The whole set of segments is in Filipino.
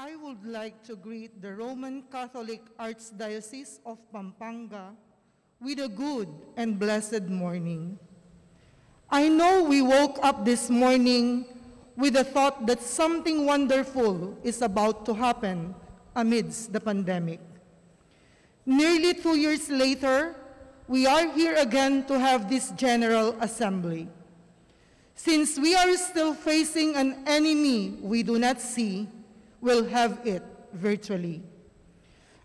I would like to greet the Roman Catholic Archdiocese of Pampanga with a good and blessed morning. I know we woke up this morning with the thought that something wonderful is about to happen amidst the pandemic. Nearly two years later, we are here again to have this General Assembly. Since we are still facing an enemy we do not see, will have it virtually.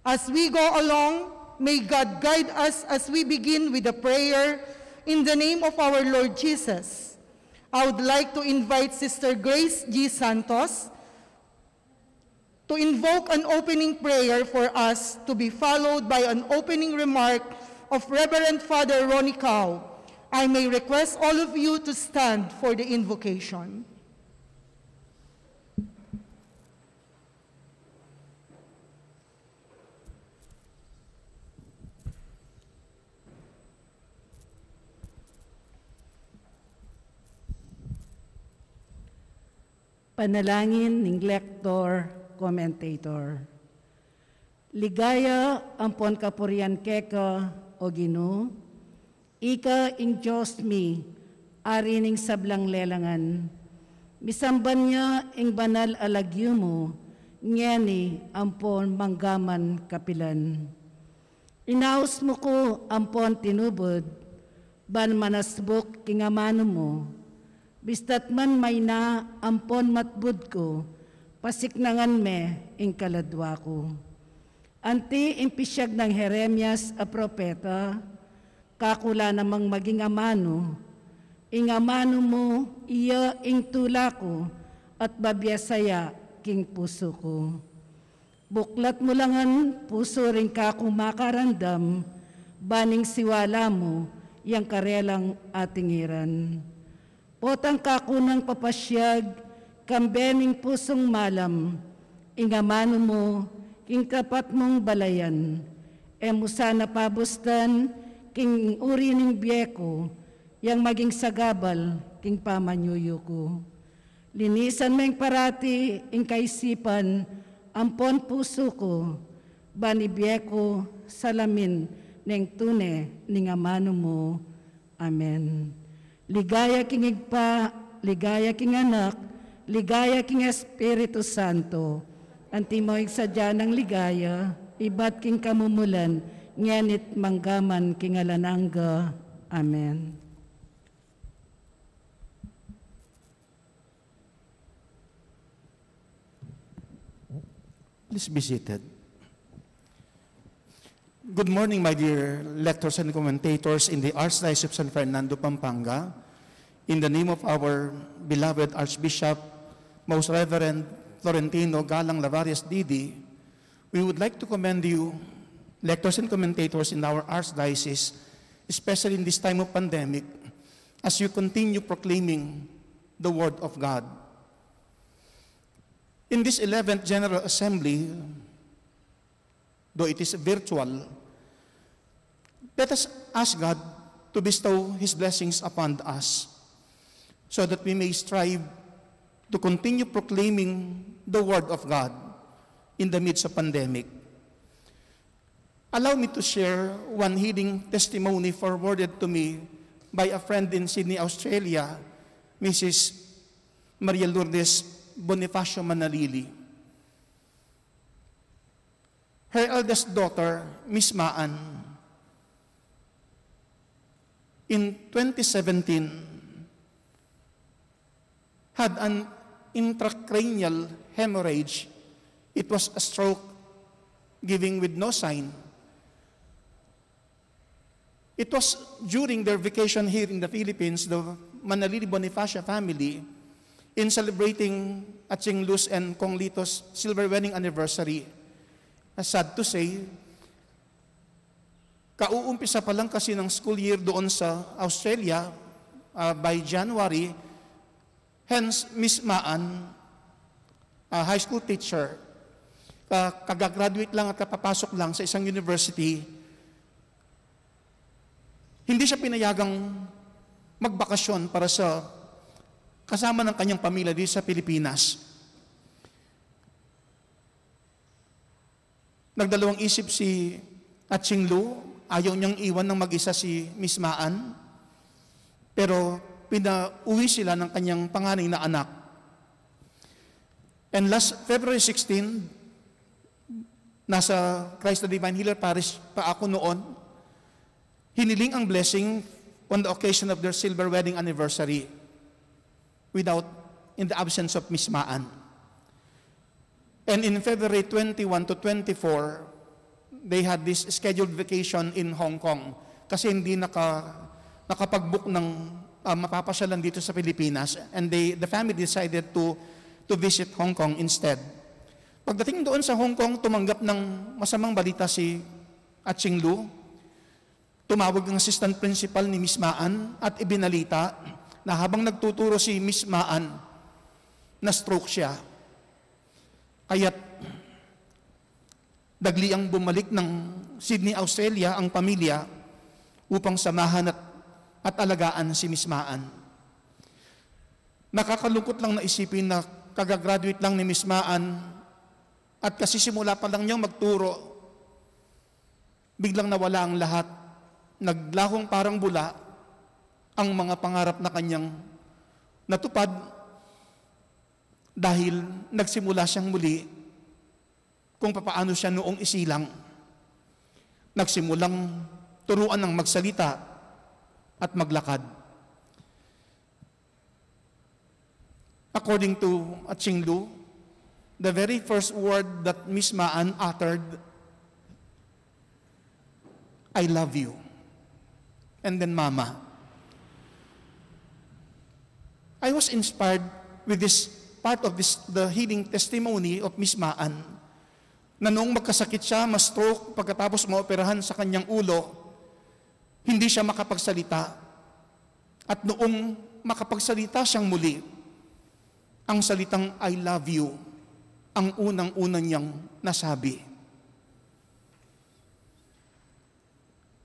As we go along, may God guide us as we begin with a prayer in the name of our Lord Jesus. I would like to invite Sister Grace G. Santos to invoke an opening prayer for us to be followed by an opening remark of Reverend Father Ronnie Cow. I may request all of you to stand for the invocation. panalangin, ng Lector commentator. Ligaya ang ponkapurian keka o gino, ika in Diyos mi, arining sablang lelangan, misamban niya ing banal alagyo mo, ngeni ampon manggaman kapilan. Inaos mo ko ampon tinubod, ban manasbok kingamano mo, Bistat man may na ampon matbud ko, pasiknangan me ing kaladwa ko. Anti impisyag ng Jeremias a propeta, kakula namang maging amano, ing amano mo iya ing tula ko, at babyasaya king puso ko. Buklat mo langan puso rin ka kumakarandam, baning siwala mo, yang karelang atingiran otang kakunang papasyag, kambening pusong malam, ingamanon mo, king kapat mong balayan, e mo sana pabustan, king uri ng bieko, yang maging sagabal, king pamanyuyo ko. Linisan mo parati, ing kaisipan, ampon puso ko, bani bieko, salamin, neng tune, ning amano mo. Amen ligaya king igpa, ligaya king anak, ligaya king Espiritu Santo. Anti mo igsadya ng ligaya, ibat king kamumulan, nganit manggaman king alananga. Amen. Please be seated. Good morning, my dear lectors and commentators in the Archdiocese of San Fernando, Pampanga. In the name of our beloved Archbishop, Most Reverend Florentino Galang Lavarias Didi, we would like to commend you, lectors and commentators in our Archdiocese, especially in this time of pandemic, as you continue proclaiming the Word of God. In this 11th General Assembly, though it is virtual, let us ask God to bestow His blessings upon us so that we may strive to continue proclaiming the Word of God in the midst of pandemic. Allow me to share one healing testimony forwarded to me by a friend in Sydney, Australia, Mrs. Maria Lourdes Bonifacio Manalili her eldest daughter, Miss Maan. In 2017, had an intracranial hemorrhage. It was a stroke giving with no sign. It was during their vacation here in the Philippines, the Manalili Bonifacia family, in celebrating Aching Luz and Konglitos silver wedding anniversary, na sad to say, kauumpisa pa lang kasi ng school year doon sa Australia uh, by January, hence Miss Maan, uh, high school teacher, uh, kagagraduate lang at kapapasok lang sa isang university, hindi siya pinayagang magbakasyon para sa kasama ng kanyang pamilya dito sa Pilipinas. Nagdalawang isip si Aching Lu, ayaw niyang iwan ng mag-isa si Miss Maan, pero pinauwi sila ng kanyang panganay na anak. And last February 16, nasa Christ the Divine Healer Parish pa ako noon, hiniling ang blessing on the occasion of their silver wedding anniversary without in the absence of Miss Maan. And in February 21 to 24, they had this scheduled vacation in Hong Kong kasi hindi naka, nakapag-book ng uh, mapapasyalan dito sa Pilipinas. And they, the family decided to, to visit Hong Kong instead. Pagdating doon sa Hong Kong, tumanggap ng masamang balita si Aching Lu. Tumawag ang assistant principal ni Miss Maan at ibinalita na habang nagtuturo si Miss Maan, na-stroke siya. Kaya't dagli ang bumalik ng Sydney, Australia ang pamilya upang samahan at, at alagaan si Mismaan. Nakakalungkot lang na isipin na kagagraduate lang ni Mismaan at kasi simula pa lang niyang magturo, biglang nawala ang lahat. Naglahong parang bula ang mga pangarap na kanyang natupad dahil nagsimula siyang muli kung papaano siya noong isilang. Nagsimulang turuan ng magsalita at maglakad. According to Aching Lu, the very first word that Miss Maan uttered, I love you. And then Mama. I was inspired with this part of this, the healing testimony of Miss Maan, na noong magkasakit siya, ma-stroke, pagkatapos maoperahan sa kanyang ulo, hindi siya makapagsalita. At noong makapagsalita siyang muli, ang salitang I love you, ang unang-una niyang nasabi.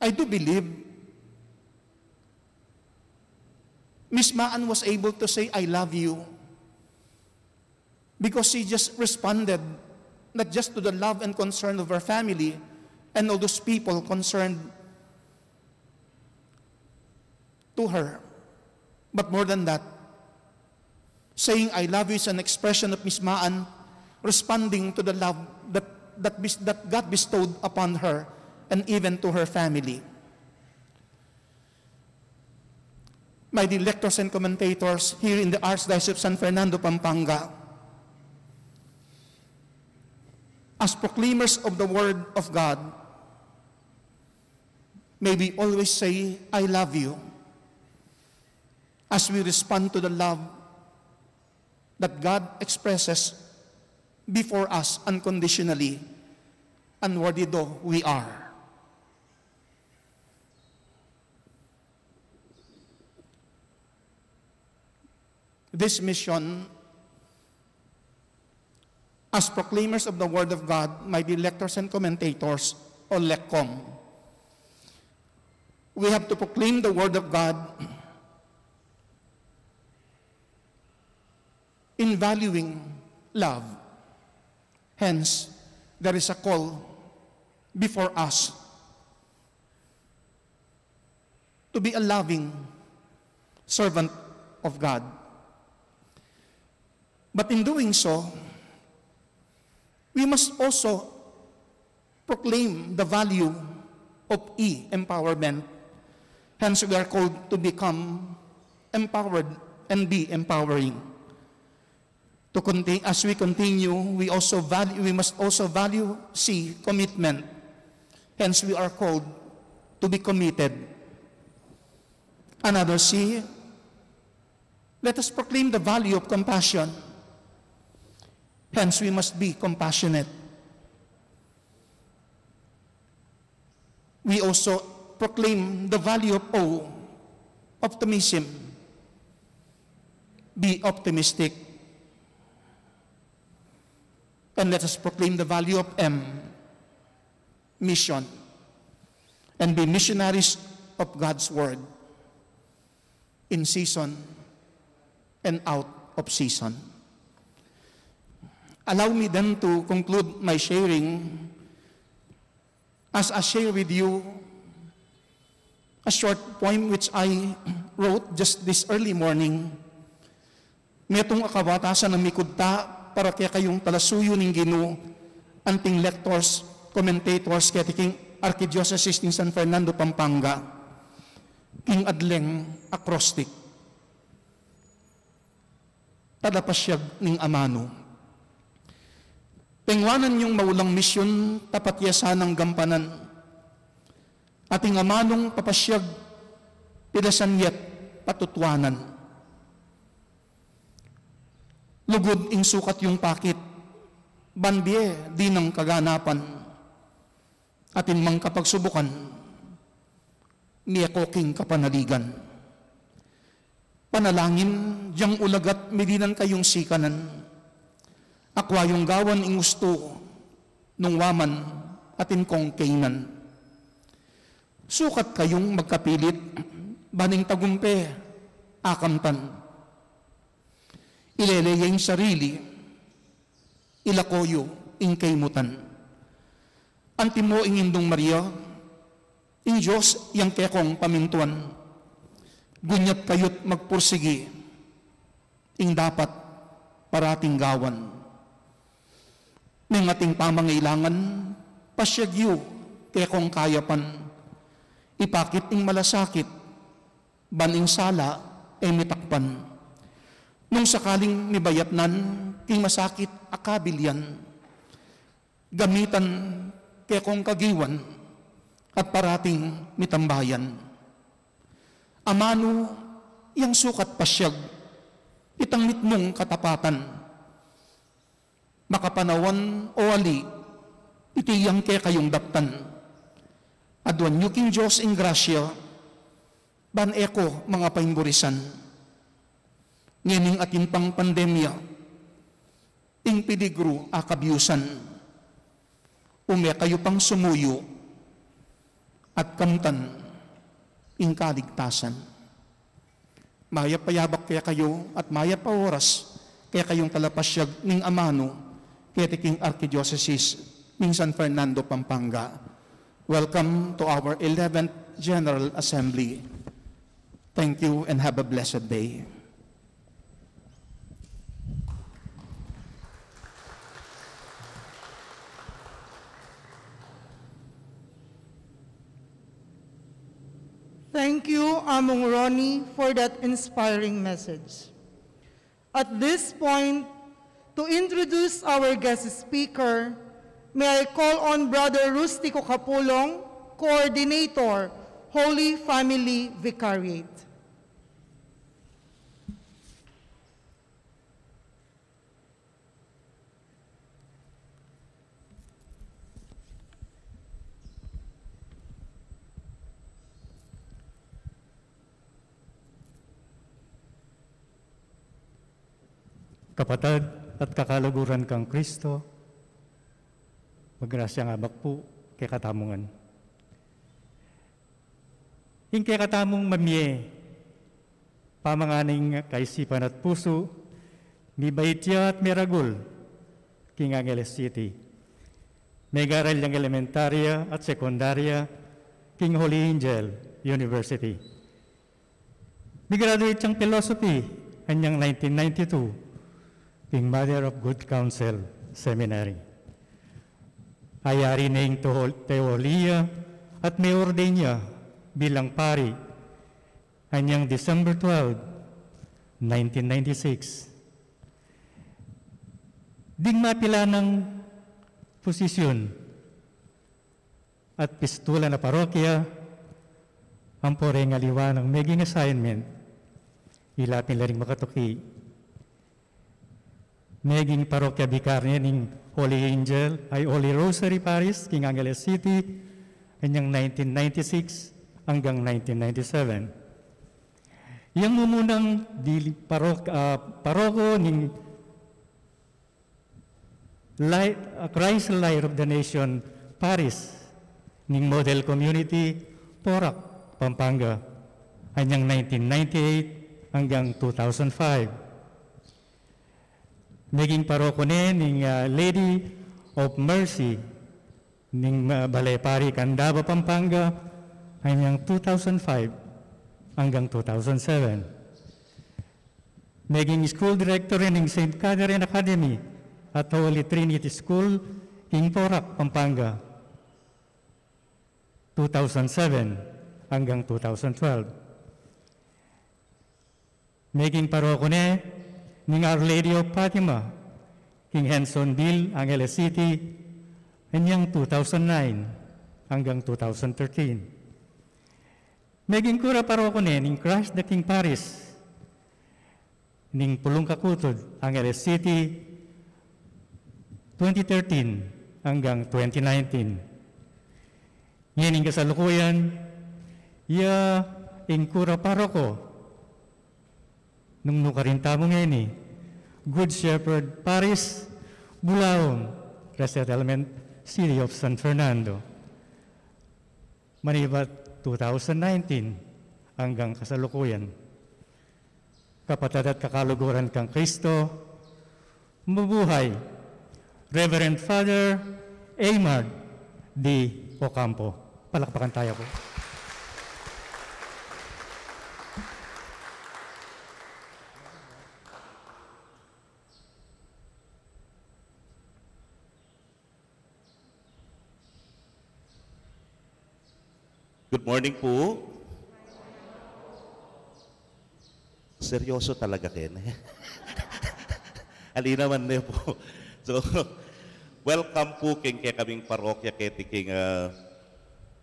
I do believe Miss Maan was able to say, I love you because she just responded not just to the love and concern of her family and all those people concerned to her, but more than that, saying I love you is an expression of mismaan, responding to the love that, that, that God bestowed upon her and even to her family. My dear lectors and commentators here in the Archdiocese of San Fernando, Pampanga, as proclaimers of the Word of God, may we always say, I love you, as we respond to the love that God expresses before us unconditionally, unworthy though we are. This mission as proclaimers of the Word of God might be lectors and commentators, or lekkom. We have to proclaim the Word of God in valuing love. Hence, there is a call before us to be a loving servant of God. But in doing so, we must also proclaim the value of e-empowerment. Hence, we are called to become empowered and be empowering. To continue, as we continue, we, also value, we must also value C, commitment. Hence, we are called to be committed. Another C, let us proclaim the value of compassion. Hence, we must be compassionate. We also proclaim the value of O, optimism. Be optimistic. And let us proclaim the value of M, mission. And be missionaries of God's Word in season and out of season. Allow me then to conclude my sharing as I share with you a short poem which I wrote just this early morning. Metong akabatasan ng mikudta para kaya kayong talasuyo ng gino anting lectors, commentators, kaya tiking Archdiocese ng San Fernando, Pampanga, king adleng acrostic. Tadapasyag ning amano. Pengwanan yung maulang misyon, tapat yasanang gampanan. Ating amanong papasyag, pilasan yet patutuanan. Lugod ing sukat yung pakit, bandye di ng kaganapan. Atin mang kapagsubukan, niyakoking kapanaligan. Panalangin, diyang ulagat, milinan kayong sikanan yung gawan ing gusto nung waman atin kong kainan. Sukat kayong magkapilit, baning tagumpe, akampan. Ileleya yung sarili, ilakoyo ing kaimutan. Antimo ing indong Maria, ing Diyos yang kekong pamintuan. Gunyat kayo't magpursigi, ing dapat parating gawan ng ating pamangailangan, pasyagyo, kaya kung kayapan, ipakit ng malasakit, baning sala, ay mitakpan. Nung sakaling mibayatnan, king masakit akabilyan, gamitan kaya kong kagiwan, at parating mitambayan. Amano, yang sukat pasyag, itang mitmong katapatan, makapanawan o ali, itiyang ke kayong daptan. Adwan yuking Diyos in gracia, ban eko mga paingurisan. Ngining atin pang pandemya, ing piligro akabiyusan. Ume kayo pang sumuyo at kamtan ing kaligtasan. Maya payabak kaya kayo at maya pa oras kaya kayong talapasyag ning amano Ketiking Archdiocese, in San Fernando, Pampanga. Welcome to our 11th General Assembly. Thank you and have a blessed day. Thank you, Among Ronnie, for that inspiring message. At this point, to introduce our guest speaker, may I call on Brother Rustico Capulong, Coordinator, Holy Family Vicariate. Kapatid, at kakalaguran kang Kristo, magrasya nga bakpo kay katamungan. Ing kay katamong mamie, pamanganing kaisipan at puso, ni baitya at miragol, King Angeles City. May garal ng elementarya at sekundarya, King Holy Angel University. May graduate siyang philosophy, kanyang 1992 King Mother of Good Counsel Seminary. Ayari na yung teoliya at may ordain niya bilang pari kanyang December 12, 1996. Ding mapila ng posisyon at pistula na parokya ang poreng aliwa ng making assignment ilapin na rin makatuki Naging parokya bikarnya ng Holy Angel, ay Holy Rosary Paris, King Angeles City, kanyang 1996 hanggang 1997. Iyang mumunang di parok, uh, paroko ning Light, uh, Christ Light of the Nation, Paris, ning Model Community, Porac, Pampanga, hanyang 1998 hanggang 2005 naging paroko ni ning uh, Lady of Mercy ning uh, Balay Pari Candaba, Pampanga hanggang 2005 hanggang 2007. Naging school director ning St. Catherine Academy at Holy Trinity School in Porac, Pampanga 2007 hanggang 2012. Naging paroko ni Ning Our Lady of Fatima, King Henson Bill, Angeles City, and 2009 hanggang 2013. Naging kura paroko ni ning Christ the King Paris, ning Pulong Kakutod, Angeles City, 2013 hanggang 2019. Yan ang kasalukuyan, iya ing kura paroko, nung nukarinta mo ngayon eh, Good Shepherd Paris Bulaon Element, City of San Fernando. Manibat 2019 hanggang kasalukuyan. Kapatid at kakaluguran kang Kristo, mabuhay Reverend Father Amar D. Ocampo. Palakpakan tayo po. Good morning po. Seryoso talaga, Ken. Alina man na po. So, welcome po king kay kaming parokya kay king uh,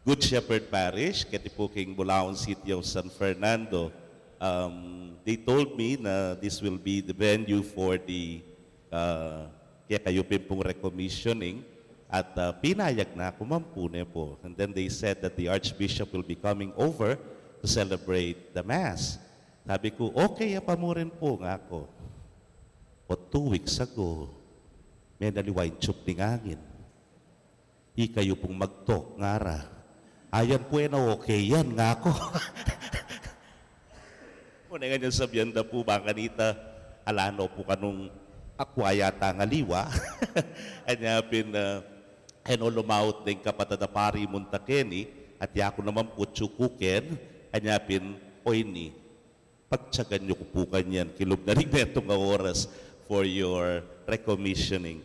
Good Shepherd Parish, kay po king Bulaon City of San Fernando. Um, they told me na this will be the venue for the uh, ah, kaya kayo pong recommissioning at uh, pinayag na kumampune po. And then they said that the Archbishop will be coming over to celebrate the Mass. Sabi ko, okay, apamurin po nga ako. But two weeks ago, may naliwain chup ni ngangin. Di kayo pong magtok ngara. Ayan po eh, na okay yan nga ako. Muna ganyan sabihan na po ba kanita, alano po kanong akwaya tangaliwa. and I've been uh, heno lumaut ding kapatadapari muntakeni at yako naman utsukuken anyapin oini. Pagtsagan niyo ko po kanyan, kilob na rin neto oras for your recommissioning.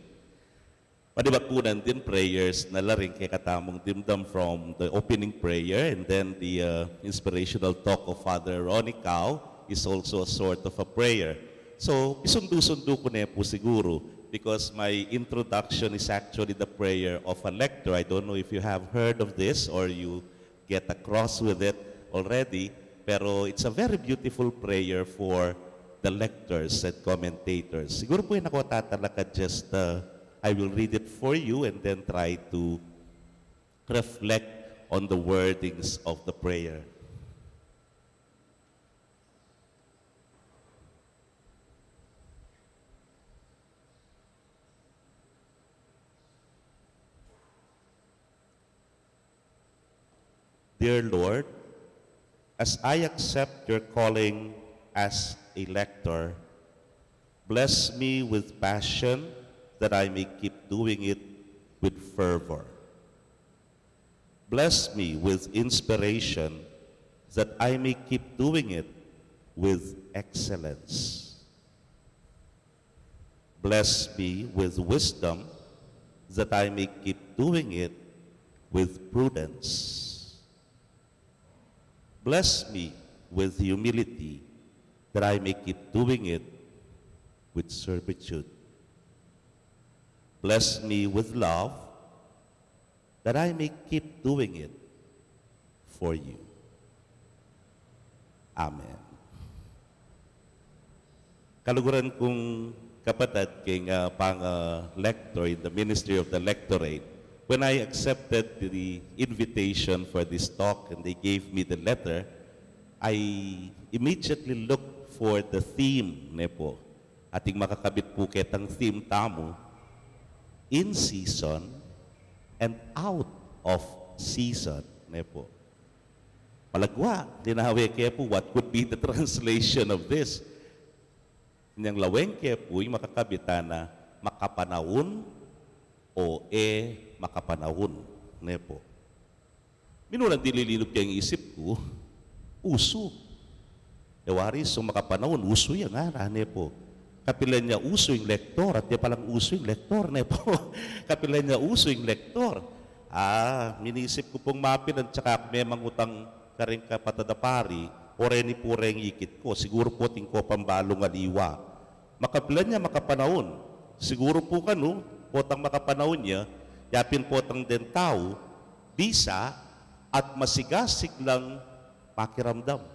Panibakunan din prayers na laring kay katamong dimdam from the opening prayer and then the uh, inspirational talk of Father Ronnie Cow is also a sort of a prayer. So, isundo-sundo ko na po siguro because my introduction is actually the prayer of a lector. I don't know if you have heard of this or you get across with it already, pero it's a very beautiful prayer for the lectors and commentators. Siguro po yun ako tatalakad just, uh, I will read it for you and then try to reflect on the wordings of the prayer. Dear Lord, as I accept your calling as elector, bless me with passion that I may keep doing it with fervor. Bless me with inspiration that I may keep doing it with excellence. Bless me with wisdom that I may keep doing it with prudence. Bless me with humility that I may keep doing it with servitude. Bless me with love that I may keep doing it for you. Amen. Kaluguran kong kapatid kay uh, pang uh, lector in the ministry of the lectorate when I accepted the invitation for this talk and they gave me the letter, I immediately looked for the theme, Nepo. Ating makakabit po ang theme tamo, in season and out of season, Nepo. Palagwa, dinahawi kaya po, what could be the translation of this? Niyang laweng kaya po, yung makakabita makapanaon o e makapanahon. Nepo. Minulang dililinog niya yung isip ko, uso. Ewaris, so makapanahon, uso yan nga, nepo. Kapilan niya uso yung lektor, at niya palang uso yung lektor, nepo. Kapilan niya uso yung lektor. Ah, minisip ko pong mapin at saka may mangutang karing kapatadapari, oreni po reng ikit ko, siguro po ting ko pambalong aliwa. Makapilan niya makapanahon, siguro po ka no, potang makapanahon niya, Yapin po tang dentaw, bisa at masigasig lang pakiramdam.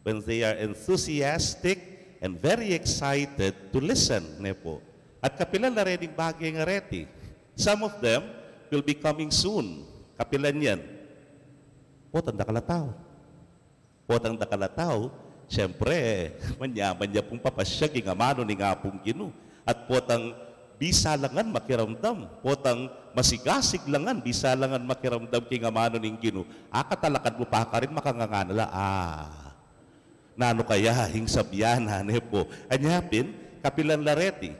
When they are enthusiastic and very excited to listen, ne po. At kapila na rin yung bagay nga reti. Some of them will be coming soon. Kapilan yan. Potang dakalataw. Potang dakalataw, siyempre, manyaman niya pong papasyag, ingamano ni nga pong gino. At potang bisalangan makiramdam. Potang masigasig langan, bisalangan makiramdam king amano ning Gino. Akatalakad ah, mo pa ka rin makanganganala. Ah, nano kaya hingsabyan hanep po. Anyapin, kapilan lareti,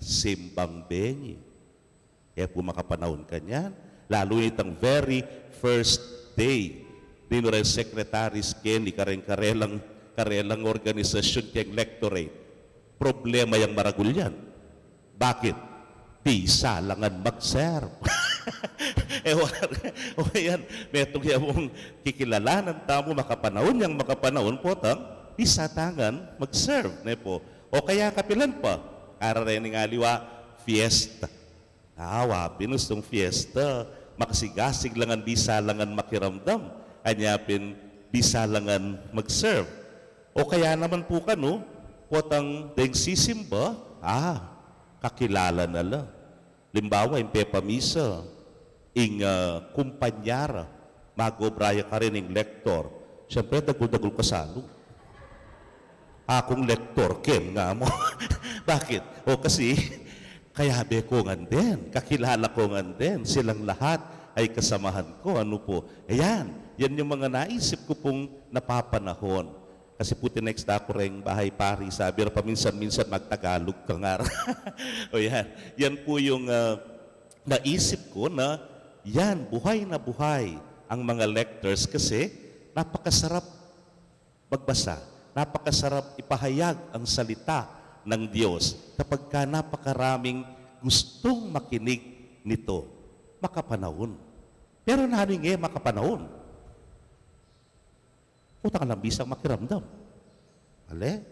simbang bengi. E po makapanahon ka niyan. Lalo nitang very first day. Dino rin sekretaris Kenny, kareng-karelang karelang organisasyon kayang lectorate. Problema yung maragulyan bakit? Di salangan mag-serve. eh, wala, wala yan. Metong yan mong kikilalanan tamo makapanahon niyang makapanahon po tang di tangan mag-serve. Ne po. O kaya kapilan pa, araray ni ngaliwa, fiesta. Awa, pinustong fiesta. Makasigasig lang di salangan makiramdam. Anyapin di salangan mag-serve. O kaya naman po ka, no? Potang deng sisimba, ah, kakilala na la. Limbawa, yung Pepa Misa, yung uh, ah, kumpanyara, magobraya ka rin yung lektor. Siyempre, dagul-dagul ka salo. Ano. Akong lektor, Ken, nga mo. Bakit? O kasi, kaya be ko nga din, kakilala ko nga din, silang lahat ay kasamahan ko. Ano po? Ayan, yan yung mga naisip ko pong napapanahon kasi po tinext ako rin, bahay pari, sabi rin, paminsan-minsan magtagalog ka nga. o yan, yan po yung uh, naisip ko na yan, buhay na buhay ang mga lectors kasi napakasarap magbasa, napakasarap ipahayag ang salita ng Diyos kapag ka napakaraming gustong makinig nito, makapanahon. Pero naning eh, makapanahon. Puta ka lang, bisang makiramdam. Ale?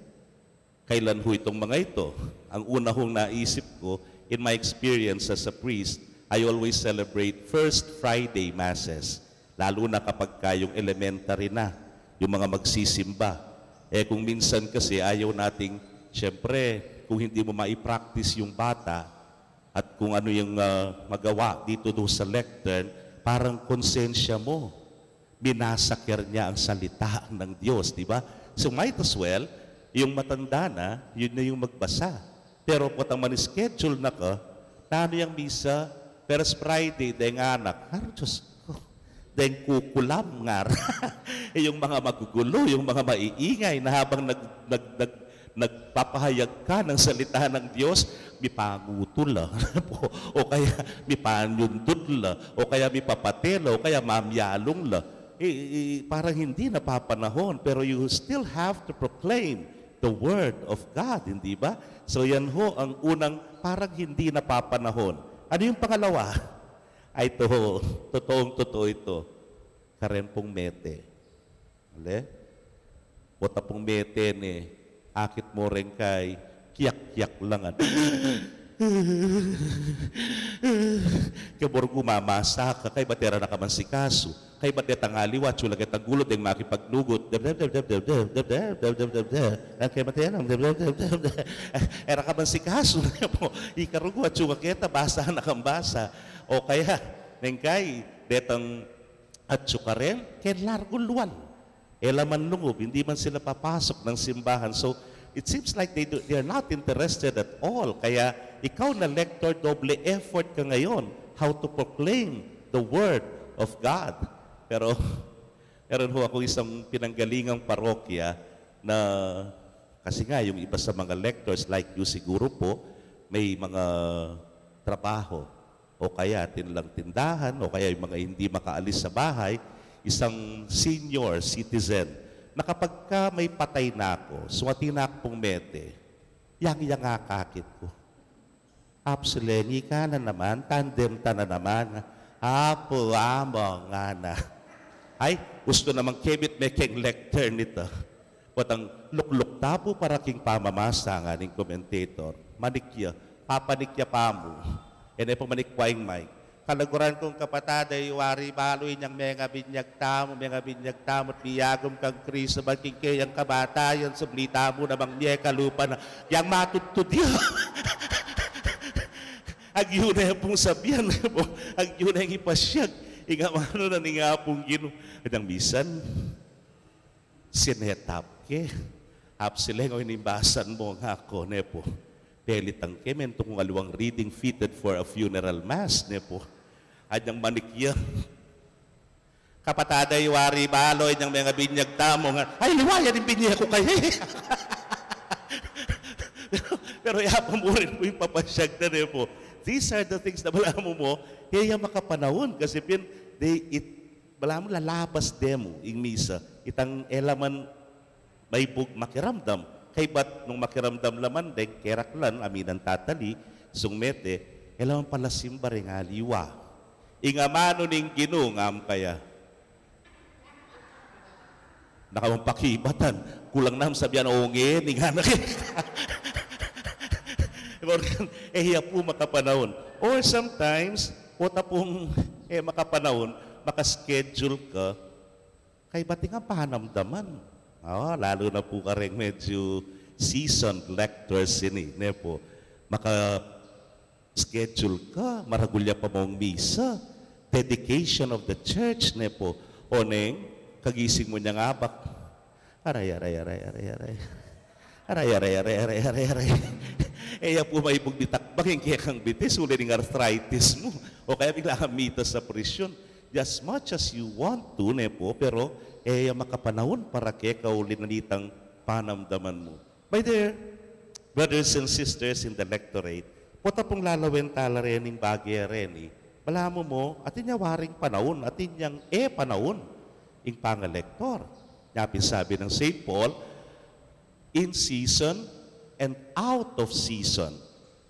Kailan ho itong mga ito? Ang una hong naisip ko, in my experience as a priest, I always celebrate First Friday Masses. Lalo na kapag kayong elementary na, yung mga magsisimba. Eh kung minsan kasi ayaw nating, syempre, kung hindi mo maipractice yung bata at kung ano yung uh, magawa dito do sa lectern, parang konsensya mo binasakir niya ang salita ng Diyos, di ba? So might as well, yung matanda na, yun na yung magbasa. Pero po man schedule na ko, nano yung misa, pero Friday, deng anak, haro Diyos ko, dahing kukulam nga. yung mga magugulo, yung mga maiingay na habang nag, nag, nag, nagpapahayag ka ng salita ng Diyos, mi pangutula o kaya mi panyuntudla o kaya mi papatela o kaya mamyalong la eh, eh, parang hindi napapanahon, pero you still have to proclaim the Word of God, hindi ba? So yan ho ang unang parang hindi napapanahon. Ano yung pangalawa? Ay to, totoong totoo ito. Karempong mete. Ule? Bota pong mete ni akit mo rin kay kiyak-kiyak lang. Ano? Kabor gumamasa ka, kay batera na kamansikaso, kay tangali tangaliwa, chula kay gulod ng makipaglugot, dab dab dab dab dab dab dab dab dab dab dab dab kay batya nang dab dab dab dab dab era kamansikaso na po, ikarugwa chula kita, basa na kambasa, o kaya, nengkay, detang at tsukaren, kay largong luwan. Elaman lungob, hindi man sila papasok ng simbahan. So, it seems like they, do, they are not interested at all. Kaya, ikaw na lector, doble effort ka ngayon how to proclaim the Word of God. Pero meron ho ako isang pinanggalingang parokya na kasi nga yung iba sa mga lectors like you siguro po may mga trabaho o kaya tinlang tindahan o kaya yung mga hindi makaalis sa bahay isang senior citizen na kapag ka may patay na ako, suwati na akong mete, yang-yang kakakit ko. Apsileni ka na naman, tandem ta na naman. Apo, amo nga na. Ay, gusto naman kebit me keng lectern nito. Watang lukluk tapo para king pamamasa nga ning commentator. Manikya, papanikya pa mo. Yan ay pumanikwaing mic. Kalaguran kong kapatada, iwari baloy niyang mga binyag tamo, mga binyag tamo, at biyagom kang Kristo, magking kayang kabatayan, sublita mo namang niya kalupa yang matututiyo. agyunay pong sabihan, agyunay ipasyag. Inga mano na ni nga pong gino. Adang bisan, sinetap ke. Apsileng o inimbasan mo nga ako, nepo. Delitang ke, mentong aluang reading fitted for a funeral mass, ne nepo. Adang manikya, kapatada iwari baloy ng mga binyag tamo nga, ay niwaya din binyag ko kayo. Eh. pero, pero yapang mo rin po yung papasyag na rin po. These are the things na wala mo, mo, kaya makapanahon. Kasi pin, they, it, wala malamo lalabas demo ing misa. Itang elaman may bug makiramdam. Kay ba't nung makiramdam laman, dek keraklan, aminan tatali, sungmete, elaman pala simba rin aliwa. mano ning ginungam kaya. Nakawampakibatan, kulang nam sabihan, onge, ninganak. Lord, eh hiya po makapanahon. Or sometimes, puta pong eh, makapanahon, makaschedule ka, kay ba't nga pahanamdaman? Oh, lalo na po ka rin medyo seasoned lecturer sini, ne po. Maka-schedule ka, maragulya pa mong misa, dedication of the church, ne po. O neng, kagising mo niya nga bak. Aray, aray, aray, aray, aray. Aray, aray, aray, aray, aray, aray. Eya po may bugditakbang, yung kaya kang bitis, uli ng arthritis mo. O kaya bigla kang mitas sa presyon. As much as you want to, ne po, pero eya eh, makapanahon para kaya kauli nanitang panamdaman mo. By there, brothers and sisters in the lectorate, Puta pong lalawin tala rin yung bagay rin eh. Malamo mo, atin niya waring panahon, atin niyang e panahon, yung pangalektor. Napin sabi ng St. Paul, in season and out of season.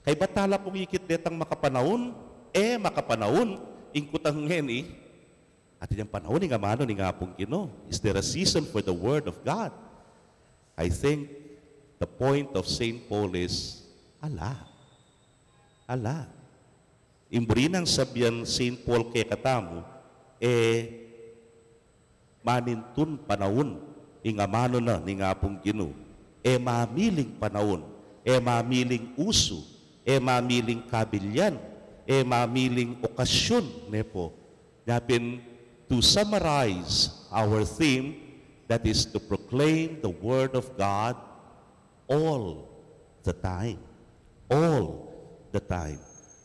Kay batala pong ikit detang makapanaon, eh makapanaon, ingkutang ngeni, eh. at yung panahon ni eh, nga mano ni nga pong kino. Is there a season for the Word of God? I think the point of St. Paul is, ala, ala. Imbrinang sabihan St. Paul kay katamo, eh, manintun panahon, mano na ni nga pong kino e mamiling panahon, e mamiling uso, e mamiling kabilyan, e mamiling okasyon, nepo. Napin, to summarize our theme, that is to proclaim the Word of God all the time. All the time.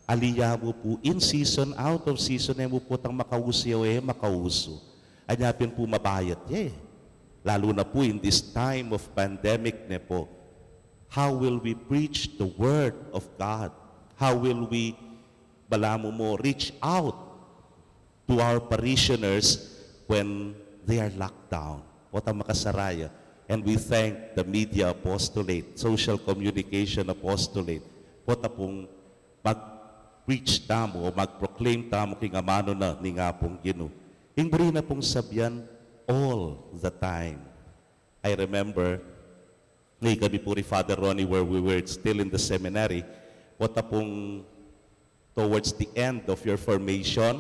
Aliya mo po in season, out of season, eh mo po tang makausiyo eh, makauso. Anyapin po mabayat niya eh lalo na po in this time of pandemic na po, how will we preach the Word of God? How will we, balamo mo, reach out to our parishioners when they are locked down? What a makasaraya. And we thank the media apostolate, social communication apostolate. What a pong mag-preach tamo o mag-proclaim tamo king amano na ni nga pong gino. Ingbrina pong sabyan, all the time. I remember, ni gabi po ni Father Ronnie where we were still in the seminary, what pong towards the end of your formation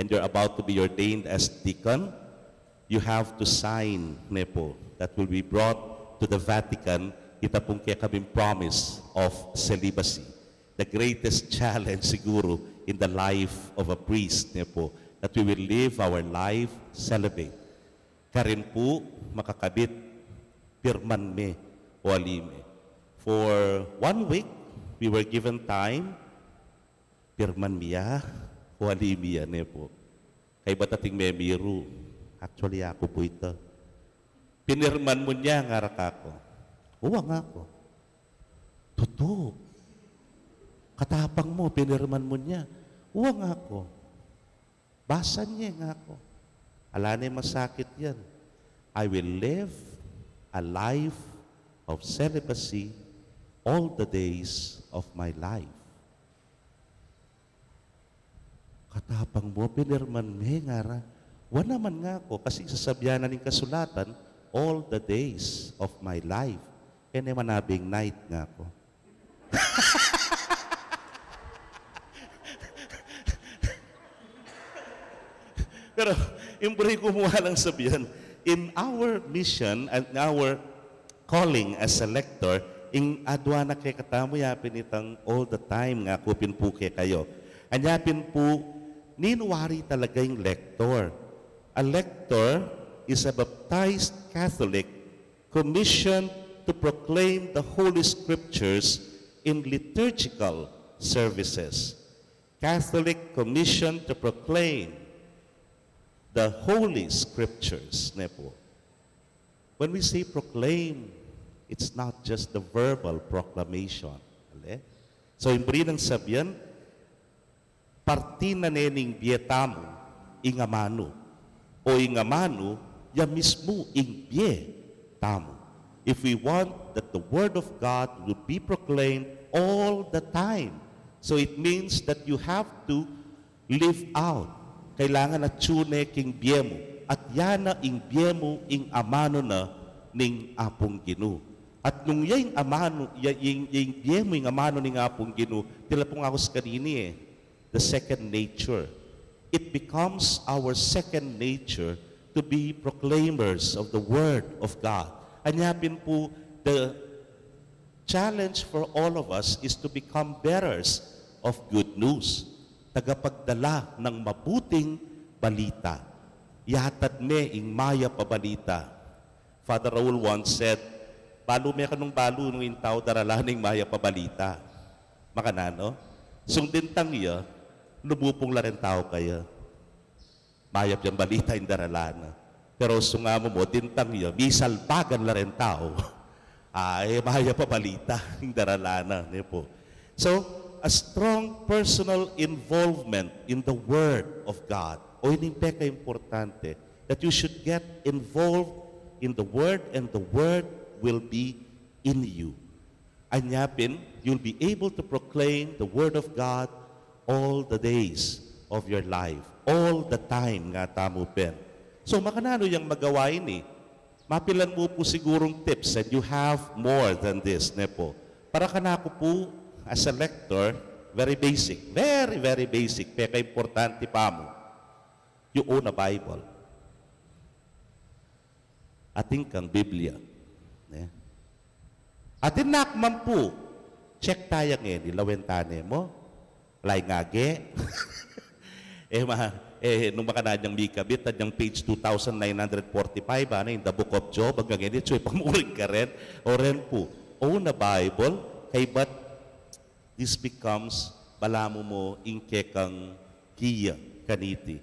and you're about to be ordained as deacon, you have to sign, Nepo, that will be brought to the Vatican, ita pong kaya kaming promise of celibacy. The greatest challenge siguro in the life of a priest, Nepo, that we will live our life celibate ka rin po makakabit pirman me o alime. For one week, we were given time, pirman miya o alimiya ne eh po. Kay batating me miru. Actually, ako po ito. Pinirman mo niya ang arak ako. Uwa nga ako. Totoo. Katapang mo, pinirman mo niya. Uwa nga ako. Basan niya nga ako. Alanay masakit yan. I will live a life of celibacy all the days of my life. Katapang mo, pinirman me nga ra. Wa naman nga ako, kasi sasabyanan ng kasulatan, all the days of my life. Kaya manabing night nga ako. Pero, yung pre mo lang sabihan. In our mission and our calling as a lector, ing adwana kay katamo yapin itang all the time nga kupin po kay kayo. Anyapin po, ninwari talaga yung lector. A lector is a baptized Catholic commissioned to proclaim the Holy Scriptures in liturgical services. Catholic commissioned to proclaim the Holy Scriptures, Nepo. When we say proclaim, it's not just the verbal proclamation. So, Ale? So, imbrinang sabihan, na nening bietamu, ingamano. O ingamano, ya mismo ingbie tamu. If we want that the Word of God would be proclaimed all the time. So it means that you have to live out kailangan na tune king biyemo. At yana ing biyemo ing amano na ning apong ginu. At nung yung amano, yung, yung biyemo ing amano ning apong ginu, tila pong ako sa kanini eh, the second nature. It becomes our second nature to be proclaimers of the Word of God. Anyapin po, the challenge for all of us is to become bearers of good news tagapagdala ng mabuting balita. Yahatad me ing maya pabalita. Father Raul once said, Balo me kanong balo nung intaw daralaning maya pabalita. Makanano? Sungdintang iya, lumupong la rin tao kaya. Mayap yung balita yung daralana. Pero sunga mo, mo, dintang iya, misalpagan la rin tao. Ay, maya pabalita yung daralana. po. So, a strong personal involvement in the Word of God. O hindi peka importante that you should get involved in the Word and the Word will be in you. Anyapin, you'll be able to proclaim the Word of God all the days of your life. All the time nga tamo pen. So makanano yung magawa ini? Mapilan mo po sigurong tips and you have more than this, nepo. Para kanako po as a lector, very basic, very, very basic, peka importante pa mo, yung una Bible. Ating kang Biblia. Ne? Eh. At nakman po, check tayo ngayon, ilawentane mo, lay ngage. eh, ma, eh, nung makanadang mikabit, tadyang page 2,945, ano, in the book of Job, ang ganyan, so ipamuring eh, ka rin, o rin po, own a Bible, kay ba't this becomes balamu mo inkekang kiya kaniti.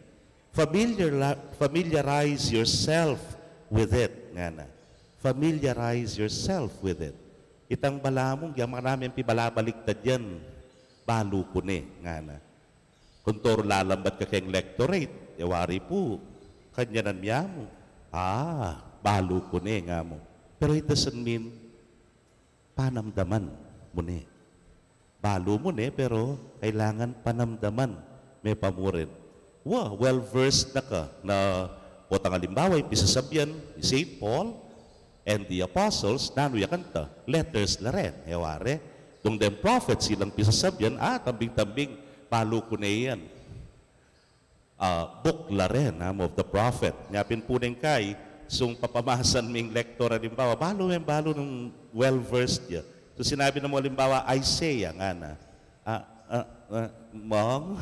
Familiar, familiarize yourself with it, nga na. Familiarize yourself with it. Itang balamong, yung marami ang pibalabaliktad yan, balu ko ni, nga na. Kuntor lalambat ka kayong lectorate, yawari e, po, kanya nan niya mo. Ah, balu ko ni, nga mo. Pero it doesn't mean panamdaman mo ni. Balo mo ne, pero kailangan panamdaman. May pamurin. Wow, well-versed na ka na o tangalimbawa, yung pisasabyan ni St. Paul and the apostles, nanuyakan kanta, letters na rin, heware. Eh, Dung them prophets, silang pisasabyan, ah, tambing-tambing, palo ko na iyan. Uh, book la rin, ha, ah, of the prophet. Ngapin po ning kay, sung papamasan ming lektor, halimbawa, balo men, eh, balo ng well-versed niya. So sinabi na mo, halimbawa, Isaiah nga na, ah, ah, ah, ah Mom,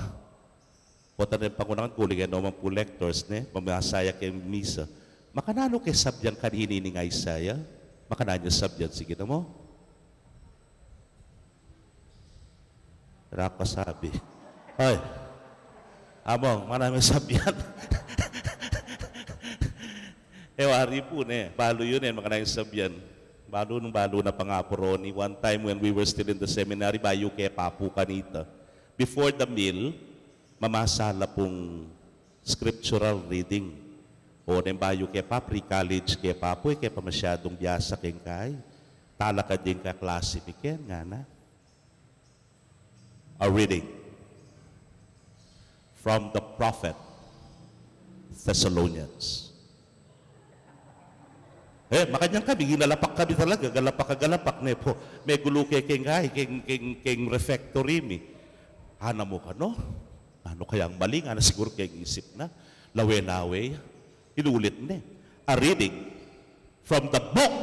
Pota rin pa ko naman, kuligan naman po lectors, ne? Mamasaya kay Misa. Ah. Makanano kay sabyan kanini ni Isaiah? Makanano sabyan, sige na mo. Rapa sabi. Ay, among, marami sabyan. Ewa, hari po, ne? Palo yun, eh, makanano sabyan. Balunong balo na pangapuroni. One time when we were still in the seminary, bayo kay Papu kanita. Before the meal, mamasala pong scriptural reading. O nem bayo kay pa, pre-college kay Papu, eh, kay pa masyadong biyasa kay kay. Talakad din ka klase piken, nga na. A reading from the prophet Thessalonians. Eh, makanyang kami, ginalapak kami talaga, galapak ka galapak, nepo. May gulo kay king hay, king, king, king refectory mi. Hana mo ka, no? Ano kaya ang mali nga ano na siguro kay isip na? Lawe-lawe. Inulit ni. A reading from the book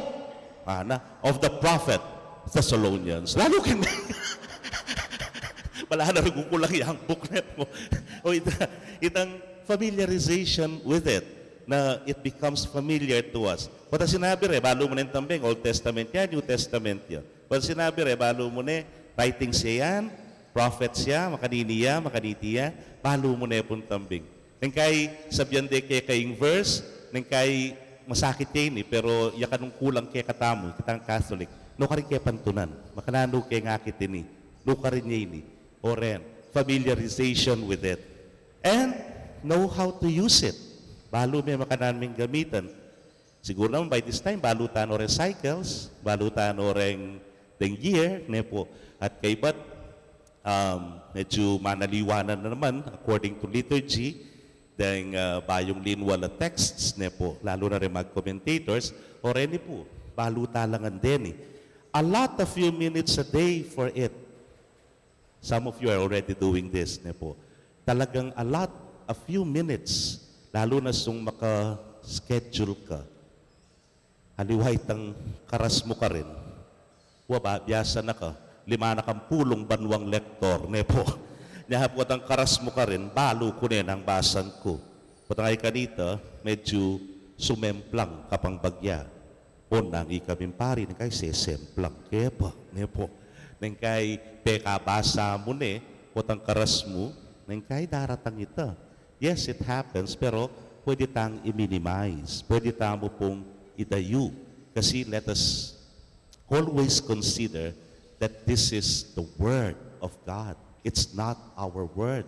ana, of the prophet Thessalonians. Lalo kang wala na rin kukulang yung book na po. o itang, itang familiarization with it na it becomes familiar to us. Pata sinabi re, balo mo na yung Old Testament yan, New Testament yan. Pata sinabi re, balo mo na, writing siya yan, prophet siya, makaniniya, makanitiya, balo mo na yung tambeng. Nang kay sabyan de kay kayong verse, nang kay masakit yan eh, pero yakanong kulang kay katamo, kitang Catholic, no ka rin kay pantunan, makanano kay ngakitin eh, no ka rin yan eh, oren, familiarization with it. And know how to use it. Balumi ang makanaming gamitan. Siguro naman by this time, balutan o recycles, balutan o reng deng year, nepo. At kay ba't um, medyo manaliwanan na naman according to liturgy, deng uh, bayong linwal at texts, nepo, lalo na rin mag-commentators, o rin po, baluta lang din eh. A lot of few minutes a day for it. Some of you are already doing this, nepo. Talagang a lot, a few minutes Lalo na kung maka-schedule ka, haliwahit ang karas mo ka rin. Waba, biyasa na ka. Lima na kang pulong banwang lektor, nepo. Nihapot ang karas mo ka rin, balo ko na ang basan ko. Patangay ka nito, medyo sumemplang kapang bagya. O nang ikaming pari, nang kay sesemplang. Kaya pa, nepo. Nang kay pekabasa mo ne, potang karas mo, nang kay daratang ito Yes, it happens, pero pwede tayong i-minimize. Pwede mo pong idayo. Kasi let us always consider that this is the Word of God. It's not our Word.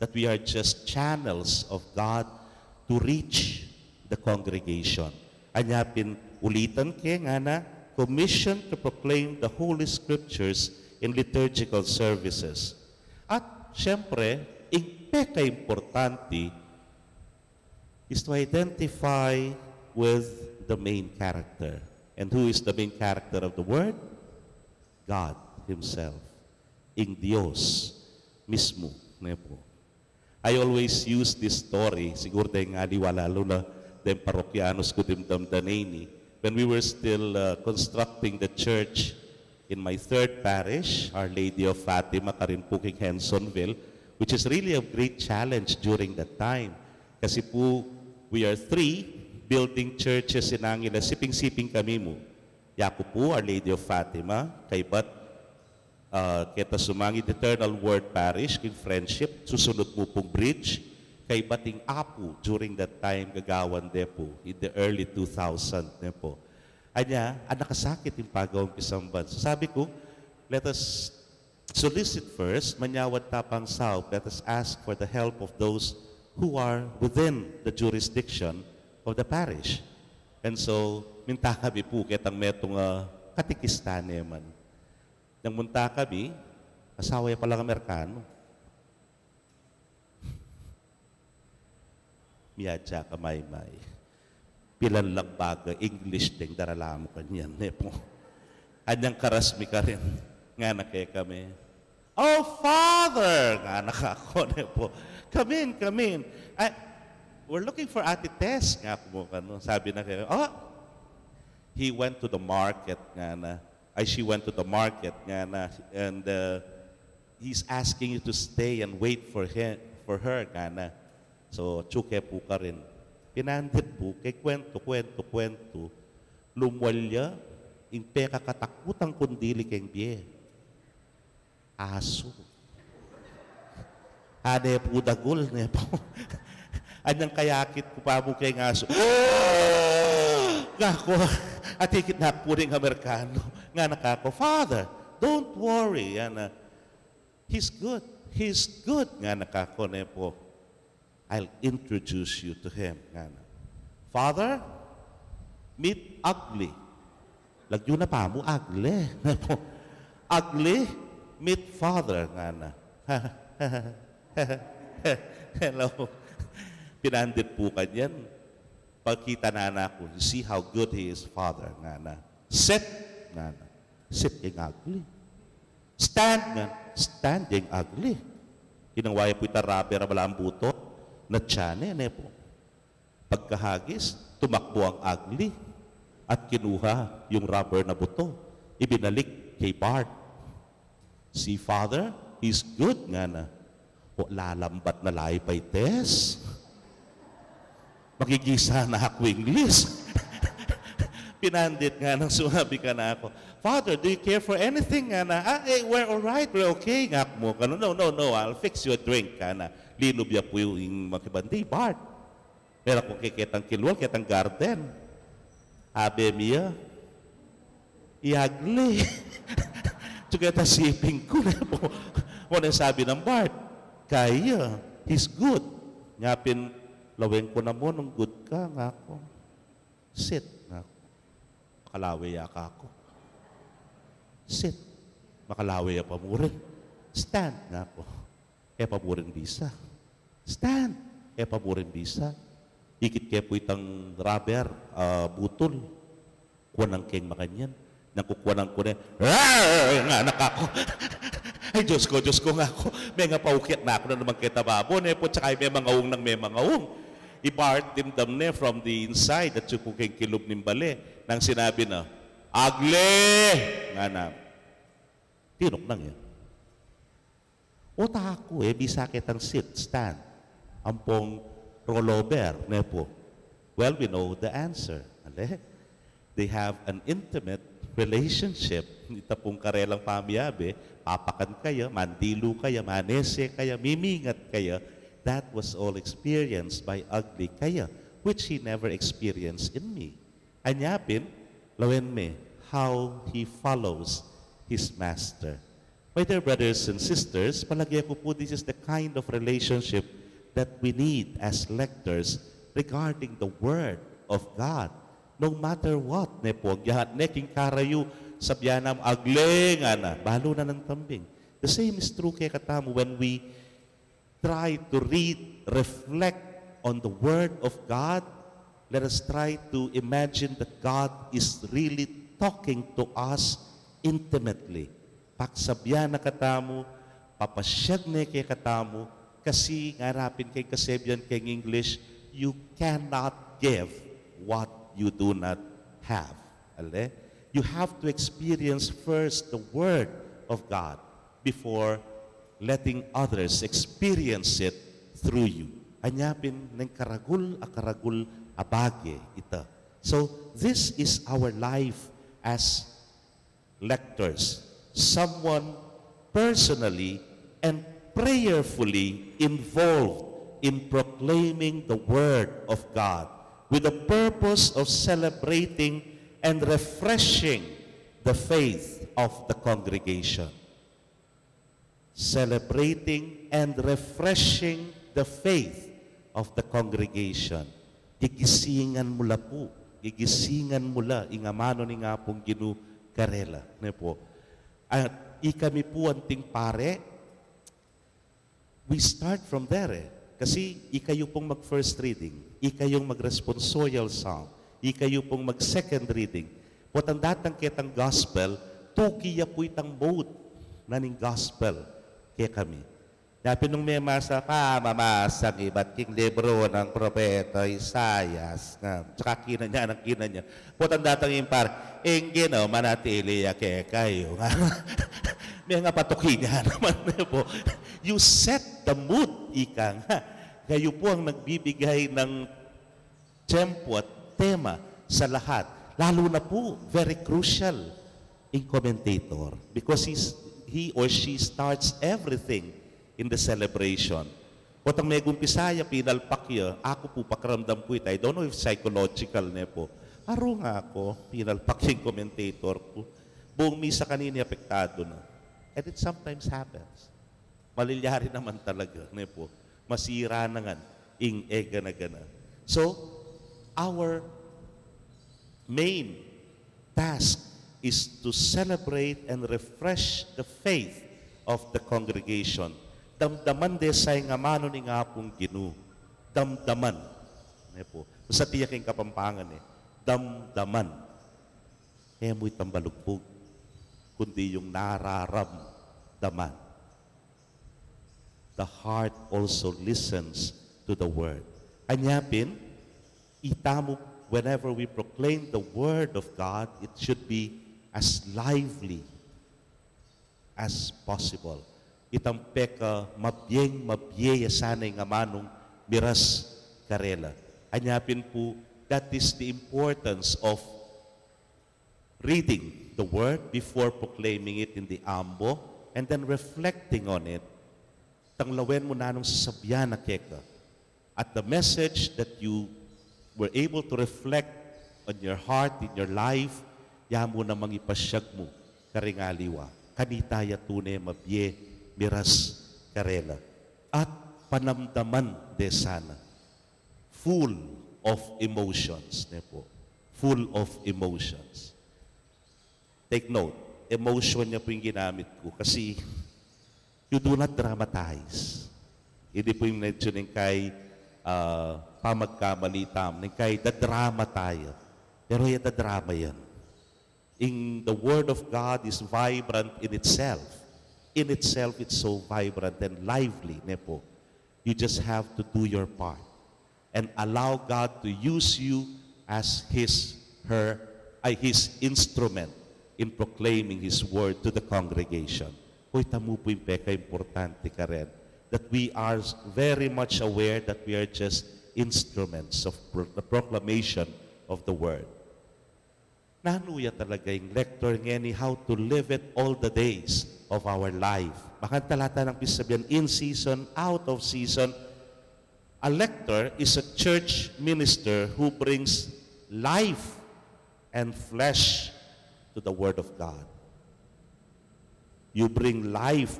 That we are just channels of God to reach the congregation. Anyapin ulitan ke nga na, commission to proclaim the Holy Scriptures in liturgical services. At syempre, hindi ka-importante is to identify with the main character. And who is the main character of the Word? God Himself. In Dios mismo. Nepo. I always use this story, siguro dahil nga niwala na den parokyanos ko dimdamdanini. When we were still uh, constructing the church in my third parish, Our Lady of Fatima, Karinpuking, Hensonville, which is really a great challenge during that time. Kasi po, we are three building churches in Angeles. Siping-siping kami mo. Yako po, Our Lady of Fatima, kay Bat, uh, kita sumangit Eternal Word Parish, in friendship, susunod mo pong bridge, kay Bating Apo during that time, gagawan de po, in the early 2000 de po. Anya, ang ah, nakasakit yung pagawang pisamban. So sabi ko, let us Solicit first, manyawat tapang south, let us ask for the help of those who are within the jurisdiction of the parish. And so, mintakabi puket ang metong uh, ah, katikistane man. Nang muntakabi, asawa pala ng Amerikano. Miyadya ka may-may. Pilan lang baga, English ding daralamo kanyan. Nepo. Eh, Anyang karasmi ka rin nga na kay kami. Oh, Father! Nga, nakakone po. Come in, come in. I, we're looking for Ate Tess. Nga po, ano, sabi na kayo, oh, he went to the market nga na, ay, she went to the market nga na, and uh, he's asking you to stay and wait for him, for her nga na. So, tsuke po ka rin. Pinandit po, kay kwento, kwento, kwento, lumwalya, impeka katakutan kundili keng biye aso. Ane ah, po dagol, ne po. Anang kayakit ko pa mo kay aso. Gako, atikit na po rin Amerikano. Nga nakako, Father, don't worry. Yan, uh, he's good. He's good. Nga nakako, ne po. I'll introduce you to him. Nga na. Father, meet ugly. Lagyo na pa mo, ugly. ugly, meet father nga na. Hello. Pinandit po kanyan. Pagkita na anak ko, see how good he is, father nga na. Sit nga na. Sitting ugly. Stand nga. Standing ugly. Kinawaya po itarabi na wala ang buto. Na tiyane, ne po. Pagkahagis, tumakbo ang ugly at kinuha yung rubber na buto. Ibinalik kay Bart Si Father is good nga na. O lalambat na lahi pa test. Magigisa na ako English. Pinandit nga nang sumabi ka na ako, Father, do you care for anything nga na? Ah, eh, we're alright, we're okay nga mo. no, no, no, I'll fix your drink ka na. Linubya po yung makibandi, Bart. Meron akong kikitang kilwal, kitang garden. Abe Mia, iagli. Tugeta siping ko na po. Kung ano, ano sabi ng Bart, kaya, he's good. Ngapin, laweng ko na mo nung good ka nga ako. Sit nga ako. Makalawi ka ako. Sit. Makalaway pa mo rin. Stand nga ako. E pa mo bisa. Stand. E pa mo bisa. Ikit kaya po itang rubber, uh, butol. Kuwan ang keng makanyan nang nakukuha ko kunin. Nga anak ako. Ay, Diyos ko, Diyos ko nga ako. May nga paukit na ako na naman kita babon. Eh po, tsaka may mga ung ng may mga ung. Ibart dimdam ne from the inside at sukuking kilob nimbale. Nang sinabi na, Agle! Nga na. Tinok lang yan. Uta ako eh, bisakit ang sit, stand. Ampong rollover, nepo. Well, we know the answer. Ale? They have an intimate relationship, ita pong karelang pamiyabe, papakan kaya, mandilo kaya, manese kaya, mimingat kaya, that was all experienced by ugly kaya, which he never experienced in me. Anyapin, lawen me, how he follows his master. My dear brothers and sisters, palagi ako po, this is the kind of relationship that we need as lectors regarding the Word of God no matter what, ne po, yahat ne king karayu, sabyanam aglengan, balo na ng tambing. The same is true kay katamo when we try to read, reflect on the Word of God, let us try to imagine that God is really talking to us intimately. Paksabya na katamo, papasyag ne kay katamo, kasi ngarapin kay kasebyan kay English, you cannot give what you do not have. Ale? You have to experience first the Word of God before letting others experience it through you. Anyapin ng karagul a karagul abage ita. So this is our life as lectors. Someone personally and prayerfully involved in proclaiming the Word of God with the purpose of celebrating and refreshing the faith of the congregation. Celebrating and refreshing the faith of the congregation. Gigisingan mula po. Gigisingan mula. Ingamano ni nga pong ginu karela. Ne ano po. At ikami po anting pare. We start from there eh. Kasi ikayo pong mag-first reading, ikayong mag-responsorial psalm, ikayo pong mag-second reading. Potandatang kitang gospel, tukiya po itang boat na ning gospel kaya kami. Napin nung may masa ng iba't king libro ng propeta Isayas na tsaka kina niya, ang kina niya. Potandatang impar, ingino manatili ya kaya kayo. may nga patukinga naman po. You set the mood, ika nga. Kayo po ang nagbibigay ng tempo at tema sa lahat. Lalo na po, very crucial in commentator because he's, he or she starts everything in the celebration. Potang may gumpisaya, pinalpak yun. Ako po, pakiramdam ko ito. I don't know if psychological na po. Aro nga ako, pinalpak yung commentator ko. Buong misa kanina, apektado na. And it sometimes happens. Malilyari naman talaga, ne ano po. Masira na nga, ing ega na gana. So, our main task is to celebrate and refresh the faith of the congregation. Damdaman de sa nga mano ni nga pong ginu. Damdaman. Ne ano po. Sa tiyaking kapampangan eh. Damdaman. Hemoy tambalugbog kundi yung nararamdaman. The heart also listens to the Word. Anyapin, itamo whenever we proclaim the Word of God, it should be as lively as possible. Itampek uh, mabyeng mabyaya sanay nga manong miras karela. Anyapin po, that is the importance of reading the word before proclaiming it in the ambo and then reflecting on it, tanglawin mo na nung sasabyan na keka. At the message that you were able to reflect on your heart, in your life, mo na mangipasyag mo, karingaliwa, kanitaya tunay mabye, miras, karela. At panamdaman de sana, full of emotions, ne full of emotions. Take note, emotion niya po yung ginamit ko kasi you do not dramatize. Hindi po yung mentioning kay uh, pamagkamali tam, ng kay dadrama tayo. Pero yung drama yan. In the Word of God is vibrant in itself. In itself, it's so vibrant and lively, nepo. You just have to do your part and allow God to use you as His, her, uh, His instrument in proclaiming His word to the congregation. Hoy, tamo po yung peka, importante ka rin. That we are very much aware that we are just instruments of pro the proclamation of the word. Nanuya talaga yung lector ng ni how to live it all the days of our life. Baka talata ng Bisabian, in season, out of season. A lector is a church minister who brings life and flesh to the Word of God. You bring life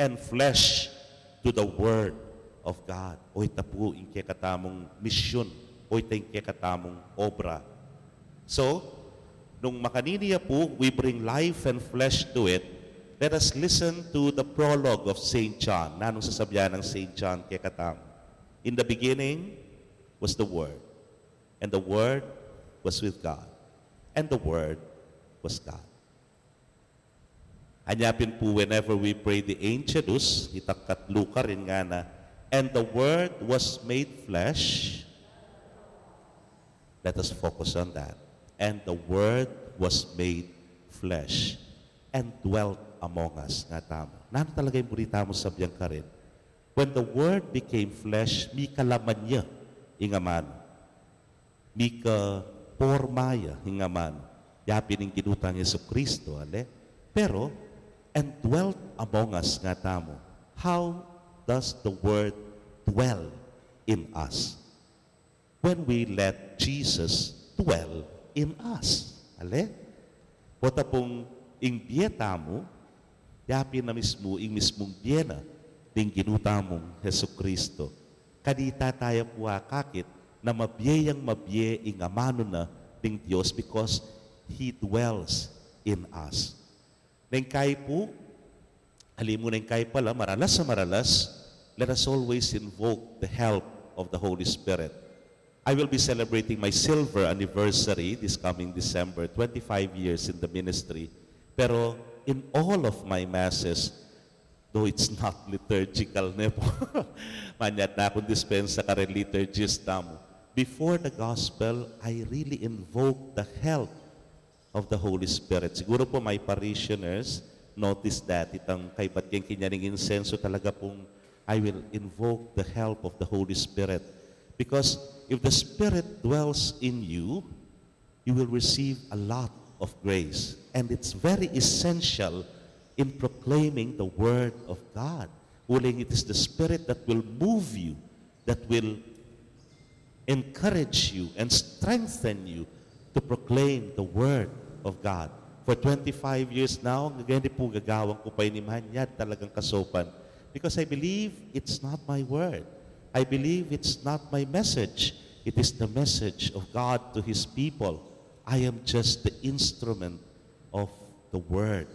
and flesh to the Word of God. O ita po yung katamong misyon. O ita yung katamong obra. So, nung makaniniya po, we bring life and flesh to it. Let us listen to the prologue of St. John. Nanong sasabihan ng St. John kay Katam? In the beginning was the Word, and the Word was with God and the Word was God. Anyapin po whenever we pray the Angelus, itakatlo ka rin nga na, and the Word was made flesh. Let us focus on that. And the Word was made flesh and dwelt among us. Nga tama. Nano talaga yung burita mo sabihan ka rin. When the Word became flesh, mi kalaman niya. Ingaman. Mi ka formaia hingaman. Yapining kinutang Yesu Kristo, ale? Pero, and dwelt among us nga tamo. How does the word dwell in us? When we let Jesus dwell in us. Ale? Bota pong ing mo, yapin na mismo, ing mismong biyena, ding ginutamong Heso Kristo. Kadita tayo po akakit, na mabiyayang ing amano na ng Diyos because He dwells in us. Nengkay po, halimo nengkay pala, maralas sa maralas, let us always invoke the help of the Holy Spirit. I will be celebrating my silver anniversary this coming December, 25 years in the ministry. Pero in all of my masses, though it's not liturgical na po, manyat na akong dispensa ka rin liturgist na mo before the gospel, I really invoke the help of the Holy Spirit. Siguro po my parishioners notice that itang kay Batyeng Kinyaring Insenso talaga pong I will invoke the help of the Holy Spirit. Because if the Spirit dwells in you, you will receive a lot of grace. And it's very essential in proclaiming the Word of God. Uling it is the Spirit that will move you, that will encourage you and strengthen you to proclaim the Word of God. For 25 years now, ganyan po gagawang ko pa inimahan yan, talagang kasopan. Because I believe it's not my word. I believe it's not my message. It is the message of God to His people. I am just the instrument of the word.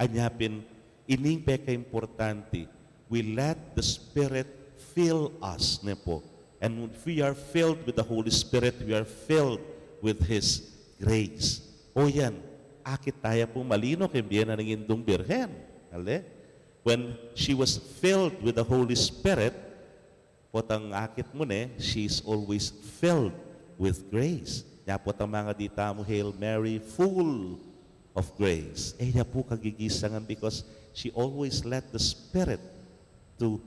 Anyapin, ining ka importante, we let the Spirit fill us, ne po, And if we are filled with the Holy Spirit, we are filled with His grace. O yan, akit tayo pumalino kay Biena ng Indong Birhen. Ale? When she was filled with the Holy Spirit, potang akit mo ne, she is always filled with grace. Ya po ang mga dita mo, Hail Mary, full of grace. Eh, ya po kagigisangan because she always let the Spirit to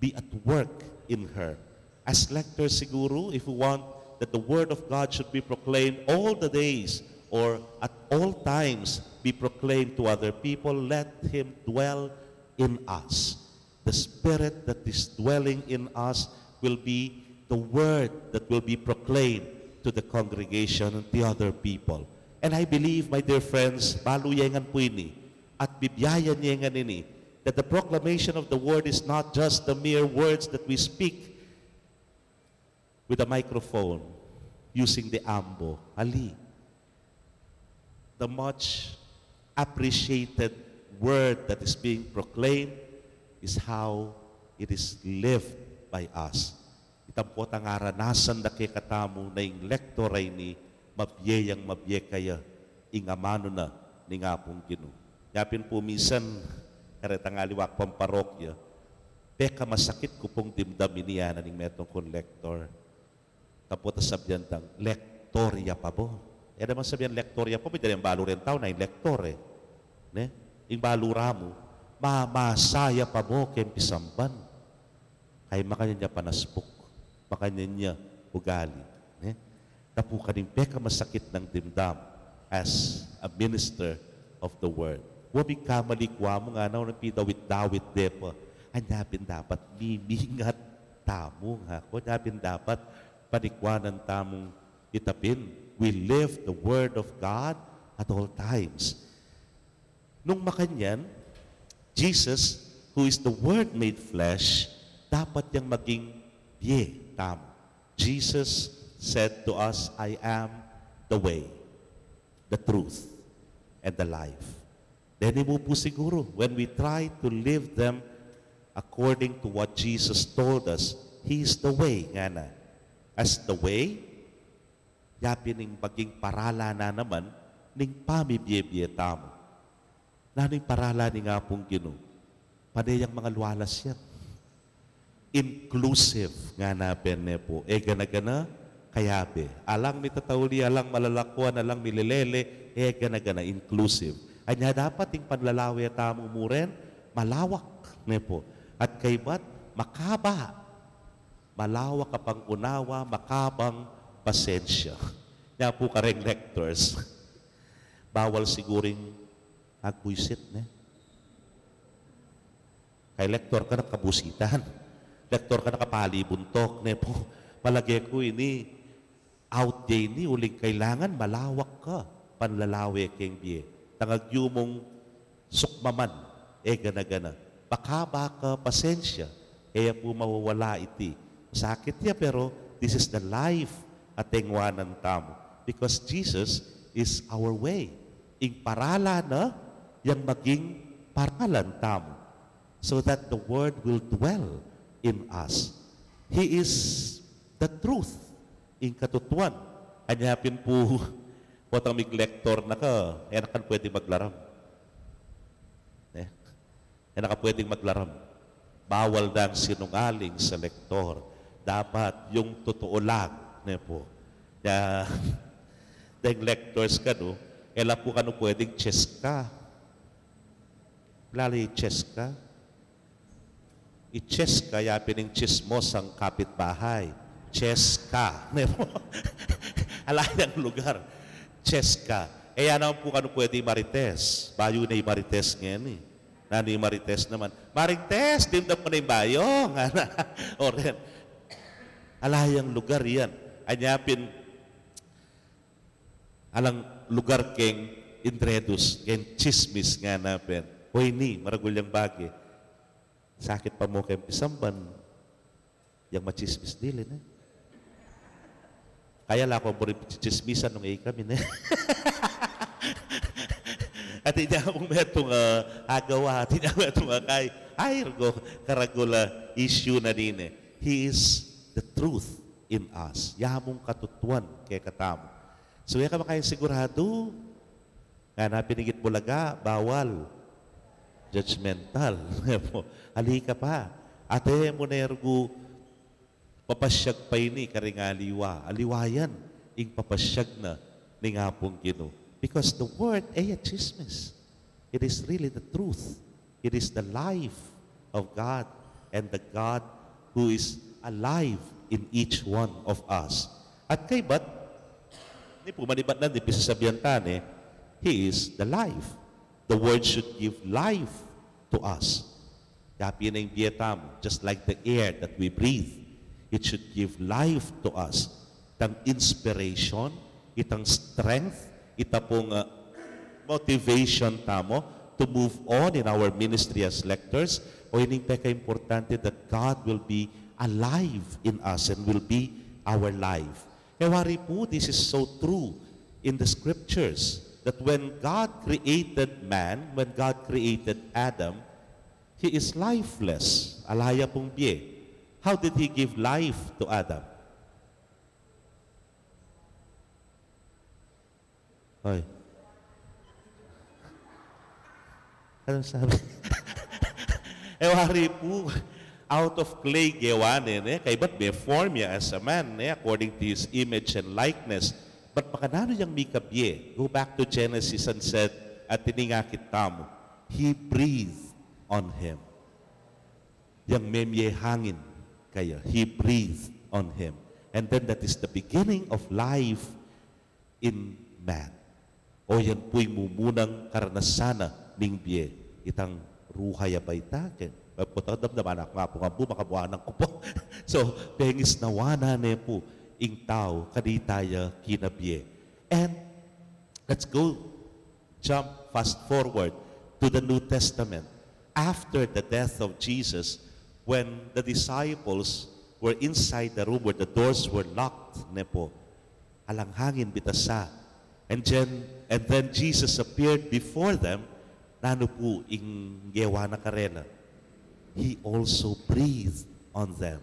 be at work in her. As lectors siguro, if we want that the word of God should be proclaimed all the days or at all times be proclaimed to other people, let him dwell in us. The spirit that is dwelling in us will be the word that will be proclaimed to the congregation and the other people. And I believe, my dear friends, baluyengan po ini at bibiyaya niyengan ini that the proclamation of the word is not just the mere words that we speak, with a microphone using the AMBO. Ali, the much appreciated word that is being proclaimed is how it is lived by us. Itampo ang aranasan da kay katamu na yung lektoray ni mabiyayang mabiyay kaya ingamano na ni nga pong ginu. Yapin po minsan, karetang aliwak pang parokya, peka masakit ko pong dimdamin niya na ning metong lektor. Tapos sabyan tang, lektoria pa bo. E naman sabihan, lektoria po, may dalang balo rin tao na yung lektore. Eh. Ne? Yung balura mo, mamasaya pa mo kem pisamban. Kay makanya niya panaspok, makanya niya ugali. Ne? Tapu ka din peka masakit ng dimdam as a minister of the word. Wabi ka malikwa mo nga na napidawit-dawit depo. Hanapin dapat mimingat tamo nga. Hanapin dapat panikwanan tamong itapin. We live the Word of God at all times. Nung makanyan, Jesus, who is the Word made flesh, dapat niyang maging ye, tamo. Jesus said to us, I am the way, the truth, and the life. Then mo po siguro, when we try to live them according to what Jesus told us, He is the way, nga na as the way, yapining paging parala na naman ning pamibyebye tamo. Naning parala ni nga pong gino. Panayang mga luwalas yan. Inclusive nga na bene E gana kayabe. Alang mitatauli, alang malalakuan, alang nililele, e gana-gana, inclusive. Anya dapat ting panlalawi at tamong muren, malawak. nepo. po. At kaybat, makaba malawak kapang unawa, makabang pasensya. Nga po kareng lectors. Bawal siguring agbuisit ne? Kay lektor ka nakabusitan. Lektor ka nakapalibuntok ne po. Malagay ko ini. Out day ni uling kailangan malawak ka. Panlalawe keng biye. Tangagyo mong sukmaman. E gana-gana. Pakaba ka pasensya. Kaya po mawawala iti Sakit niya pero this is the life atengwanan tamo. Because Jesus is our way. Ing parala na yang maging paralan tamo. So that the Word will dwell in us. He is the truth in katutuan. Anyapin po po tang mig lector na ka, yan eh, kan pwede maglaram. Eh? Yan eh, ka pwede maglaram. Bawal na ang sinungaling sa lector dapat yung totoo lang. Ne po. Kaya, dahil lectors ka no, ela po ka no pwedeng chess ka. Lalo chess ka. I-chess ka, yapin ng chismos ang kapitbahay. Chess ka. Ne po. Alay ng lugar. Chess ka. E naman po ka no pwede marites. Bayo na yung marites ngayon eh. Nani marites naman. Marites, dimdam mo na yung bayo. Oren. Alayang lugar yan. Anyapin, alang lugar keng indredus, keng chismis nga napin. O ini, maragulyang bagi. Sakit pa mo keng pisamban, yang machismis dili na. Eh. Kaya la ko buri chismisan nung ay kami na. at hindi akong metong uh, agawa, at hindi akong metong akay. Ah, ay, ergo, karagula issue na din eh. He is the truth in us. Yahamong katutuan kay katamo. So, yaka makain sigurado, nga na pinigit bulaga, bawal. Judgmental. ka pa. Ate mo nergo, papasyag pa ini aliwa. Aliwayan, ing papasyag na ni ngapong kino. Because the word ay eh, a chismis. It is really the truth. It is the life of God and the God who is alive in each one of us. At kay ba't, ni pumanibat na, di pisasabiyantane, He is the life. The Word should give life to us. Kapi na yung bietam, just like the air that we breathe, it should give life to us. Itang inspiration, itang strength, ita pong uh, motivation tamo to move on in our ministry as lectors, o hindi importante that God will be alive in us and will be our life. Ewari po, this is so true in the scriptures that when God created man, when God created Adam, he is lifeless. Alaya pong bie. How did he give life to Adam? Hoy. Anong sabi? E wari po, out of clay gewane, ne? Eh. kay ba't may form niya as a man, ne? Eh, according to his image and likeness. But makanano yung mikabye? Go back to Genesis and said, at tiningakit tamo, He breathed on him. Yang memye hangin kaya He breathed on him. And then that is the beginning of life in man. O yan po'y mumunang karanasana ning bie, itang ruhaya paitaken. Pagputagdamdaman ako nga po nga po, makabuanan ko po. so, pengis na wana na po, ing tao, kanitaya kinabye. And, let's go, jump fast forward to the New Testament. After the death of Jesus, when the disciples were inside the room where the doors were locked, nepo, alang hangin bitasa. And then, and then Jesus appeared before them Nano po Karena, he also breathed on them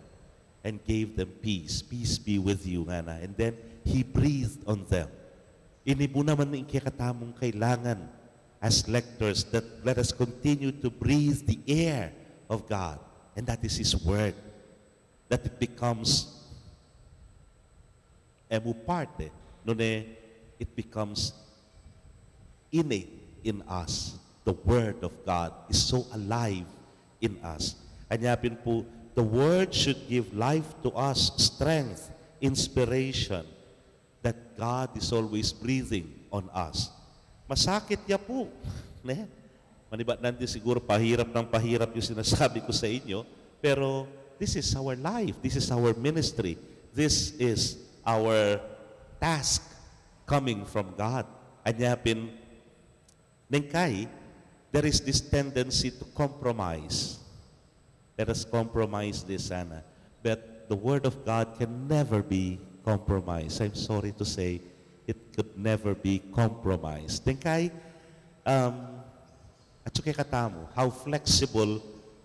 and gave them peace. Peace be with you, Ngana. And then he breathed on them. Ini po naman ang kailangan as lectors that let us continue to breathe the air of God. And that is His Word. That it becomes emu parte. Nune, it becomes innate in us. the Word of God is so alive in us. Anyapin po, the Word should give life to us, strength, inspiration, that God is always breathing on us. Masakit niya po. Ne? Manibat nandiyo siguro pahirap ng pahirap yung sinasabi ko sa inyo, pero this is our life, this is our ministry, this is our task coming from God. Anyapin, Nengkay, there is this tendency to compromise. Let us compromise this, sana. But the Word of God can never be compromised. I'm sorry to say, it could never be compromised. Tingkay, um, at sukay katamo, how flexible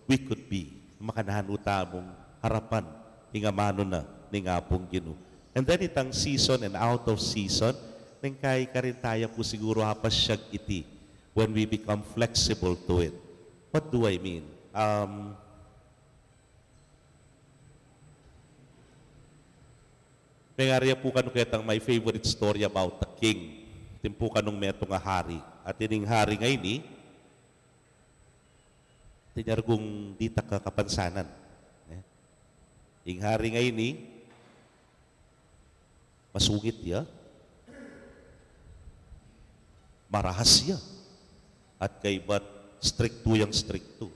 we could be. Makanahan utamong harapan, ingamano na, ningapong ginu. And then itang season and out of season, tingkay ka rin tayo po siguro hapas siyag iti when we become flexible to it. What do I mean? Um, may nga po kanong ketang my favorite story about the king. Timpo kanong meto nga hari. At ining hari nga ini, tinyar kong di takapansanan. Eh? Ing hari nga ini, masungit niya, marahas niya at kay bat stricto yang stricto.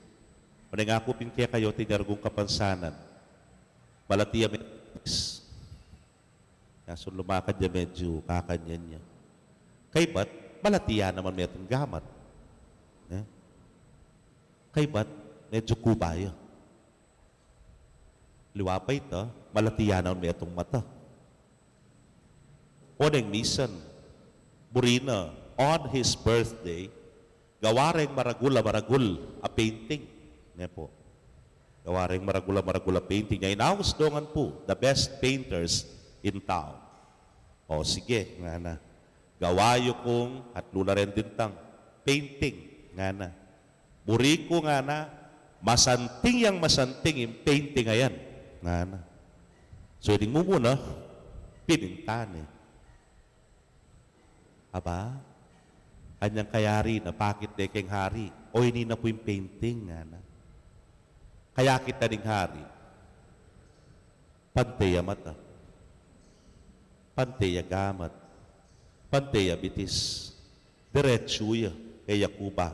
Manangakupin kaya kayo tigargong kapansanan. Malatiya may Kaso lumakad niya medyo kakanyan niya. Kay bat, malatiya naman may itong gamat. Eh? Kay bat, medyo kubaya. Liwapay ta, malatiya naman may itong mata. O nang misan, Burina, on his birthday, Gawareng Maragula Maragul, a painting. Yan po. Gawareng Maragula Maragula painting. Niya dongan po, the best painters in town. O sige, nga na. Gawayo kong at lula rin dintang. Painting, nga na. Buriko nga na, masanting yang masanting yung painting ayan. Nga na. So, hindi mo muna, pinintan eh. Aba, Anyang kayari na de dekeng hari. O ini na po yung painting nga na. Kaya kita ding hari. Panteya mata. Ah. Panteya gamat. Panteya bitis. Diretsuya kay Yakuba.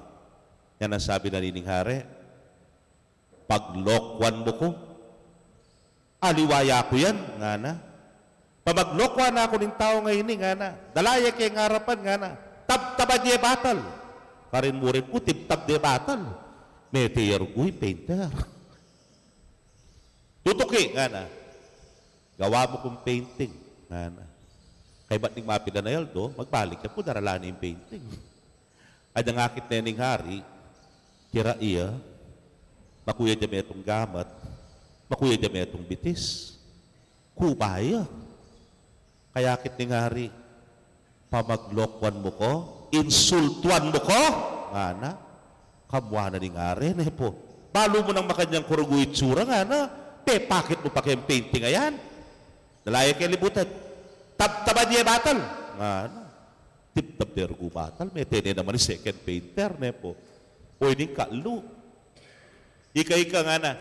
Yan ang sabi na nining hari. Paglokwan mo ko. Aliwaya ko yan, nga na. Pamaglokwa na ako ng tao ngayon, nga na. Dalaya kay ngarapan, nga na tabtaba diye batal. Karin murin utib oh, tab diye batal. Meteor uy painter. Tutuki nga na. Gawa mo kong painting. Nga na. Kay ba't ning mapila na yaldo, magbalik yan po daralan yung painting. Ay nangakit na ning hari, kira iya, makuya niya may itong gamat, makuya niya may itong bitis. Kubaya. Kayakit ning hari, pamaglokwan mo ko, insultuan mo ko, nga kamwa na ni ngare, eh na po. Palo mo ng makanyang kurugo itsura nga na, pe, pakit mo pa kayong painting ayan? Nalaya kayo libutan. Tabtaban niya batal. Nga na. Tibtab niya rugo batal. May tene naman ni second painter, na po. Pwedeng kalo. Ika-ika nga na.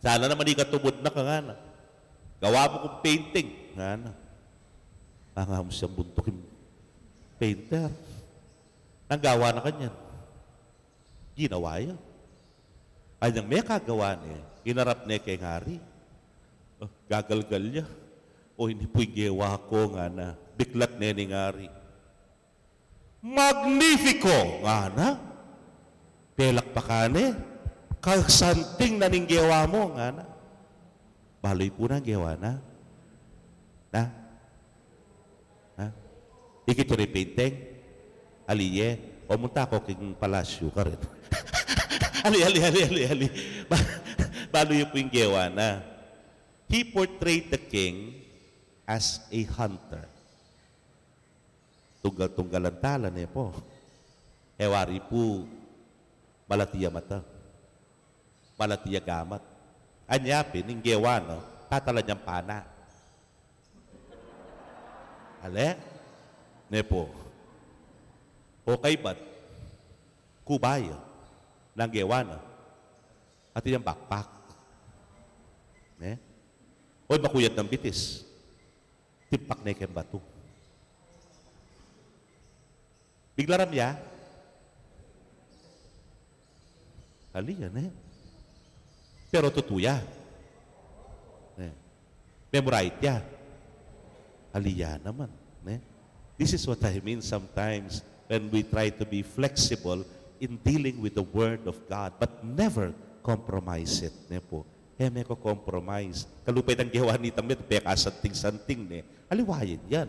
Sana naman ikatubod na ka nga na. Gawa mo kong painting. Nga na. Pangaham siyang buntok painter. Nanggawa na kanya. Ginawa yan. Kanyang may kagawa niya, ginarap niya kay ngari. Oh, gagalgal niya. O oh, hindi po'y gewa ko nga na, biklat niya ni ngari. Magnifico nga na. Pelakpakan eh. Kasanting naninggewa mo nga na. Baloy po na gewa na. Iki to repainting? Aliye? O munta ko king palasyo ka rin. ali, ali, ali, ali, ali. Balo yung po yung gewa na. He portrayed the king as a hunter. Tunggal-tunggalan tala niya po. Hewari eh, po, malatiya mata. Malatiya gamat. Anyapi, ning gewa, no? Tatala niyang pana. Ale? Nepo. Okay ba't? Kubay. Nanggewan. At yung bakpak. Ne? O makuyat ng bitis. Timpak na ikan bato. Bigla ram ya. Kalian eh. Pero tutuya. Ne? Memorite ya. Aliya naman. Ne? This is what I mean sometimes when we try to be flexible in dealing with the Word of God, but never compromise it. Ne po. Eh, may ko-compromise. Kalupay ng gawa ni tamit, peka santing-santing ne. Aliwayin yan.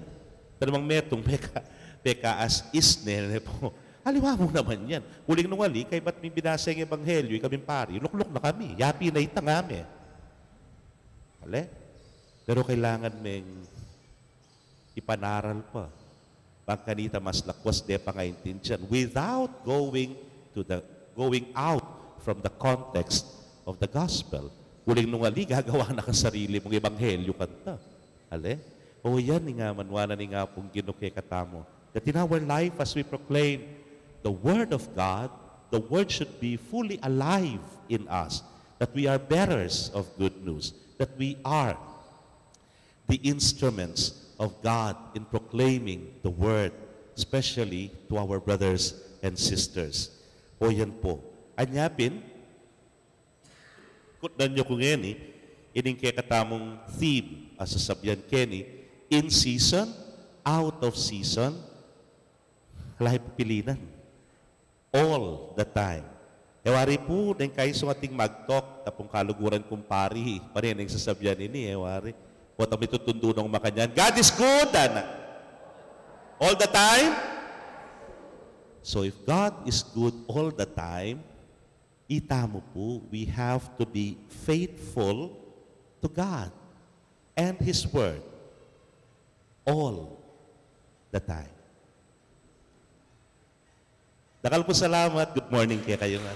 Talamang metong peka, peka as is ne, ne po. Aliwa mo naman yan. Huling nung ali, kay ba't may binasa yung ebanghelyo, kaming pari, luklok na kami, yapi na itang kami. Ale? Pero kailangan ming ipanaral pa bangkanita mas lakwas de pa intention without going to the going out from the context of the gospel. Uling nungali, gagawa na ka sarili mong ebanghelyo kanta. Ale? O yan ni nga, manwana ni nga pong ginukay katamo. That in our life, as we proclaim the Word of God, the Word should be fully alive in us. That we are bearers of good news. That we are the instruments of God in proclaiming the Word, especially to our brothers and sisters. O yan po. Anyapin, kutnan nyo kung yan eh, ining kaya katamong theme, as ah, sasabyan keni, in season, out of season, lahi pilinan. All the time. Ewari po, nang kayo ating mag-talk, tapong kaluguran kumpari, pari, nang sasabyan ini, ewari. Eh, What ang itutundunong makanyan? God is good and all the time. So if God is good all the time, itamo po, we have to be faithful to God and His Word all the time. Dakal po salamat. Good morning kay kayo nga.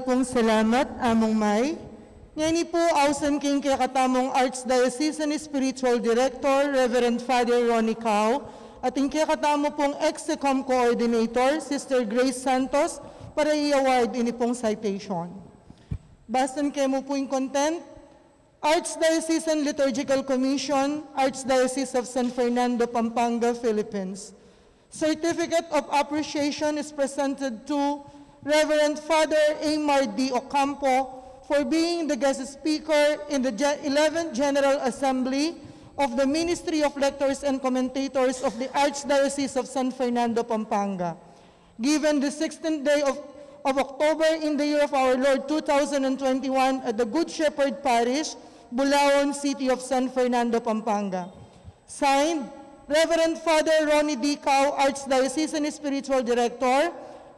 pong salamat, Among May. Ngayon po, Ausen King kaya katamong and Spiritual Director, Reverend Father Ronnie Cao, at ang kaya katamo pong Execom Coordinator, Sister Grace Santos, para i-award ini pong citation. Basan kayo mo po yung content, Archdiocese and Liturgical Commission, Archdiocese of San Fernando, Pampanga, Philippines. Certificate of Appreciation is presented to Reverend Father Amar D. Ocampo for being the guest speaker in the 11th General Assembly of the Ministry of Lectors and Commentators of the Archdiocese of San Fernando, Pampanga. Given the 16th day of, of October in the year of our Lord 2021 at the Good Shepherd Parish, Bulawan City of San Fernando, Pampanga. Signed, Reverend Father Ronnie D. Cao, Archdiocesan Spiritual Director,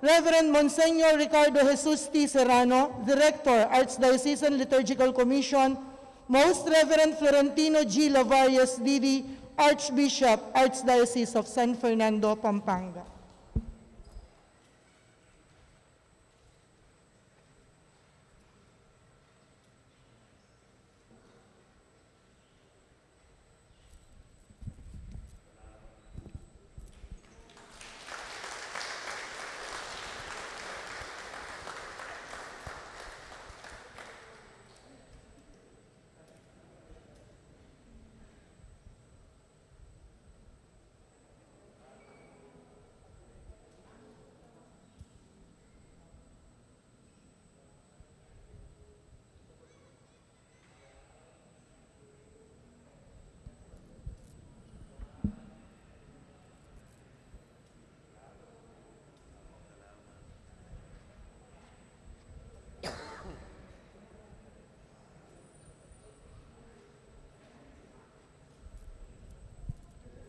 Reverend Monsignor Ricardo Jesus T. Serrano, Director, Archdiocesan Liturgical Commission, Most Reverend Florentino G. Lavarias D.D., Archbishop, Archdiocese of San Fernando, Pampanga.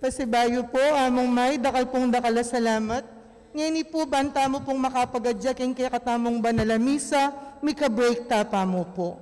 Pasibayo po, among may, dakal pong dakala salamat. Ngayon po, banta mo pong makapagadyakin kaya katamong banala misa, may ka-break tapa mo po.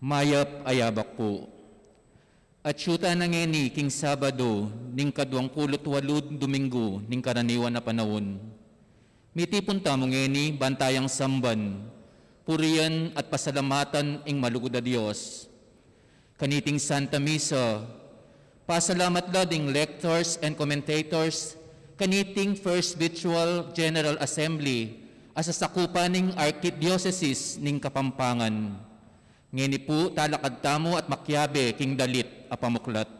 Mayap ayabak po. At syuta na ngeni king Sabado ning kaduang kulot walud Domingo ning karaniwan na panahon. Mitipon tamo ngeni bantayang samban, purian at pasalamatan ing malugod a Dios. Kaniting Santa Misa, pasalamat la ding lectors and commentators kaniting First Virtual General Assembly as sakupan ning Archdiocese ning Kapampangan. Ngini po talakad tamo at makyabe king dalit apamuklat.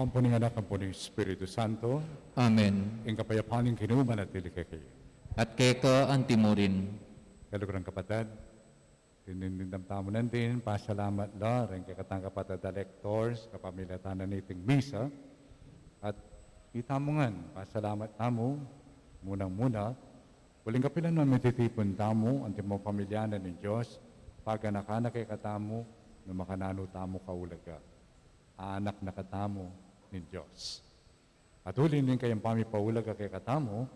Panginoon po ng anak Espiritu Santo. Amen. Ang kapayapaan ng kinuman at tilikay kayo. At keka ang timurin. Kalukurang kapatid, tinindamtamo natin, pasalamat na rin kay katang kapatid electors, kapamilya tanan niting misa. At itamungan, pasalamat namo, munang-muna, Waling kapilan na mititipon tamo, ang timo pamilyanan ni Diyos, paganakana kay katamo, na makanano tamo kaulaga. Anak na katamo, ni Diyos. At huli din kayang pamipaulag kay katamo,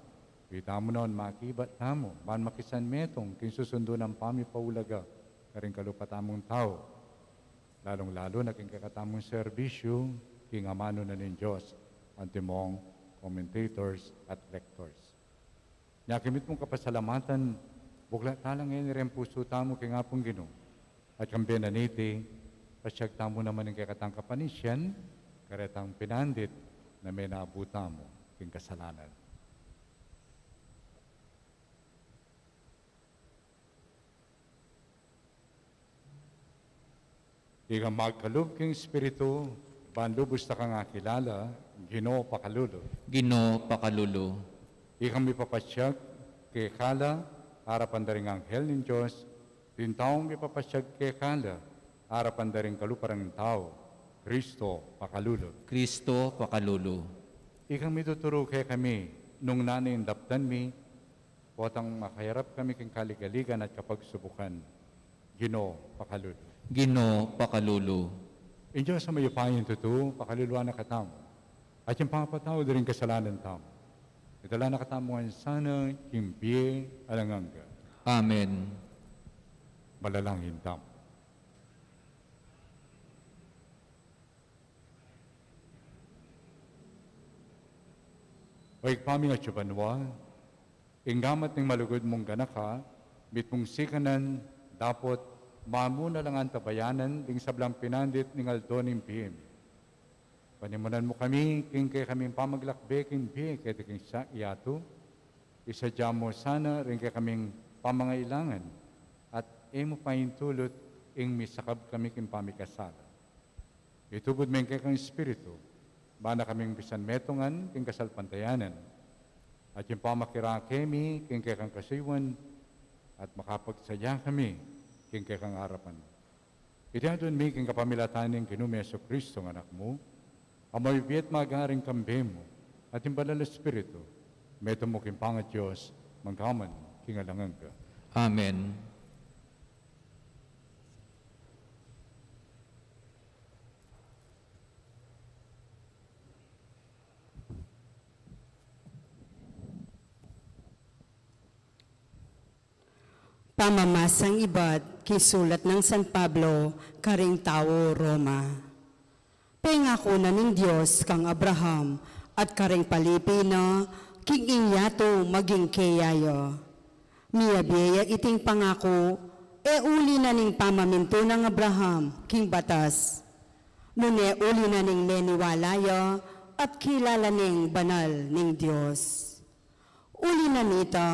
mo noon makibat tamo, ban makisan metong, kinsusundo ng pamipaulaga, karing kalupatamong tao. Lalong-lalo na king kakatamong serbisyo, king amano na ni Diyos, ang commentators at lectors. Nakimit mong kapasalamatan, bugla talang ngayon rin puso tamo kay nga pong ginong. At kang iti, pasyag tamo naman ng kakatang kapanisyan, karetang pinandit na may naabutan mo king kasalanan. Ika magkalub king Espiritu, banlubos na kang kilala, gino pakalulo. Gino pakalulo. Ika may papasyak, kay kala, harapan na rin anghel ng Diyos, din taong may papasyak kay harapan na rin kaluparang tao, Kristo pakalulod. Kristo pakalulu. Ikang mituturo kay kami, nung nanin daptan mi, watang makahirap kami kang kaligaligan at kapagsubukan. Gino pakalulod. Gino pakalulu. Inyo sa mayupayin tutu, pakaluluan na katam. At yung pangapataw din kasalanan tam. Itala na katamuan sana, kimpiye, alanganga. Amen. Malalangin tam. O ikpaming at yubanwa, ingamat ng malugod mong ganaka, mitmong sikanan, dapot, mamuna lang ang tabayanan, ding sablang pinandit ng aldonim pihim. Panimunan mo kami, king kay kami pamaglakbe, king bi, kay king sa iyato, isadya mo sana rin kay kaming pamangailangan, at emo pahintulot, ing misakab kami king pamikasala. Itubod mo kay kang espiritu, Bana kaming bisan metungan, king kasal pantayanan. At yung pamakira kami, king kekang kasiwan, at makapagsadya kami, king kekang harapan. Itiyadon mi king kapamilatan kinumi kinumeso Kristo ng anak mo, amoy viet magaring kambi mo, at yung banal espiritu, meto mo king pangat Diyos, mangkaman, kingalangan ka. Amen. Pamamasang ibad, kisulat ng San Pablo, karing tao Roma. Pengako na ng Diyos kang Abraham at karing Palipino, king inyato maging kayayo. Miyabiya iting pangako, e uli na ning pamaminto ng Abraham, king batas. Nune uli na ning meniwalayo at kilala ning banal ning Diyos. Uli na nito,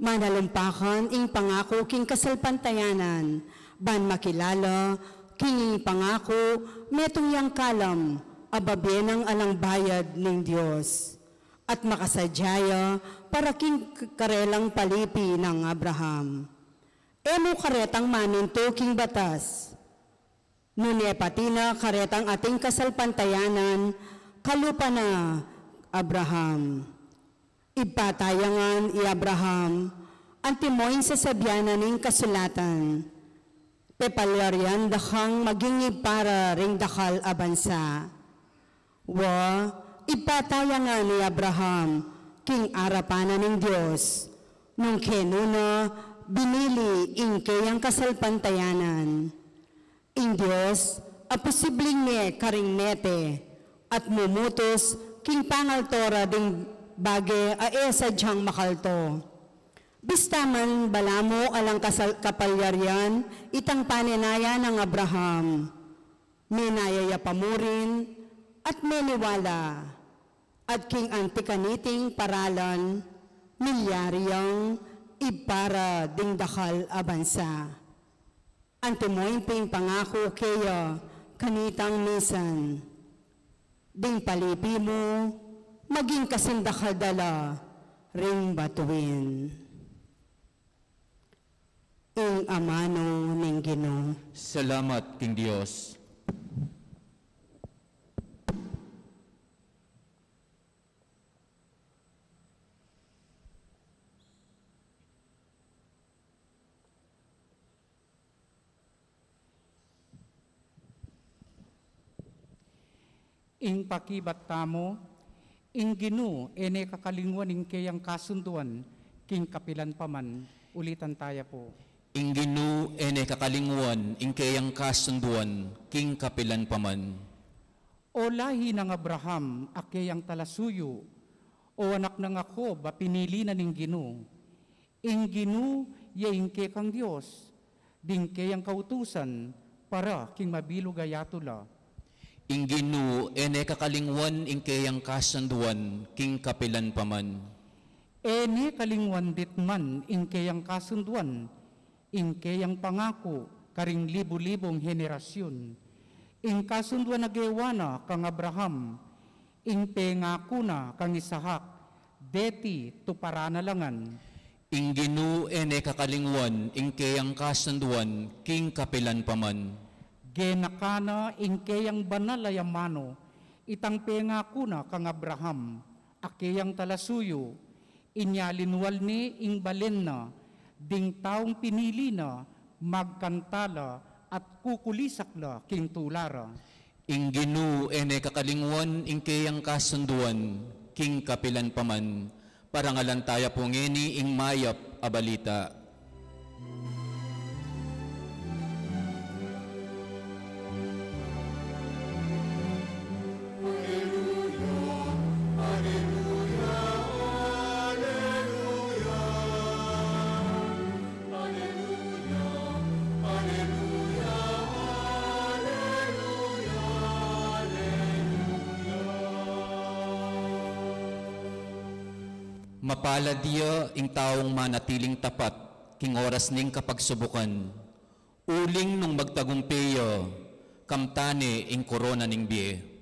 manalumpakan ing pangako king kasalpantayanan, ban makilala, king pangako, metong yang kalam, ababenang alang bayad ng Diyos, at makasadyaya para king karelang palipi ng Abraham. Emo karetang maminto king batas, Nune patina karetang ating kasalpantayanan, kalupa na Abraham. Ipatayangan i Abraham, antimoin sa sabyanan ng kasulatan, pepalyaryan dakang magingi para ring dakal abansa. Wa, ipatayangan ni Abraham, king arapanan ng Diyos, nung kenuna binili inke ang kasalpantayanan. In Diyos, aposibleng ne karing mete at mumutos king pangaltora ding bage aesadyang makalto. Bista Bistaman balamo alang kasal, kapalyaryan, itang paninaya ng Abraham. Minayaya pamurin, at meniwala, at king antikaniting paralan, milyaryang ibara dakal abansa. Antimointing pangako keyo, kanitang misan. Ding palipi mo, maging kasindakadala ring batuin. Ing amano ning Ginoo. Salamat king Dios. Ing pakibat tamo Ingginu, ene kakalingwan ng kayang kasunduan, king kapilan paman, ulitan tayo po. Ingginu, ene kakalingwan, ing kayang kasunduan, king kapilan paman. O lahi ng Abraham, akayang talasuyo, o anak ng ako, ba pinili na ng ginu. ye yaingke kang Diyos, ding ang kautusan, para king mabilog la Ingginu, ene kakalingwan, inkayang kasanduan, king kapilan paman. Ene kalingwan ditman, inkayang kasanduan, inkayang pangako, karing libu-libong henerasyon. Inkasunduan na gewana kang Abraham, ingpengakuna kang Isahak, deti tuparanalangan. Ingginu ene kakalingwan, inkayang kasanduan, king kapilan paman genakana inkeyang banal banalayamano, itang penga pengakuna kang Abraham, akeyang talasuyo, inyalinwal ni ingbalen na, ding taong pinili na, magkantala at kukulisak na king tulara. Ing ginu ene kakalingwan inkeyang kasunduan, king kapilan paman, parangalan tayo pong ing mayap abalita. balita. Mapalad iya ing taong manatiling tapat, king oras ning kapagsubukan. Uling nung magtagumpiyo, kamtani ing korona ning biye.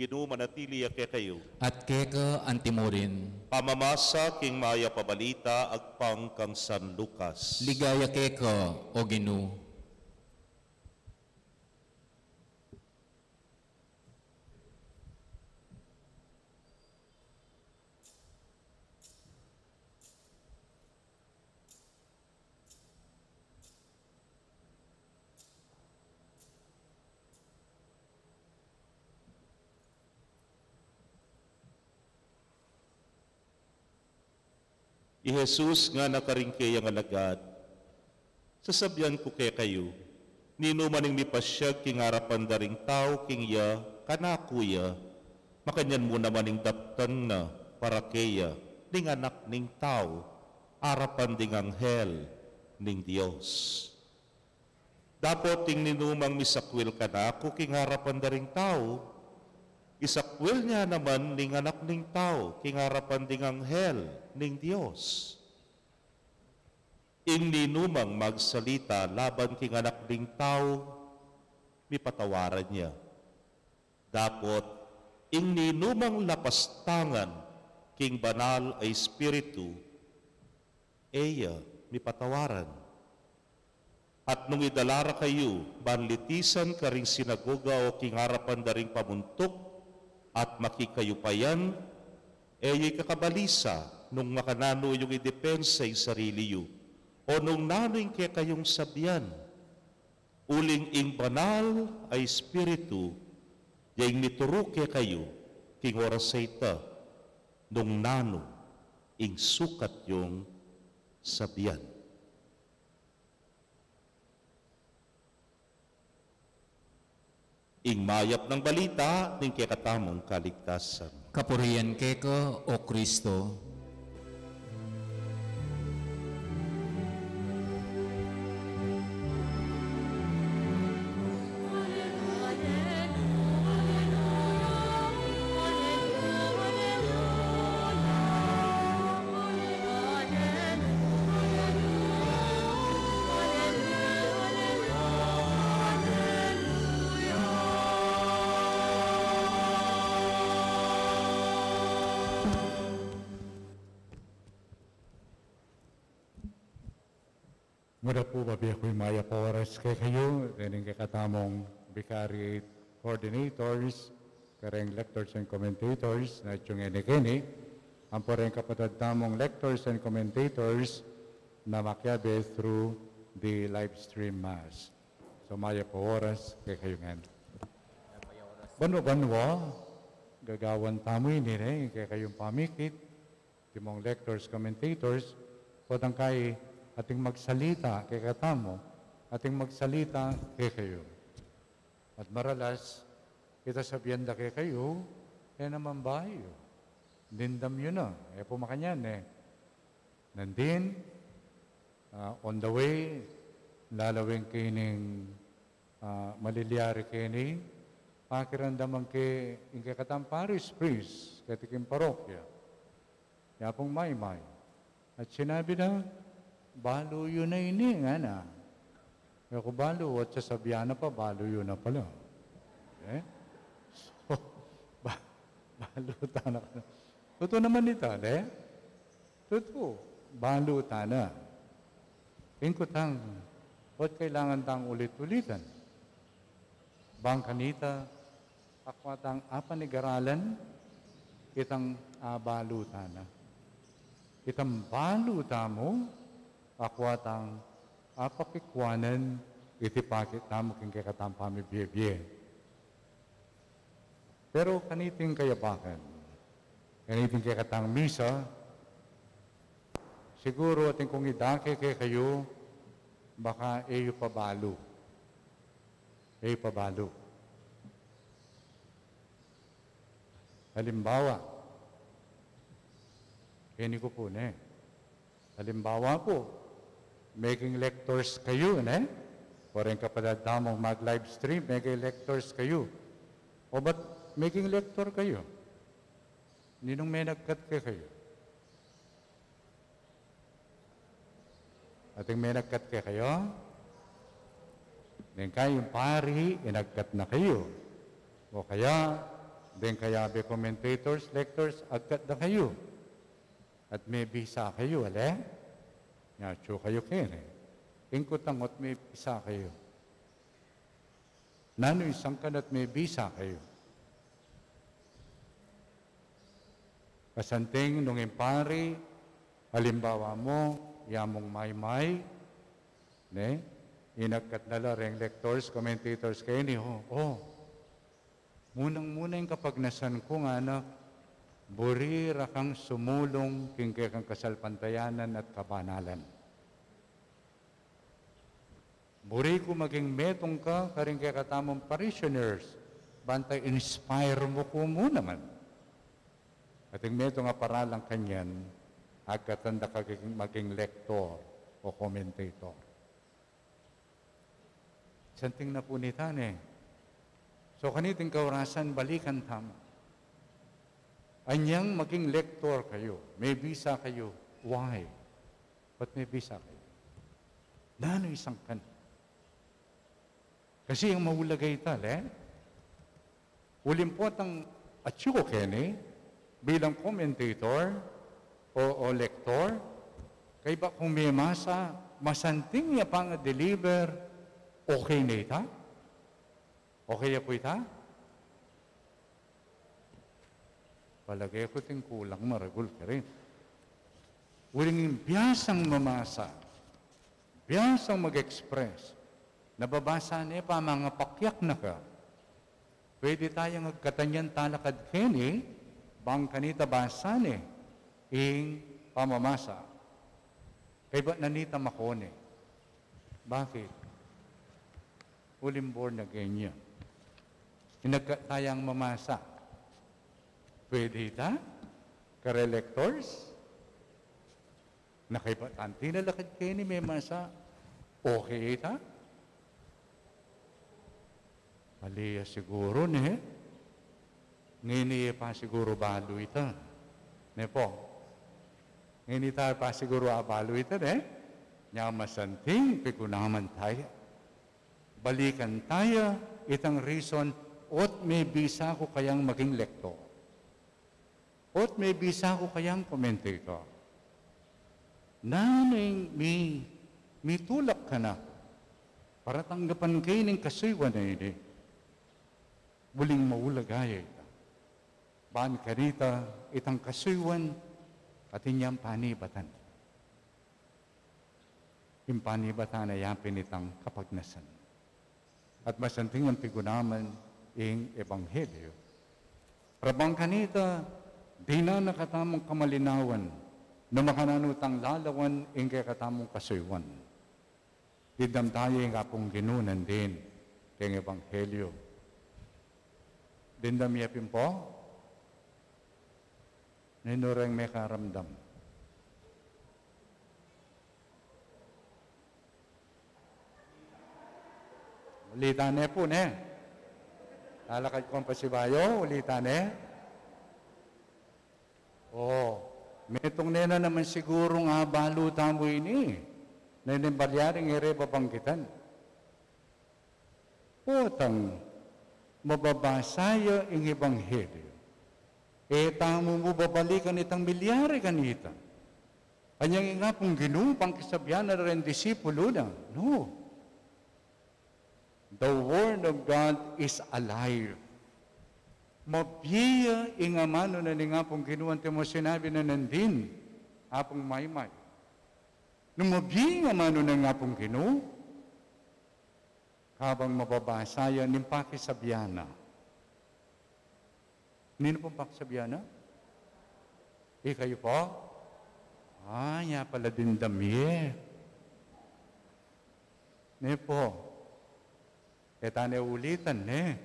Ginoo manatili kay kayo. At keka antimorin. Pamamasa king maya pabalita agpang kang San Lucas. Ligaya keka o Ginoo. I Jesus nga nakaringkay ang alagad, sasabyan ko kay kayo, nino maning ni pasyag king harapan daring tao king ya, kanakuya, makanyan mo naman ing daptan na para kaya, ning anak ning tao, arapan ding anghel, ning Dios. Dapat ting ninumang misakwil ka na ako king harapan daring tao, Isakwil niya naman ning anak ning tao, kingarapan ding anghel ning Dios. numang magsalita laban king anak ding tao, mipatawaran niya. Dapot, numang lapastangan king banal ay espiritu, eya mipatawaran. At nung idalara kayo, banlitisan karing sinagoga o kingarapan daring pamuntok at makikayupayan, eyo'y kakabalisa nung makanano yung idepensa yung sarili yu, o nung nano'y kaya kayong sabyan, uling ing banal ay espiritu, yung mituruke kayo, king oras sa nung nano, ing sukat yung sabyan. Ingmayap ng balita ng kikatamong kaligtasan. Kapurian keko o Kristo, foreign lectors and commentators na itong enikini, ang foreign kapatadtamong lectors and commentators na makyabe through the live stream mass. So maya po oras kay kayungan. Bano-banwa, gagawan tamo ini nire kay kayong pamikit, timong lectors, commentators, potang kay ating magsalita kay katamo, ating magsalita kay kayo. At maralas, Kita sabienda kay kayo, eh naman bayo. Dindam yun na. Ah. Eh pumakanyan eh. Nandin, uh, on the way, lalawin kining uh, ah, maliliyari kini, pakirandaman ke ingke katang Paris priest, katikim parokya. Yapong may-may. At sinabi na, balo yun na ini, nga na. Ako balo, at sa sabiana pa, balo yun na pala. Eh? Balutana ka na. Totoo naman ito, de? Totoo. Balutana. Ingkutang, ba't kailangan tang ulit-ulitan? Bangkanita, akwatang apanigaralan, itang abalutana. Itang baluta mo, akwatang apakikwanan, itipakit tamo king kakatampami biyebye. Pero kaniting kayabakan, kaniting kayakatang misa, siguro ating kung idake kay kayo, baka eyo pabalo. Eyo pabalo. Halimbawa, hindi ko po ne. eh. Halimbawa po, making lectures kayo, ne? Parang kapadadamong mag-live stream, making lectures kayo. O ba't maging lektor kayo. Ninong may nagkat ka kayo. Ating may nagkat ka kayo. Then kayong pari, inagkat na kayo. O kaya, then kaya be commentators, lectors, agkat na kayo. At may bisa kayo, ale? Yacho kayo kene. Eh. Ingkutangot may bisa kayo. Nano isang kanat may bisa kayo. Kasanting nung impari, halimbawa mo, yamong may-may, ne? Inakat nala ring lectors, commentators kayo ni, oh, oh, munang-muna yung kapag nasan ko nga na, burira kang sumulong king kang kasalpantayanan at kabanalan. Buri ko maging metong ka, karing kaya katamong parishioners, bantay inspire mo ko muna man at yung medyo nga paralang kanyan, agatan na kaging maging lektor o commentator. Santing na po ni Tane. Eh. So kaniting kaurasan, balikan tama. Anyang maging lektor kayo, may visa kayo, why? Ba't may visa kayo? Nano isang kan. Kasi ang maulagay tal, eh? Ulimpot ang atsuko kene, bilang commentator o, o lektor, kay ba kung may masa, masanting niya pang deliver, okay na ita? Okay ako ita? Palagay ko ting kulang maragol ka rin. Uling biyasang mamasa, biyasang mag-express, nababasa niya pa mga pakyak na ka, pwede tayong agkatanyan talakad kini, bang kanita basane ing pamamasa. Kay ba nanita makone? Bakit? Uling born again niya. Hinagkatayang mamasa. Pwede ta? Karelektors? na Tinalakad kayo ni may masa. Okay ta? Maliya siguro ni eh ngini pa siguro balu ito. Ne po. Ngini tayo pa siguro abalo ito ne. Nyamasanting pikunaman tayo. Balikan tayo itang reason ot may bisa ko kayang maging lekto. Ot may bisa ko kayang commentator. Naning mi mi tulak ka na para tanggapan kayo ng kasiwa na ini. Buling eh. maulagay ito. Ban karita itang kasuywan at inyang panibatan. Yung panibatan ay yapin itang kapagnasan. At masanting ang pigunaman ing Ebanghelyo. Rabang kanita, di na nakatamong kamalinawan na makananutang lalawan ing kay katamong kasuiwan. Didamtayo nga pong ginunan din ing Ebanghelyo. Dindam yapin po, ngayon orang may karamdam. Ulitan eh po ne. Lalakad ko ang pasibayo, ulitan eh. Oo. Metong nena naman siguro nga balutan mo ini. Nalimbalyaring ere babanggitan. Putang, mababasa yung ebanghelyo Itang eh, babalikan itang milyare kanita. Anyang nga pong ginumpang kisabyan na rin disipulo na. No. The Word of God is alive. Mabiya ingamano na ni nga pong ginuan ti mo sinabi na nandin. Apong maymay. Nung mabiya ingamano na nga pong ginuwan, habang mababasaya nimpaki sa biyana. Nino pong paksabiana? Eh, kayo po? Ah, niya pala din dami. Ne po. E tane ulitan ne.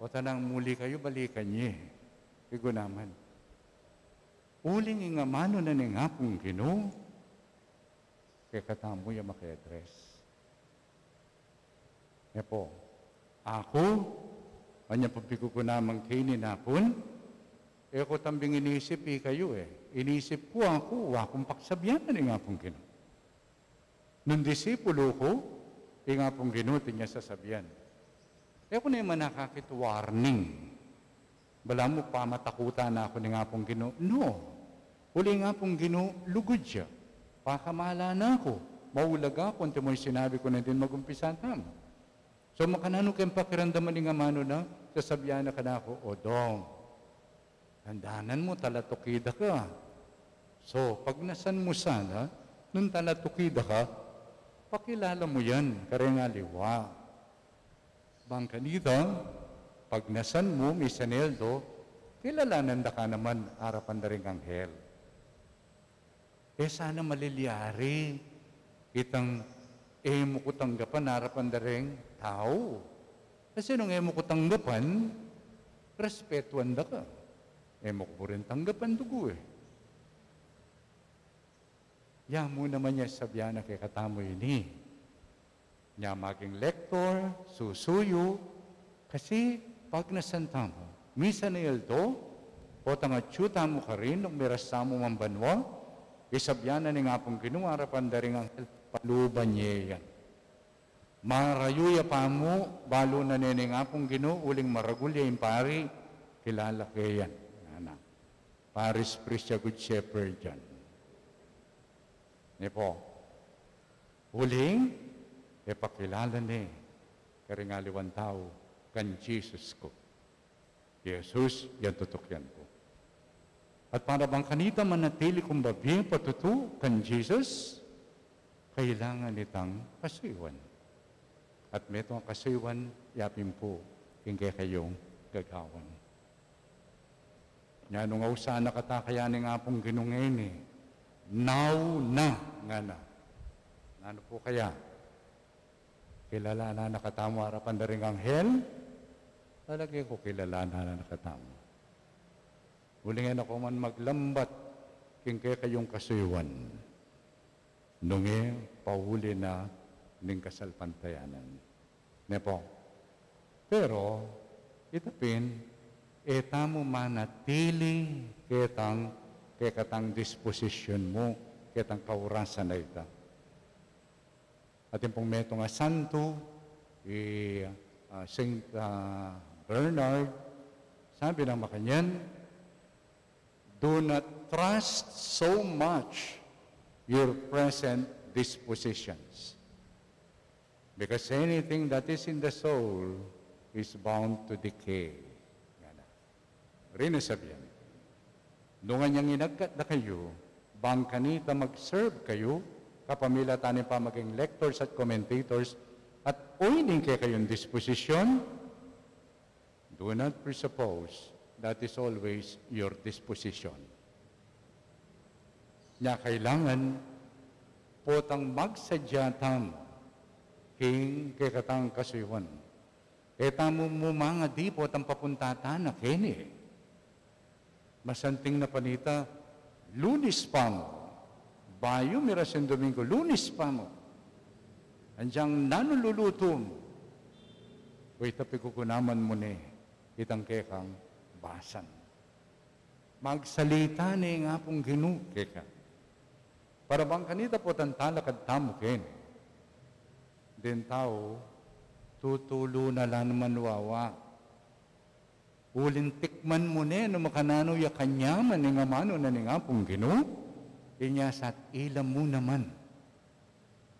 O tanang muli kayo balikan niye. Eh. Igo naman. Uling nga mano na ni nga pong kinu. Kaya katamo yung maki-address. Ne po. Ako, anya pabiko ko namang kini napon, E ako tambing inisip eh kayo eh. Inisip ko ako, wakong paksabyanan eh nga pong gino. Nung disipulo ko, eh nga pong gino, tinya eh, sasabyan. E eh, ako na yung manakakit warning. Bala mo pa matakutan na ako ni nga pong gino. No. Huli nga pong gino, lugod siya. Pakamala na ako. Maulaga ako, unti mo sinabi ko na din magumpisa tamo. So makanano kayong pakiramdaman ni nga mano na, sasabyan na ka na ako, o dong, Tandaanan mo, talatukida ka. So, pag nasan mo sana, nung talatukida ka, pakilala mo yan, karengaliwa. Bangka dito, pag nasan mo, misaneldo, kilalanan da ka naman, arapan na rin anghel. Eh sana malilyari, itang emo eh, ko tanggapan, arapan na rin tao. Kasi nung emo eh, ko tanggapan, respetuan da ka. Emo eh, ko rin tanggap ang dugo eh. Yamu naman niya sabiyan na kay katamo ini. Niya maging lektor, susuyo, kasi pag nasanta mo, misa na ilto, o tangatsuta mo ka rin, nung mirasa mo mambanwa, isabyan na ni nga pong kinuwara pandaring ang paluban niya yan. Marayuya pa mo, balo na ni nga pong ginu, uling maragulya pari, kilala kayan. Paris Priest Good Shepherd yan. Ni po, huling ipakilala ni karingaliwan tao kan Jesus ko. Jesus, yan tutukyan ko. At para bang kanita man manatili kong babing patutu kan Jesus, kailangan itang kasuiwan. At metong kasuiwan, yapin po, hingga kayong gagawan. Nga nung ausa nakatakayani nga pong ginungeni. Eh. Now na nga na. Ano po kaya? Kilala na nakatamo harapan na rin anghel? Talagay ko kilala na nakatamo. Ulingin ako man maglambat king kaya kayong kasuyuan. Nungi, pahuli na ning kasalpantayanan. Nepo. Pero, itapin, etamu manatili ketang kekatang disposition mo ketang kaurasan na ita. Atin pong meto nga santo, i, uh, Saint uh, Bernard, sabi ng makanyan, Do not trust so much your present dispositions. Because anything that is in the soul is bound to decay. Rene Sabian, Nungan niyang inagkat na kayo, bang kanita mag-serve kayo, kapamila tanin pa maging lectors at commentators, at uining kay kayong disposition, do not presuppose that is always your disposition. Nya kailangan potang magsadya king kay katang kasuywan. Kaya tamo mo mga di potang papuntata na kini masanting na panita, lunis pa mo. Bayo mira San Domingo, lunis pa mo. Andyang nanululuto mo. Uy, tapi mo ni itang kekang basan. Magsalita ni nga pong ginuke ka. Para bang kanita po tantala kad kadtamukin. Din tao, tutulo na lang manwawa Ulin tikman mo ne, no makanano ya kanya man nga mano na nga pong gino, inya sa ilam mo naman.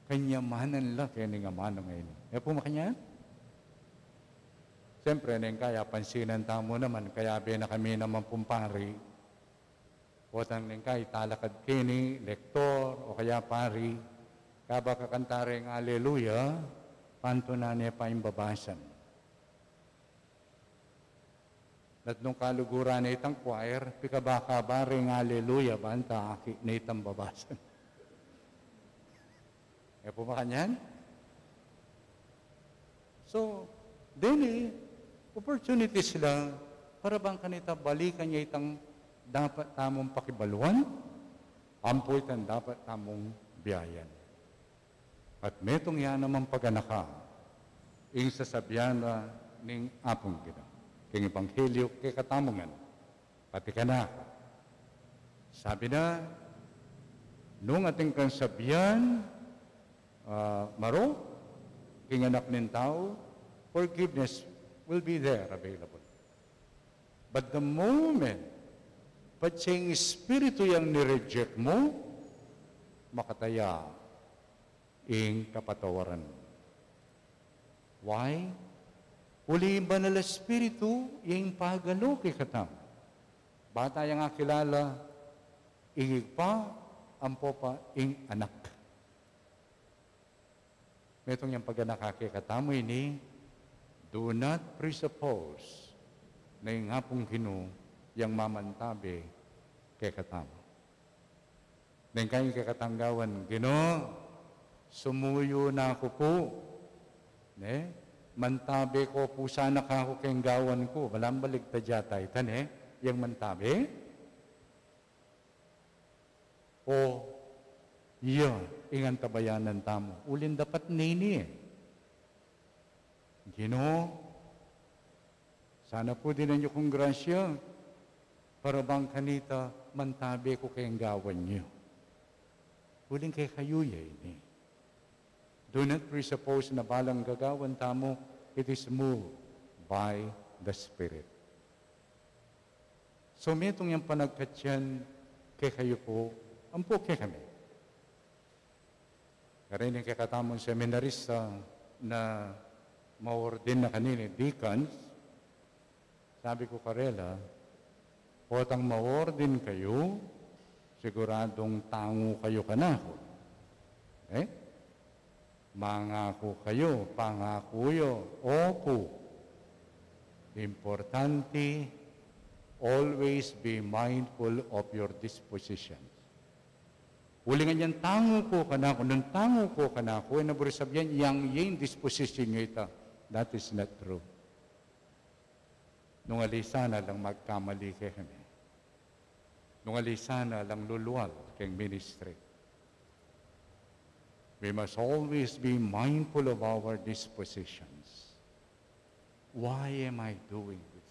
Kanya manan la, kaya nga mano ngayon. Kaya po makanya? Siyempre, nang kaya pansinan tamo naman, kaya be na kami naman pumpari. O tang nang kaya talakad kini, lektor, o kaya pari, kaba kakantare ng aleluya, panto na niya pa imbabasan. Natnong kalugura na itang choir, pikabaka ba ring hallelujah ba ang taaki na itang babasan. E po ba kanyan? So, then eh, opportunity sila para bang kanita balikan niya itang dapat tamong pakibaluan, ampoy tan dapat tamong biyayan. At metong yan naman paganaka, ing sasabyan na ning apong gina kang Ebanghelyo kay katamungan, pati ka na. Sabi na, nung ating kansabihan, uh, ah, maro, king anak ng tao, forgiveness will be there available. But the moment patsing espiritu yang nireject mo, makataya ing kapatawaran. Why? Uli banal espiritu, yung pagalo kay katam. Bata yung akilala, igigpa, ampo pa, ing anak. Metong yung paganak kay katam, ini, do not presuppose na yung hapong kinu, yung mamantabi kay katam. Nang kayong kakatanggawan, Gino, sumuyo na ako po. Ne? mantabe ko po sana gawan ko. Walang baligta jatay. Tane, yung mantabe? O, yun, ingan tabayanan tamo. Ulin dapat nini. Eh. Gino, sana po din ninyo kong grasya para bang kanita mantabe ko kayang gawan niyo. Huling kay kayo yay niya. Do not presuppose na balang gagawan tamo. It is moved by the Spirit. So, metong yung panagkatyan kay kayo po, ampo kay kami. Karinig kay katamon seminarista na maordin na kanina, deacons, sabi ko karela, potang maordin kayo, siguradong tango kayo kanahon. Eh? Mangako kayo, pangakuyo, opo. Importante, always be mindful of your disposition. Ulingan yan, tango ko kanako, nung tango ko kanako, na buri sabihan, yang yung disposition nyo ito. That is not true. Nung alisana lang magkamali kami. Nung alisana lang luluwal kang ministry we must always be mindful of our dispositions. Why am I doing this?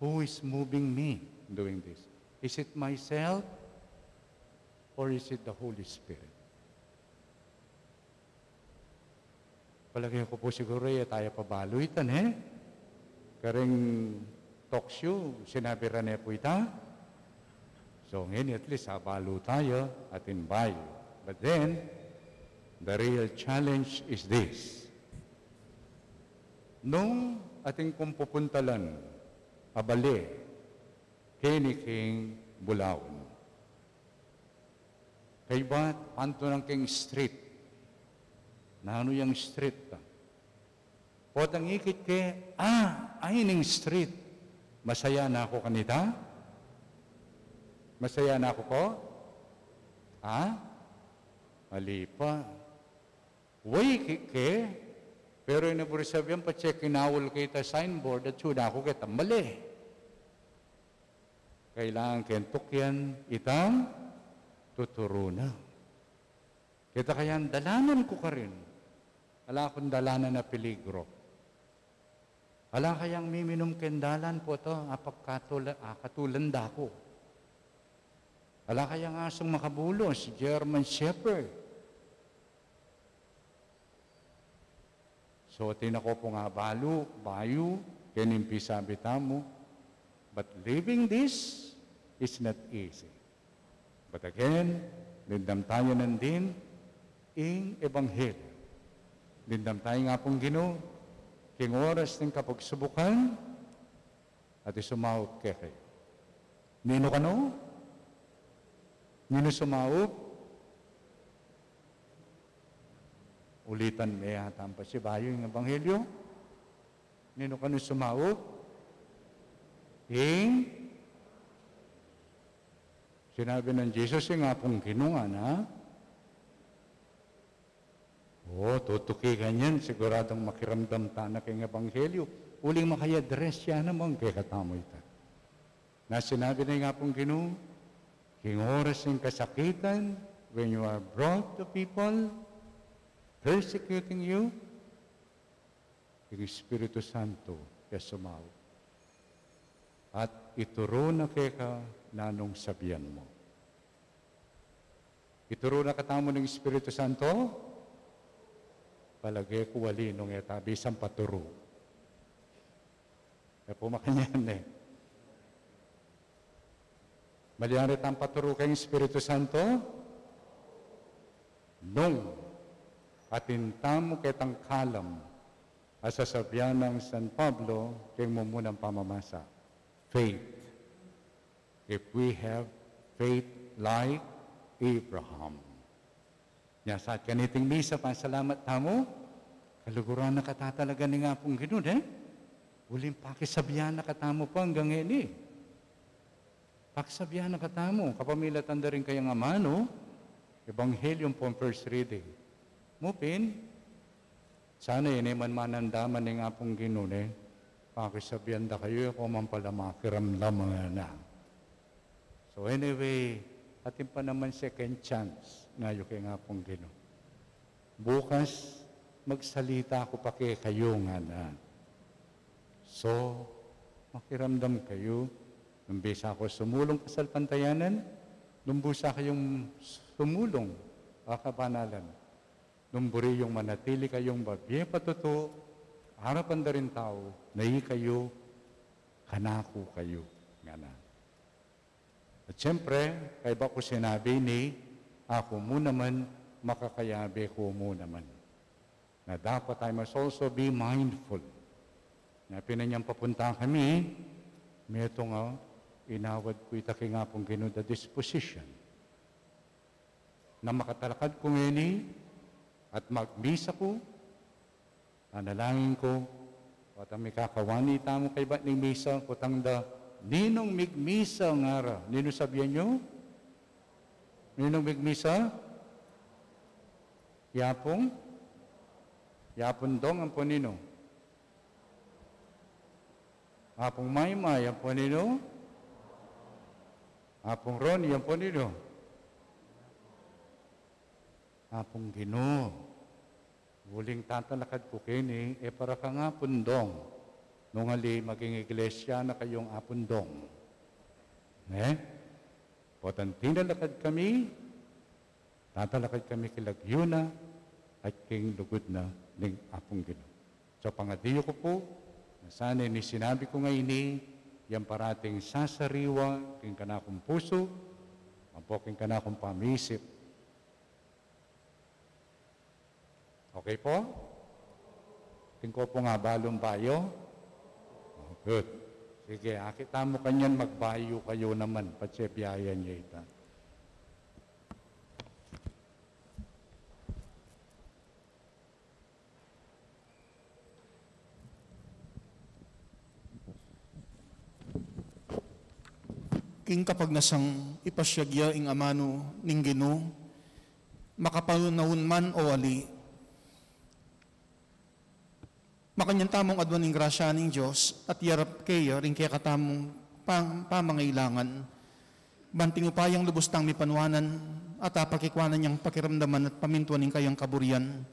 Who is moving me doing this? Is it myself or is it the Holy Spirit? Palagay ko po siguro eh, tayo tan, eh. Karing show, sinabi rin eh po ita. So ngayon, at least habalo tayo at in value. But then, The real challenge is this. Nung ating kumpupuntalan, abali, kiniking Bulaon. Kay ba't panto ng king street? Nano yung street ta? O tangikit ke, ah, aining street. Masaya na ako kanita? Masaya na ako ko? Ha? Ah? Mali pa. वही ke, pero ina po inaburisabyan pa check kinawol kay ta signboard at suda ko kita mali. Kailangan kentukyan itang tuturuna. Kita kayan dalanan ko ka rin. Ala akong dalanan na peligro. Ala kayang miminom kendalan po to apagkatula, ah, katulanda Ala kayang asong makabulo, si German Shepherd. So tinako po nga balu, bayu, kenimpi sabi tamu. But living this is not easy. But again, lindam tayo nandin ing Ebanghelyo. Lindam tayo nga pong gino, king oras ng kapagsubukan, at isumawag kay kayo. Nino ka no? Nino sumawag? ulitan may hatan pasibayo yung Ebanghelyo. Nino kanu sumao? Ing sinabi ng Jesus, yung apong kinungan, na, Oo, oh, tutuki ganyan. Siguradong makiramdam ta na kay Ebanghelyo. Uling makayadres siya naman kay katamoy ta. Na sinabi na nga pong ginoo, king oras ng kasakitan, when you are brought to people, persecuting you, yung Espiritu Santo kaya sumaw. At ituro na kaya ka nanong sabihan mo. Ituro na katamo ng Espiritu Santo, palagay ko wali nung etabi isang paturo. E pumakanyan eh. Malianit ang paturo kay Espiritu Santo nung atintamu ketang kalam asasabyan ng San Pablo kay mumunang pamamasa. Faith. If we have faith like Abraham. Nya sa kaniting misa pa salamat tamo kaluguran na katatalaga ni nga pong ginud eh. Uling pakisabihan na katamo po hanggang ini. Pakisabihan na katamo. Kapamilatan na rin kayang amano. Evangelium po ang first reading. Mupin, sana ini eh, man manandaman ng apong ginune, eh. pakisabihan da kayo eh, ako man pala makiramdam na. So anyway, atin pa naman second chance na yung kay nga pong gino. Bukas, magsalita ako pa kay kayo nga na. So, makiramdam kayo, nung bisa ako sumulong kasal pantayanan, nung busa kayong sumulong, akabanalan yung manatili kayong babye patuto, harapan na rin tao, nahi kayo, kanako kayo. Nga na. At siyempre, kay ba ko sinabi ni, ako mo naman, makakayabe ko mo naman. Na dapat I must also be mindful. Na pinanyang papunta kami, may ito nga, inawad ko itaki nga pong ginuda disposition na makatalakad ko ngayon at magmisa ko, panalangin ko, at ang mikakawani tamo kay ba't ng misa, kutang da, ninong migmisa ang araw. Nino sabihan nyo? Ninong migmisa? Yapong? Yapon dong ang punino. Apong maymay ang punino. Apong roni ang punino. Apong ginoo. Muling tatalakad ko kini, e eh, para ka nga pundong. Nung ali, maging iglesia na kayong apundong. Ne? Eh? Potan tinalakad kami, tatalakad kami kilagyuna at king lugod na ning apong gino. So pangadiyo ko po, sana ni sinabi ko ngayon ni, yan parating sasariwa, king kanakong puso, mapoking kanakong pamisip, Okay po? Tingko po nga, balong bayo? Oh, good. Sige, akita mo kanyan, magbayo kayo naman. Patsebiyaya niya ito. king kapag nasang ipasyagya ing amano ning Ginoo makapalunaon man o ali Makanyan tamong adwan ng grasya ng Diyos at yarap kayo rin kaya katamong pang, pamangailangan. Banting upayang lubos tang mipanuanan at apakikwanan niyang pakiramdaman at pamintuan ng kayang kaburian.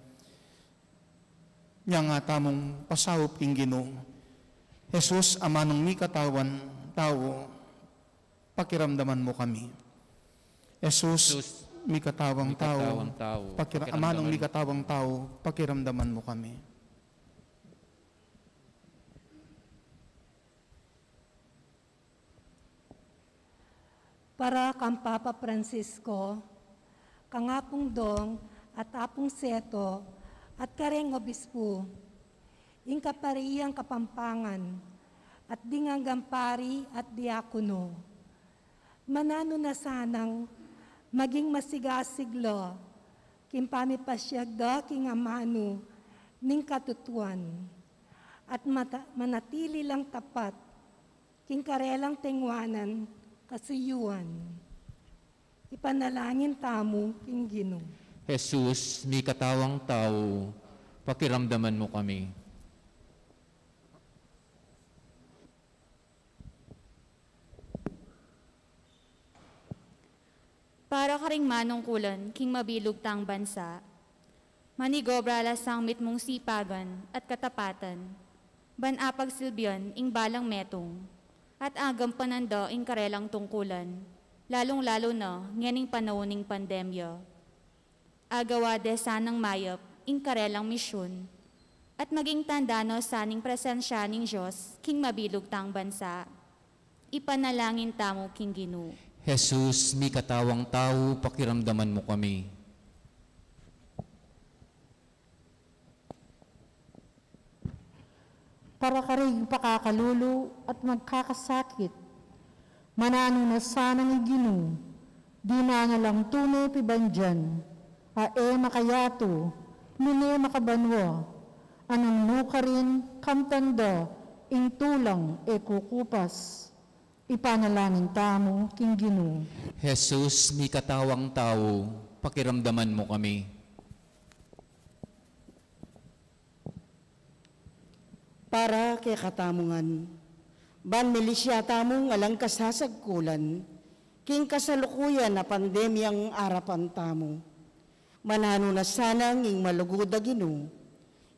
Niya nga tamong pasawop king gino. Jesus, ama ng mi katawan, tao, pakiramdaman mo kami. Jesus, Jesus mi katawang, mi katawang tao, tao pakira, ama ng mi katawang tao, pakiramdaman mo kami. para kang Papa Francisco, kangapong dong at apong seto at kareng obispo, ing ingkapariyang kapampangan at dingang dingangampari at diakono. Manano na sanang maging masigasiglo, kimpamipasyagda king amano, ning katutuan, at mata- manatili lang tapat, king karelang tengwanan, kasuyuan. Ipanalangin tamo king Ginoo. Jesus, mi katawang tao, pakiramdaman mo kami. Para ka ring manungkulan, king mabilog tang bansa, manigobralas ang mitmong sipagan at katapatan, banapag silbyon ing balang metong, at agam panando in karelang tungkulan, lalong-lalo na ngening panahoning pandemya. Agawa de sanang mayap in karelang misyon, at maging tandano saning presensya ning Diyos, king mabilog tang bansa. Ipanalangin tamo king Ginoo. Jesus, mi katawang tao, pakiramdaman mo kami. para ka rin pakakalulu at magkakasakit. Mananong na sanang iginu, di na nga lang tuno pibandyan, ae makayato, lune makabanwa, anong nuka rin kamtanda, tulang e kukupas. Ipanalangin tamo, King Ginoo. Jesus, mi katawang tao, pakiramdaman mo kami. para kay katamungan. Ban milisya tamong alang kasasagkulan, king kasalukuyan na pandemyang arapan tamo. Manano na sana ing malugod agino,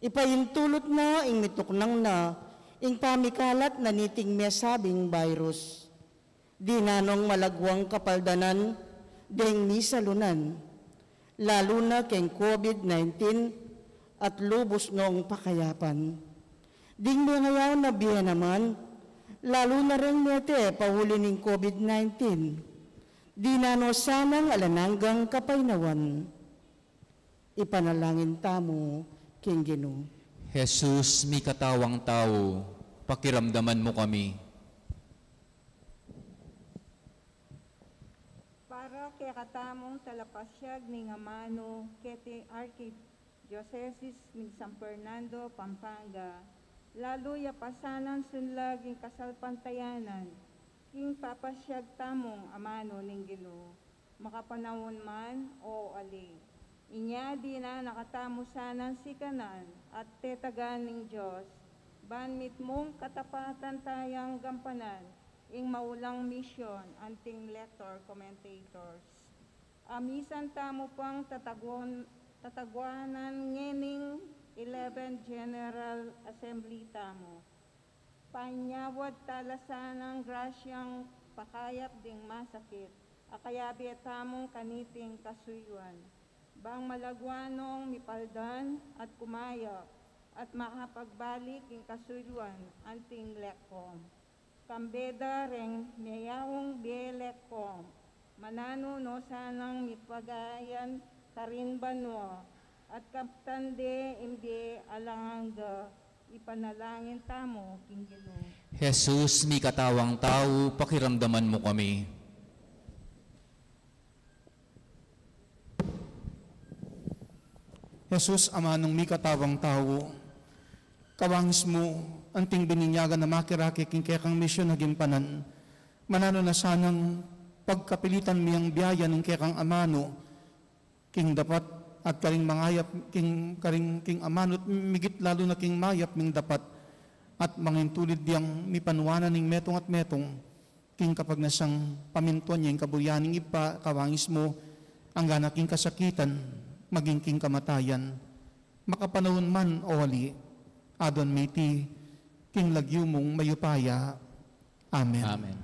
ipayintulot na ing mituknang na, ing pamikalat na niting mesabing virus. Di nanong malagwang kapaldanan, deng misalunan, lalo na keng COVID-19 at lubos noong pakayapan Dingbangayaw na biya naman, lalo na rin nete pahuli ng COVID-19. Di nano sanang alananggang kapaynawan. Ipanalangin tamo, King Gino. Jesus, mi katawang tao, pakiramdaman mo kami. Para kay katamong talapasyag ni Ngamano, kete Archie Josesis, San Fernando, Pampanga, lalo yapasanan sunlag ing kasalpantayanan, king papasyag tamong amano ning Ginoo, makapanahon man o ali. Inya di na nakatamusanan si kanan at tetagan ning Diyos, banmit mong katapatan tayang gampanan, ing maulang misyon anting lector commentators. Amisan tamo pang tatagon, tatagwanan ngening 11 General Assembly Tamo. Panyawad talasanang grasyang pakayap ding masakit, akayabi tamong kaniting kasuyuan. Bang malagwanong mipaldan at kumayap, at makapagbalik ing kasuyuan anting lekom. Kambeda reng mayawong bielekom, manano no sanang mipagayan karinban mo, at Kapitan D. MD Alanganga, ipanalangin tamo, King Ginoo. Jesus, may katawang tao, pakiramdaman mo kami. Jesus, Ama ng may katawang tao, kawangis mo ang ting bininyagan na makiraki king kekang misyon na gimpanan, manano na sanang pagkapilitan mi miyang biyaya ng kekang amano, king dapat at karing mangayap king karing king amanot migit lalo na king mayap ming dapat at mangintulid diyang mipanuwanan ning metong at metong king kapag na siyang pamintuan niya yung kabuyaning ipa kawangis mo ang gana king kasakitan maging king kamatayan makapanahon man oli adon may ti king mong mayupaya amen amen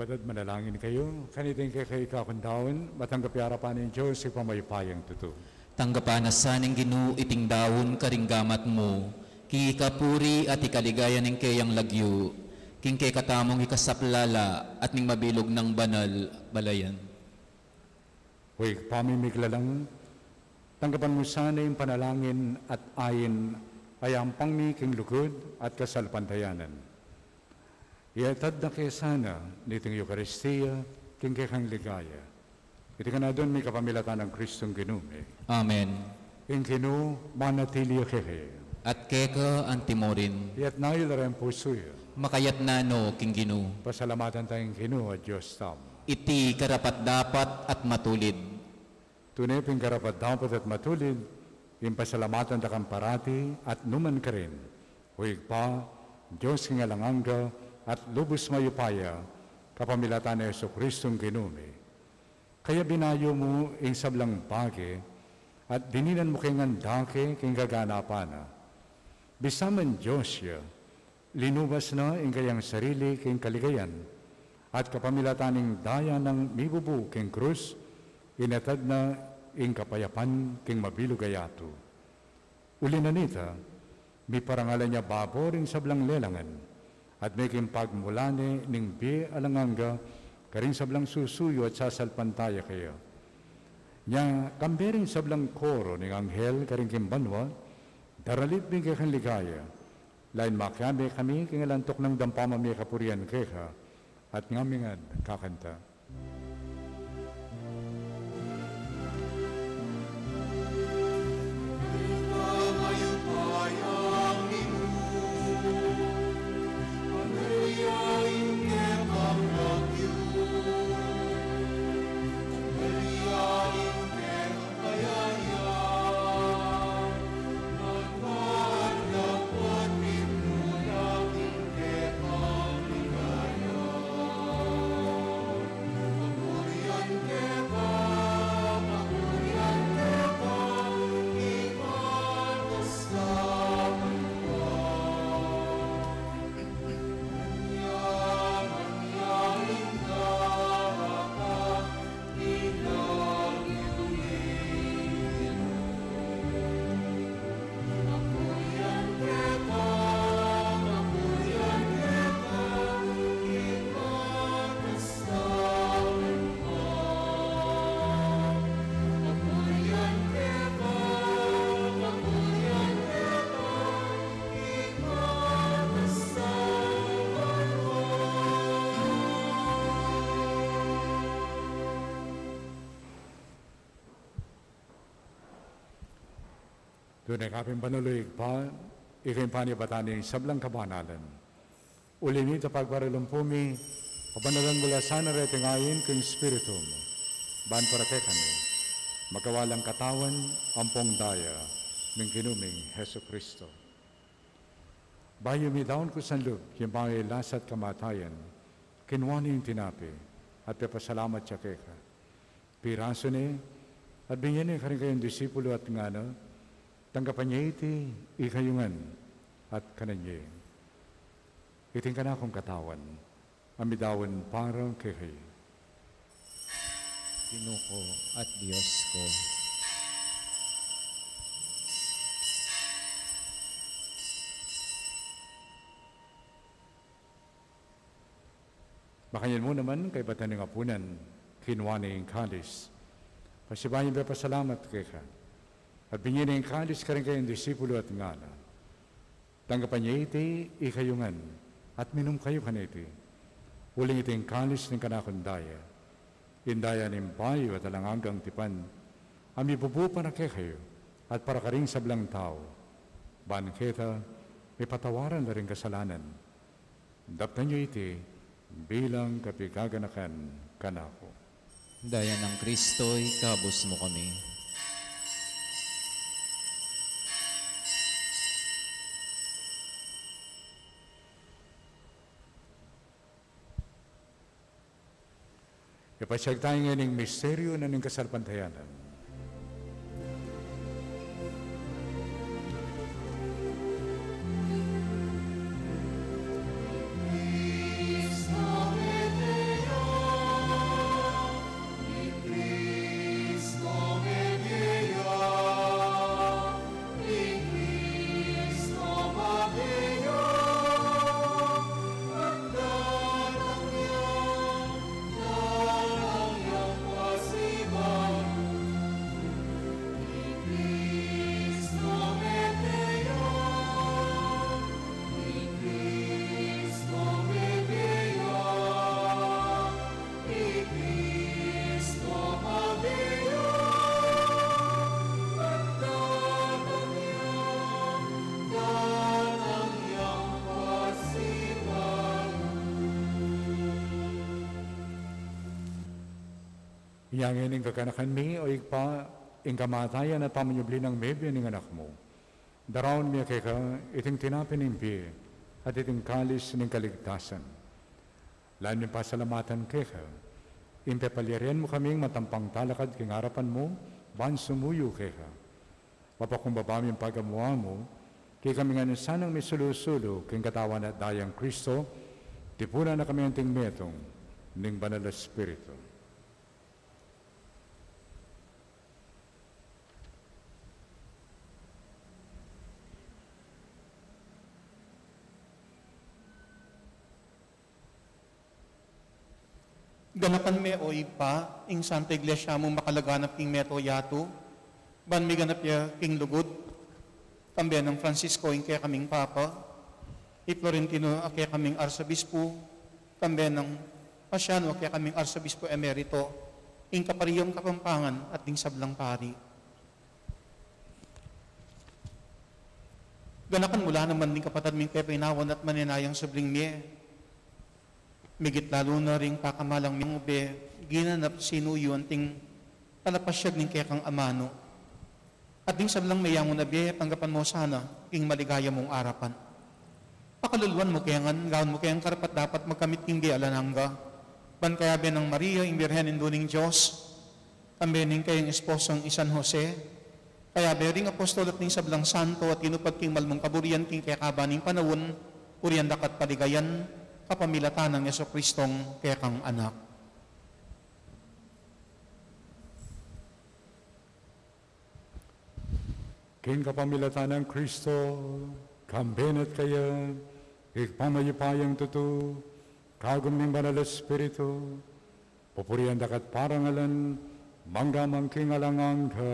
kapatid, manalangin kayo. Kanitin kayo kayo kakundaon, matanggap yarapan ng Diyos, ipamayupayang tuto. Tanggapanasa ng ginu, iting daon, karinggamat mo, kikapuri at ikaligayan ng kayang lagyo, king kay katamong ikasaplala at ning mabilog ng banal balayan. Huwag pamimiglalang, tanggapan mo sana yung panalangin at ayin ay ang king lugod at kasalpantayanan Iatad na kaya sana nitong Eucharistia, tingkikang ligaya. Iti ka na doon may kapamilatan ng Kristong ginume. Amen. In kinu, manatili kehe. At keka ang timorin. Iat na ilaran puso Makayat na no king ginu. Pasalamatan tayong ginu at Diyos tam. Iti karapat dapat at matulid. Tunay ping karapat dapat at matulid, yung pasalamatan takang parati at numan ka rin. Huwag pa, Diyos kingalanganga, at lubos mayupaya kapamilatan ni Yeso Kristong kinumi. Kaya binayo mo ing sablang pagi at dininan mo kay ngandake king gaganapana. Bisaman Diyosya, linubas na ing kayang sarili king kaligayan at kapamilatan kapamilataning daya ng mibubu king krus, inatad na ing kapayapan king mabilugayato. Uli na nita, mi parangalan niya baboring sablang lelangan, at may kimpagmulani ning bi alanganga karing sablang susuyo at sasalpantaya kayo. Nya kambering sablang koro ning anghel karing kimbanwa daralit bing kakang ligaya lain makyami kami kingalantok ng dampamami kapurian keka at ngamingad kakanta. തുനകാപ്പിൻ പനുലുയിപ്പാൽ ഇകയിപ്പാനി ബതാനി സബ്ലം കബാനാലൻ ulinita pagparilong pumi, kapanaganggula sana rete ngayon kong spiritu mo, ban paratekan mo, magawalang katawan, ampong daya, ng kinuming Heso Kristo. Bayo mi daon ko san lub, yung mga ilas kamatayan, kinwani yung tinapi, at pepasalamat siya keka. Piraso ni, at binyan ni karin kayong disipulo at ngano, Tangkapanyeti, ikayungan, at kananye. Iting ka na akong katawan, amidawan para kay kayo. Pinuko at Diyos ko. Bakayan mo naman kay Batanang Apunan, kinwaning kalis. Pasibayan ba pasalamat kay ka. At binini-encourage ka rin kayong disipulo at ngala. Tanggapan niya iti, ikayungan, at minum kayo kaniti. Uling iti encourage ng kanakundaya. Indaya ng bayo at alanganggang tipan. Ami bubupa na kayo, at para karing sablang tao. Banketa, may patawaran na rin kasalanan. Daptan niyo iti, bilang kapigaganakan kanako. Daya ng Kristo'y kabos mo kami. Ipasyag tayo ngayon ng misteryo na ng kasalpantayanan. Nangyaning kakanakani o igpa ing kamatayan at pamanyubli ng mebya ng anak mo. Daraon niya kay ka iting tinapin ng biye at iting kalis ng kaligtasan. Lain yung pasalamatan kay ka. Impepalirian mo kaming matampang talakad kay harapan mo, ban sumuyo kay ka. Mapakumbaba mo yung pagamuha mo, kay kami nga sanang may sulusulo kay katawan at dayang Kristo, tipunan na kami ang tingmetong ning banal na spirito. ganapan me oy pa, ing Santa Iglesia mo makalaganap king meto yato, ban may ganap ya king lugod, tambian ng Francisco ing kaya kaming Papa, i Florentino kaya kaming Arsobispo, tambian ng Pasiano kaya kaming Arsobispo Emerito, ing kapariyong kapampangan at ding sablang pari. Ganakan mula naman ding kapatid ming kaya pinawan at maninayang sabling miye, Migit lalo na ring pakamalang ube, ginanap sinuyo ting palapasyag ning kekang amano. At ding sablang mayamon na biye, panggapan mo sana, king maligaya mong arapan. Pakaluluan mo kayangan, gaon mo kayang karapat dapat magkamit king alananga. Ban kaya ng Maria, ing Birhenin Duning Diyos, ambening kayang esposong isan Jose, kaya ring apostol at ning sablang santo at ginupad king malmong kaburian king kaya kabaning panawon, urian kat paligayan, kapamilatan ng Yeso Kristong kekang anak. King kapamilatan ng Kristo, kambenet kayo, ikpamayupayang tutu, kagumning banal espiritu, pupuriyan dakat parangalan, manggamang king alangang ka.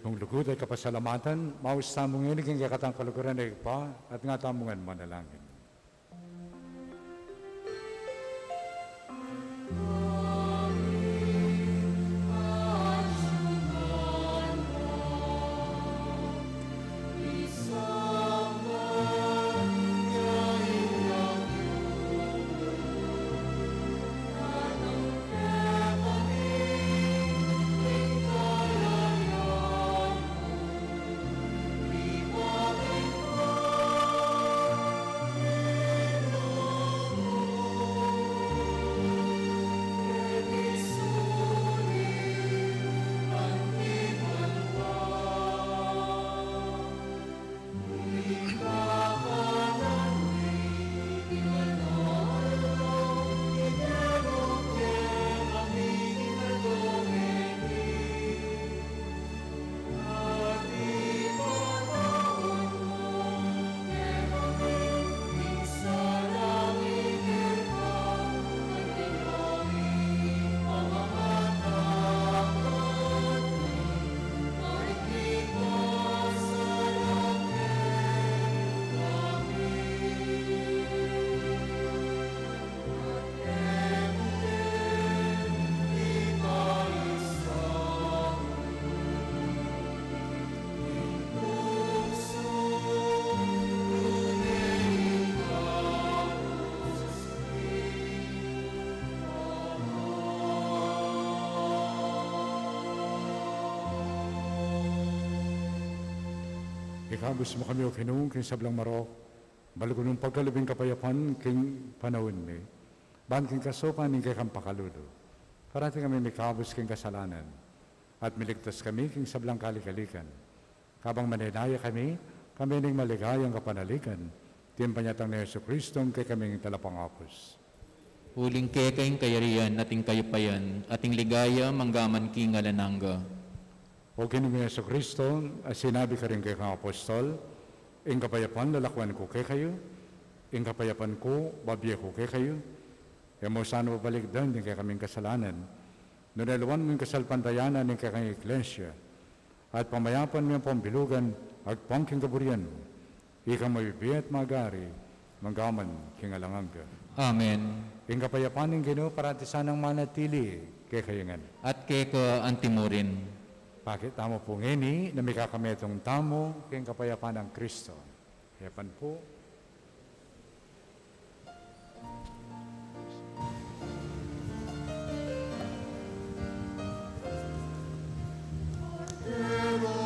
kong lugod ay kapasalamatan, maus tamong iniging kakatang kaluguran ay pa, at nga tamungan manalangin. Mm -hmm. Malikha, gusto mo kami o kinung, kinsablang marok, balagunong pagkalubing kapayapan, king panawin mi. Ban king kasopan, ning kang pakalulo. Parating kami kabus king kasalanan, at miligtas kami king sablang kalikalikan. Kabang maninaya kami, kami ning maligayang kapanalikan, timpanyatang ni Yesu Kristo, kay kaming talapangakos. Huling kay kayong kayarian, ating kayapayan, ating ligaya, manggaman king alananga. O ginong Yeso Kristo, sinabi ka rin kay kang apostol, ing kapayapan lalakwan ko kay kayo, ing kapayapan ko babye ko kay kayo, e mo sana babalik doon din kay kaming kasalanan. Nunelawan mo yung kasalpantayanan ng kay kang iglesia, at pamayapan mo yung pambilugan at pangking kaburian mo. Ika may biyat magari, manggaman kingalanganga. Amen. Ing kapayapan ng gino para sanang manatili kay kayangan. At kay ko antimurin. Bakit tamo po ngeni na mikakametong tamo kayong kapayapaan ng Kristo? Kayapan po, Evo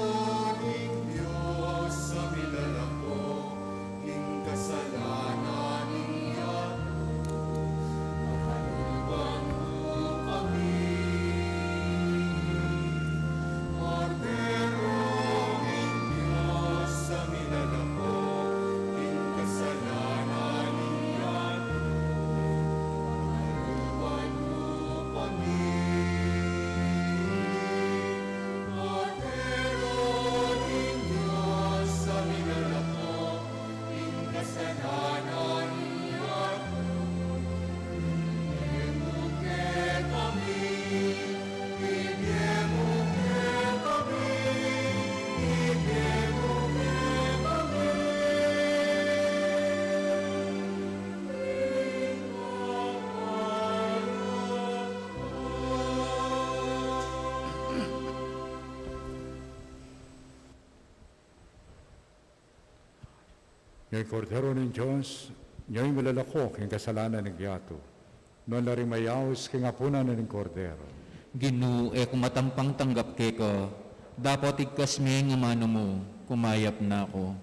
Ngayong kordero ng Diyos, ngayong milalakok ang kasalanan ng Giyato. Noon laring mayaos kay ngapunan ng kordero. Ginoo, e kumatampang tanggap ke ko, dapat igkas mi nga mano mo, kumayap na ako.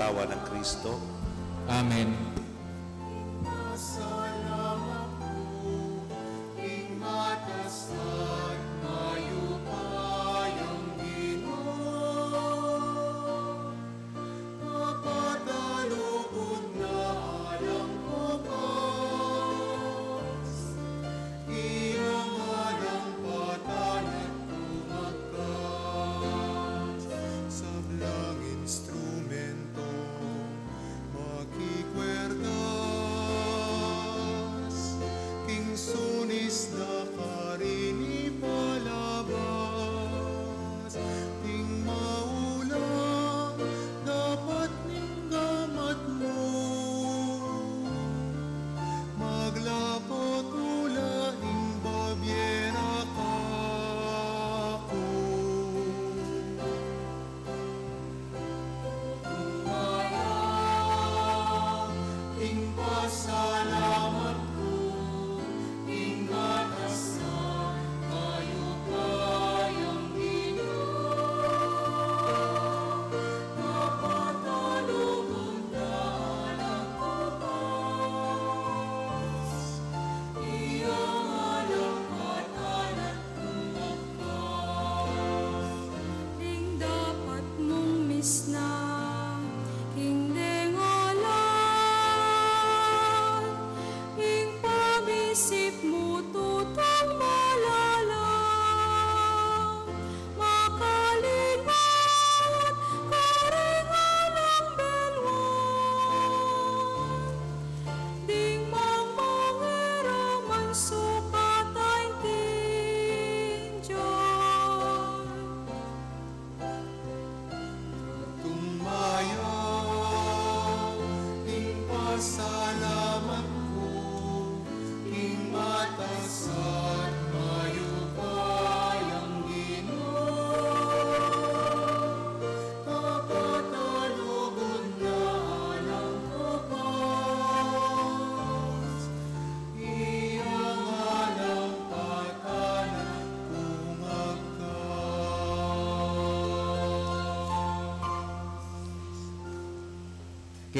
pagpapatawa ng Kristo. Amen.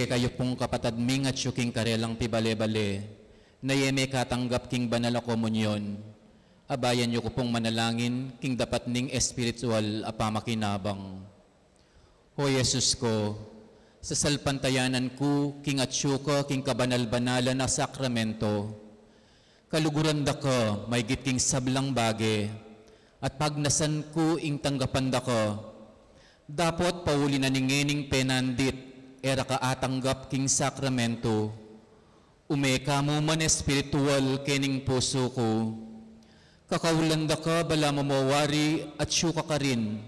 ke kayo pong kapatadming at syuking karelang pibale-bale, na yeme katanggap king banal a komunyon. Abayan niyo ko pong manalangin, king dapat ning espiritual apamakinabang. O Yesus ko, sa salpantayanan ko, king at syuka, king kabanal-banalan na sakramento, kaluguran da ka, may giting sablang bage, at pagnasan ko ing tanggapan da ka, dapat pauli na ningining penandit era ka atanggap king sakramento, umeka mo man espiritual kening puso ko, kakawlanda ka bala mamawari at syuka ka rin,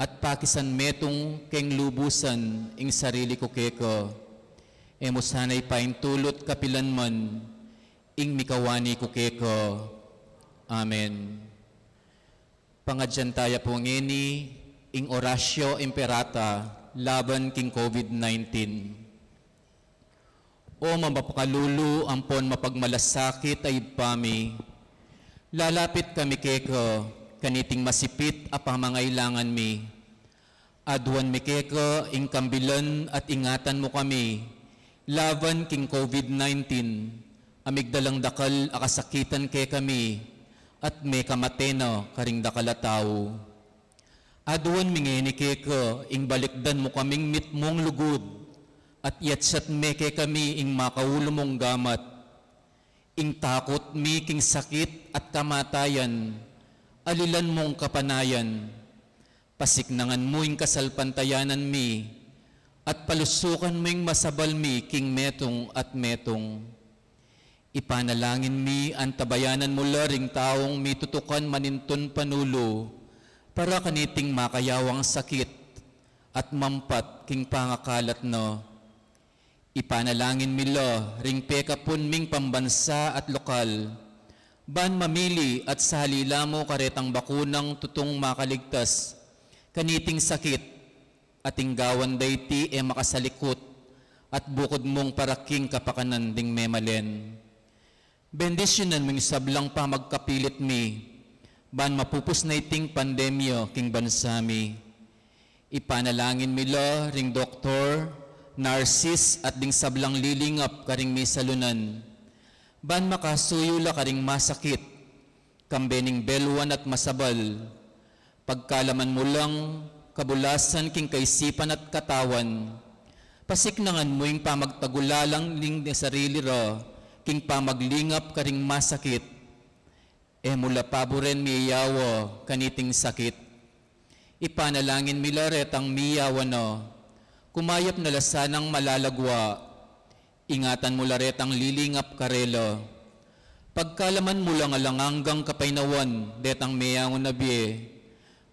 at pakisan metong keng lubusan ing sarili ko keka. Emo sanay paintulot man, ing mikawani ko keka. Amen. Pangadyan tayo po ngini, ing orasyo imperata, laban king COVID-19. O mapakalulu ampon mapagmalasakit ay pami, lalapit kami keko, kaniting masipit apang apamangailangan mi. Aduan mi keko, ingkambilan at ingatan mo kami, laban king COVID-19, amigdalang dakal akasakitan ke kami, at may kamateno karing tao. Aduan mingenike ko, ing balikdan mo kaming mitmong lugod, at yatsat meke kami ing makaulo mong gamat. Ing takot mi king sakit at kamatayan, alilan mong kapanayan, pasiknangan mo ing kasalpantayanan mi, at palusukan mo ing masabal mi king metong at metong. Ipanalangin mi ang tabayanan mo laring taong mitutukan maninton panulo, para kaniting makayawang sakit at mampat king pangakalat no. Ipanalangin milo, ring pekapun ming pambansa at lokal, ban mamili at sa halila mo karetang bakunang tutong makaligtas, kaniting sakit, at gawan dayti e makasalikot, at bukod mong paraking kapakanan ding memalen. Bendisyonan mong sablang pa magkapilit mi, ban mapupus na iting pandemyo king bansami. Ipanalangin mi lo ring doktor, narsis at ding sablang lilingap karing misalunan. Ban makasuyo la karing masakit, kambening belwan at masabal. Pagkalaman mo lang, kabulasan king kaisipan at katawan. Pasiknangan mo yung pamagtagulalang ling sarili ro, king pamaglingap karing masakit E mula paburen paboren miyawo kaniting sakit. Ipanalangin milaret ang miyawo no, kumayap na lasanang malalagwa. Ingatan mo laret ang lilingap karelo. Pagkalaman mo lang alanganggang kapainawan, detang miyawo na biye.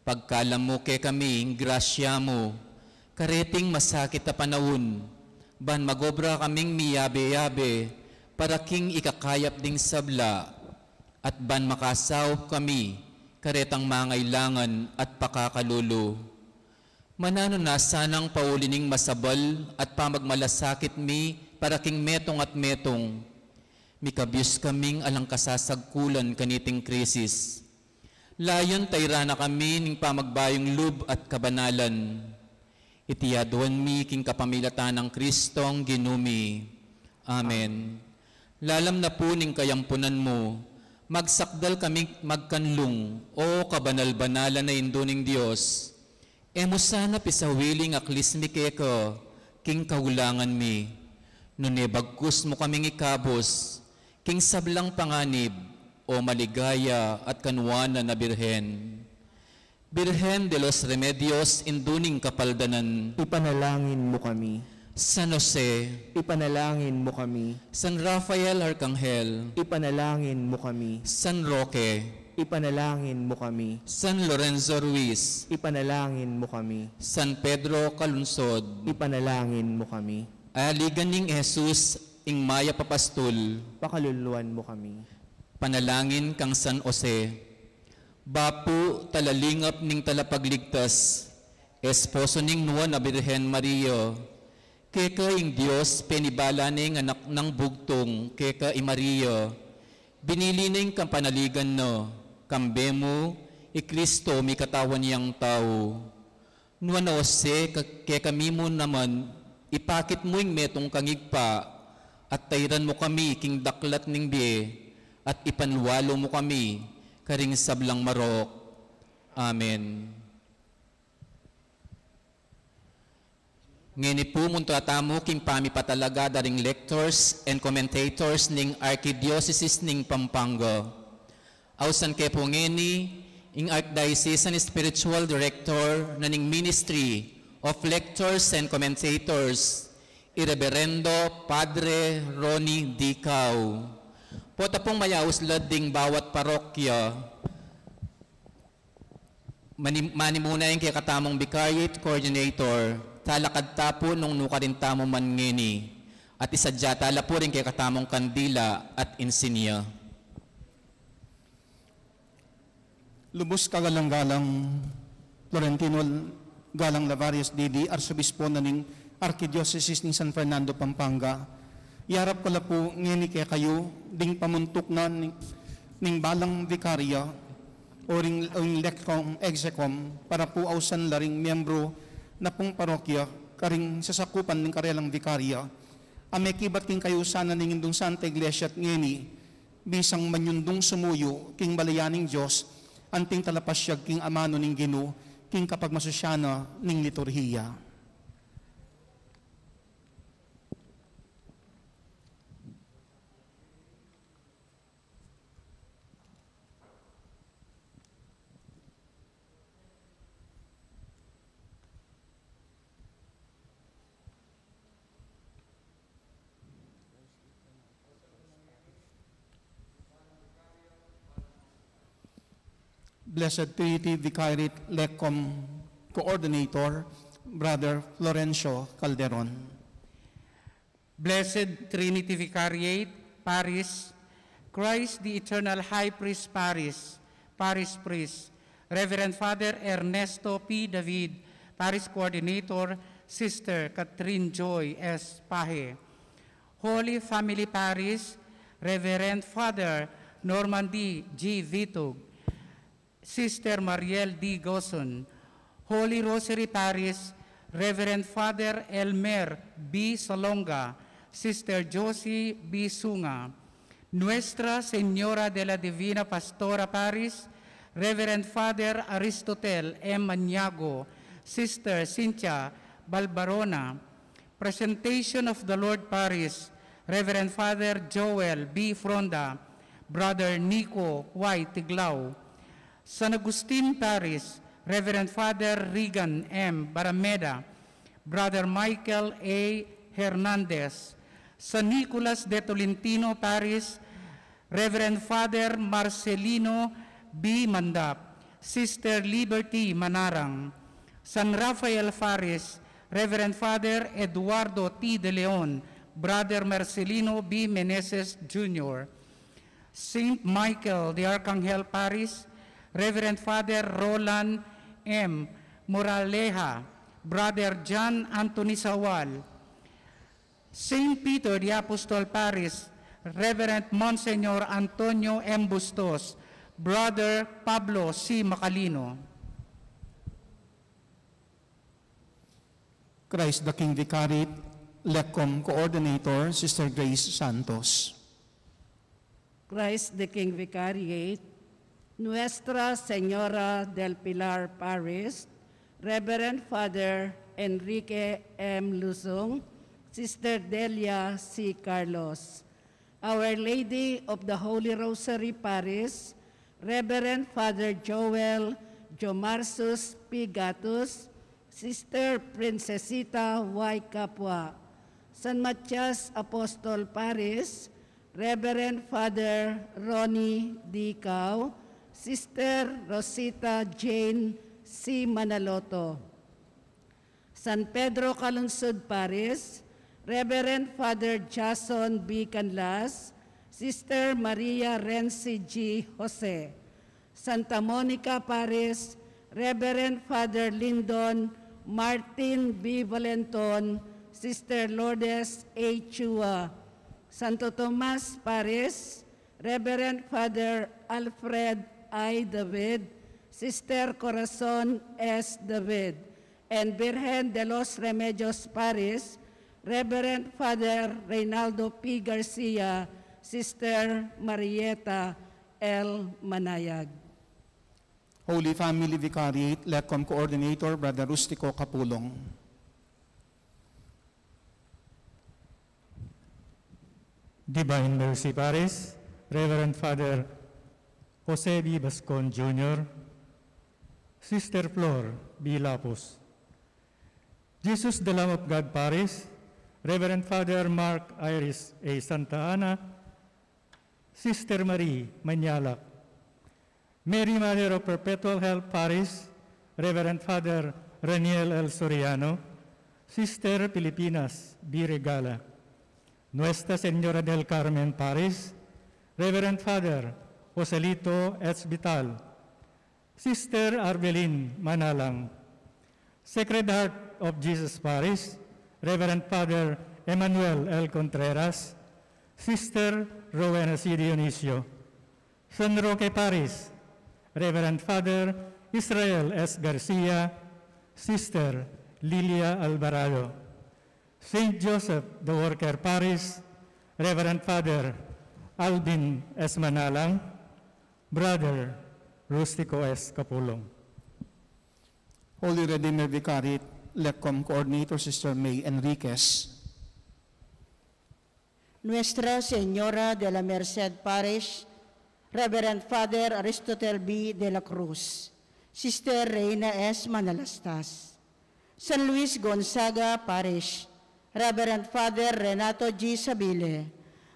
Pagkalam mo ke kami, grasya mo. Kareting masakit na panahon, ban magobra kaming miyabe-yabe, para king ikakayap ding sabla at ban makasaw kami, karetang mangailangan at pakakalulo. Manano na sanang paulining masabal at pamagmalasakit mi para king metong at metong. Mikabyus kaming alang kasasagkulan kaniting krisis. Layon tayrana kami ning pamagbayong lub at kabanalan. Itiyaduan mi king kapamilatan ng Kristong ginumi. Amen. Lalam na po ning kayampunan mo, magsakdal kami magkanlung o kabanal banala na induning Dios emo sana pisawiling aklismi keko, king kaulangan mi, nune bagkus mo kaming ikabos, king sablang panganib, o maligaya at kanwana na birhen. Birhen de los Remedios, induning kapaldanan, ipanalangin mo kami. San Jose, ipanalangin mo kami. San Rafael Arcangel, ipanalangin mo kami. San Roque, ipanalangin mo kami. San Lorenzo Ruiz, ipanalangin mo kami. San Pedro Calunsod, ipanalangin mo kami. Aliganing Jesus, maya Papastul, pakaluluan mo kami. Panalangin kang San Jose, Bapu talalingap ning talapagligtas, Esposo ning Nuwa na Birhen Mario, Kekaying Dios penibala na anak ng bugtong, keka i imariyo, binili na kampanaligan no, kambemo, ikristo, mi katawan niyang tao. Nuanose, kekami mo naman, ipakit mo yung metong kangigpa, at tayran mo kami, king daklat ning biye, at ipanwalo mo kami, karing sablang marok. Amen. Ngini po munto atamu king pami patalaga daring lectors and commentators ning Archdiocese ning Pampanga. Ausan kay po ngini ing Archdiocesan Spiritual Director na ning Ministry of Lectors and Commentators, Ireverendo Padre Ronnie Dicaw. Po tapong mayaus ding bawat parokya, Mani, mani muna yung kay katamong Vicariate Coordinator, talakad tapo nung nuka rin tamo man ngeni, at isadya tala po rin kay katamong kandila at insinya. Lubos kagalang-galang, Florentino Galang Lavarius Didi, Arsobispo na ning Archidiocesis ni San Fernando, Pampanga. Yarap ko po ngini kay kayo, ding pamuntok na ning, ning balang vicaria o ring, ring lekong execom para po ausan laring miyembro na pong parokya, karing sasakupan ng karelang vikarya, amekibat king kayo sana ningin dong Santa Iglesia at ngeni, bisang manyundong sumuyo, king balayaning Diyos, anting talapasyag king amano ning gino, king kapag masusyana ning liturhiya. Blessed Trinity Vicariate Lecom Coordinator, Brother Florencio Calderon. Blessed Trinity Vicariate, Paris, Christ the Eternal High Priest, Paris, Paris Priest, Reverend Father Ernesto P. David, Paris Coordinator, Sister Catherine Joy S. Pahe, Holy Family Paris, Reverend Father Normandy G. Vitog, Sister Mariel D. Goson, Holy Rosary Parish, Reverend Father Elmer B. Salonga, Sister Josie B. Sunga, Nuestra Señora de la Divina Pastora Parish, Reverend Father Aristotel M. Maniago, Sister Cynthia Balbarona, Presentation of the Lord Parish, Reverend Father Joel B. Fronda, Brother Nico Y. Tiglao, San Agustin Paris, Reverend Father Regan M. Barameda, Brother Michael A. Hernandez, San Nicolas de Tolentino Paris, Reverend Father Marcelino B. Mandap, Sister Liberty Manarang, San Rafael Faris, Reverend Father Eduardo T. De Leon, Brother Marcelino B. Meneses Jr., St. Michael the Archangel Paris, Reverend Father Roland M. Moraleja, Brother John Anthony Sawal, St. Peter the Apostle Paris, Reverend Monsignor Antonio M. Bustos, Brother Pablo C. Macalino. Christ the King Vicariate, LECOM Coordinator, Sister Grace Santos. Christ the King Vicariate, Nuestra Señora del Pilar Paris, Reverend Father Enrique M. Luzong, Sister Delia C. Carlos, Our Lady of the Holy Rosary Paris, Reverend Father Joel Jomarsus P. Gatus, Sister Princesita Y. Capua, San Matias Apostol Paris, Reverend Father Ronnie D. Cao, Sister Rosita Jane C. Manaloto. San Pedro Calungsod, Paris, Reverend Father Jason B. Canlas, Sister Maria Renzi G. Jose, Santa Monica, Paris, Reverend Father Lyndon Martin B. Valenton, Sister Lourdes A. Chua, Santo Tomas, Paris, Reverend Father Alfred I. David, Sister Corazon S. David, and Virgen de los Remedios Paris, Reverend Father Reynaldo P. Garcia, Sister Marieta L. Manayag. Holy Family Vicariate, LECOM Coordinator, Brother Rustico Kapulong. Divine Mercy Paris, Reverend Father Jose B. Bascon Jr., Sister Flor B. Lapos, Jesus the Lamb of God Paris, Reverend Father Mark Iris A. Santa Ana, Sister Marie Manyalak, Mary Mother of Perpetual Help Paris, Reverend Father Raniel L. Soriano, Sister Pilipinas B. Regala, Nuestra Señora del Carmen Paris, Reverend Father Joselito S. Sister Arbelin Manalang, Sacred Heart of Jesus Parish, Reverend Father Emmanuel L. Contreras, Sister Rowena C. Dionisio, San Roque Parish, Reverend Father Israel S. Garcia, Sister Lilia Alvarado, St. Joseph the Worker Parish, Reverend Father Alvin S. Manalang, Brother Rustico S. Kapulong. Holy Redeemer Vicariate, LECOM Coordinator Sister May Enriquez. Nuestra Señora de la Merced Parish, Reverend Father Aristotel B. de la Cruz, Sister Reina S. Manalastas, San Luis Gonzaga Parish, Reverend Father Renato G. Sabile,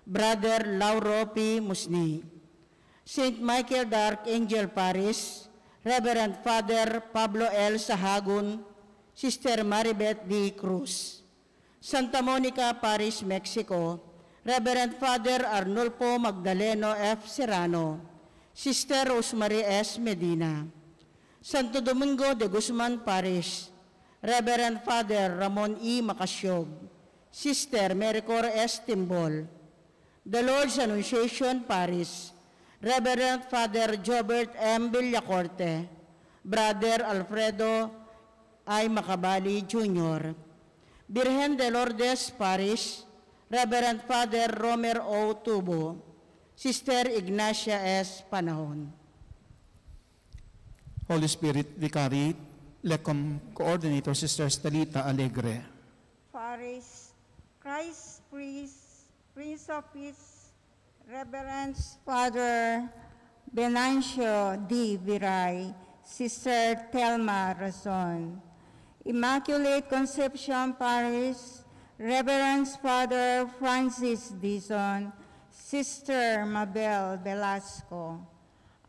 Brother Lauro P. Musni, St. Michael the Archangel Paris, Reverend Father Pablo L. Sahagun, Sister Maribeth D. Cruz. Santa Monica Parish, Mexico, Reverend Father Arnulfo Magdaleno F. Serrano, Sister Rosemary S. Medina, Santo Domingo de Guzman Parish, Reverend Father Ramon E. Macasyog, Sister Mericor S. Timbol, The Lord's Annunciation Parish, Reverend Father Jobert M. Villacorte, Brother Alfredo I. Macabali Jr., Birhen de Lourdes Parish, Reverend Father Romer O. Tubo, Sister Ignacia S. Panahon. Holy Spirit Vicary, LECOM Coordinator Sister Stalita Alegre. Parish, Christ Priest, Prince of Peace, Reverend Father Benancio D. Viray, Sister Telma Razon, Immaculate Conception Parish, Reverend Father Francis Dizon, Sister Mabel Velasco,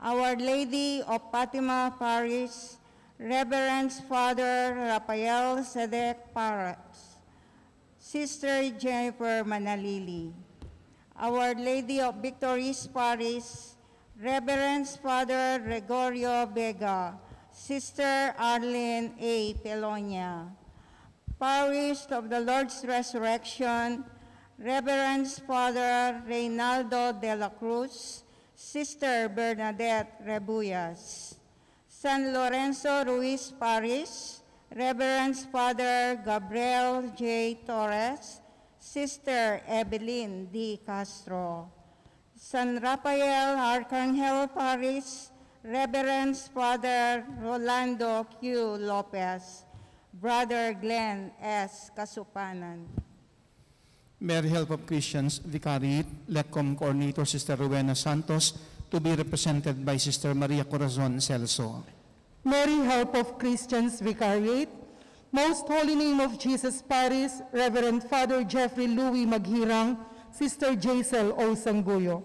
Our Lady of Fatima Parish, Reverend Father Raphael Sedek Parats, Sister Jennifer Manalili, our Lady of Victories Parish, Reverend Father Gregorio Vega, Sister Arlene A. Pelonia, Parish of the Lord's Resurrection, Reverend Father Reynaldo de la Cruz, Sister Bernadette Rebuyas, San Lorenzo Ruiz Parish, Reverend Father Gabriel J. Torres, Sister Evelyn D. Castro, San Rafael Archangel Parish, Reverend Father Rolando Q. Lopez, Brother Glenn S. Kasupanan. Mary Help of Christians Vicariate, LECOM Coordinator Sister Rowena Santos, to be represented by Sister Maria Corazon Celso. Mary Help of Christians Vicariate, Most Holy Name of Jesus Paris, Reverend Father Jeffrey Louis Maghirang, Sister Jaisel O. Sanguyo.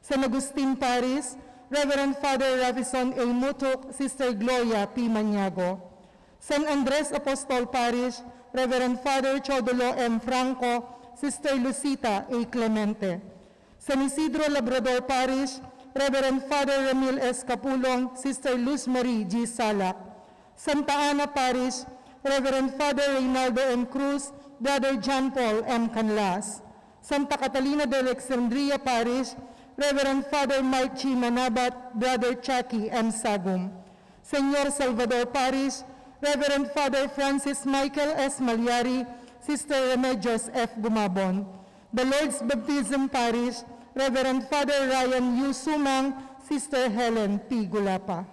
San Agustin Paris, Reverend Father Ravison A. Mutok, Sister Gloria P. Maniago. San Andres Apostol Parish, Reverend Father Chodolo M. Franco, Sister Lucita A. Clemente. San Isidro Labrador Parish, Reverend Father Ramil S. Capulong, Sister Luz Marie G. Salak. Santa Ana Parish, Reverend Father Reynaldo M. Cruz, Brother John Paul M. Canlas. Santa Catalina de Alexandria Parish, Reverend Father Mike G. Manabat, Brother Chucky M. Sagum. Senor Salvador Parish, Reverend Father Francis Michael S. Maliari, Sister Remedios F. Gumabon. The Lord's Baptism Parish, Reverend Father Ryan U. Sumang, Sister Helen P. Gulapa.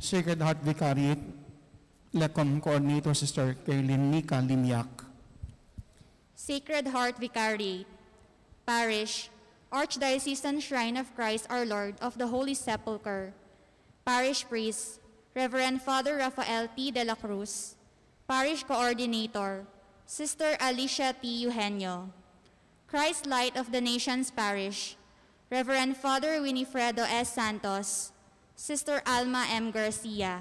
Sacred Heart Vicariate, LECOM Coordinator Sister Kaylin Nika Limyak. Sacred Heart Vicariate, Parish, Archdiocesan Shrine of Christ our Lord of the Holy Sepulchre, Parish Priest, Reverend Father Rafael T. De La Cruz, Parish Coordinator, Sister Alicia T. Eugenio, Christ Light of the Nations Parish, Reverend Father Winifredo S. Santos, Sister Alma M. Garcia,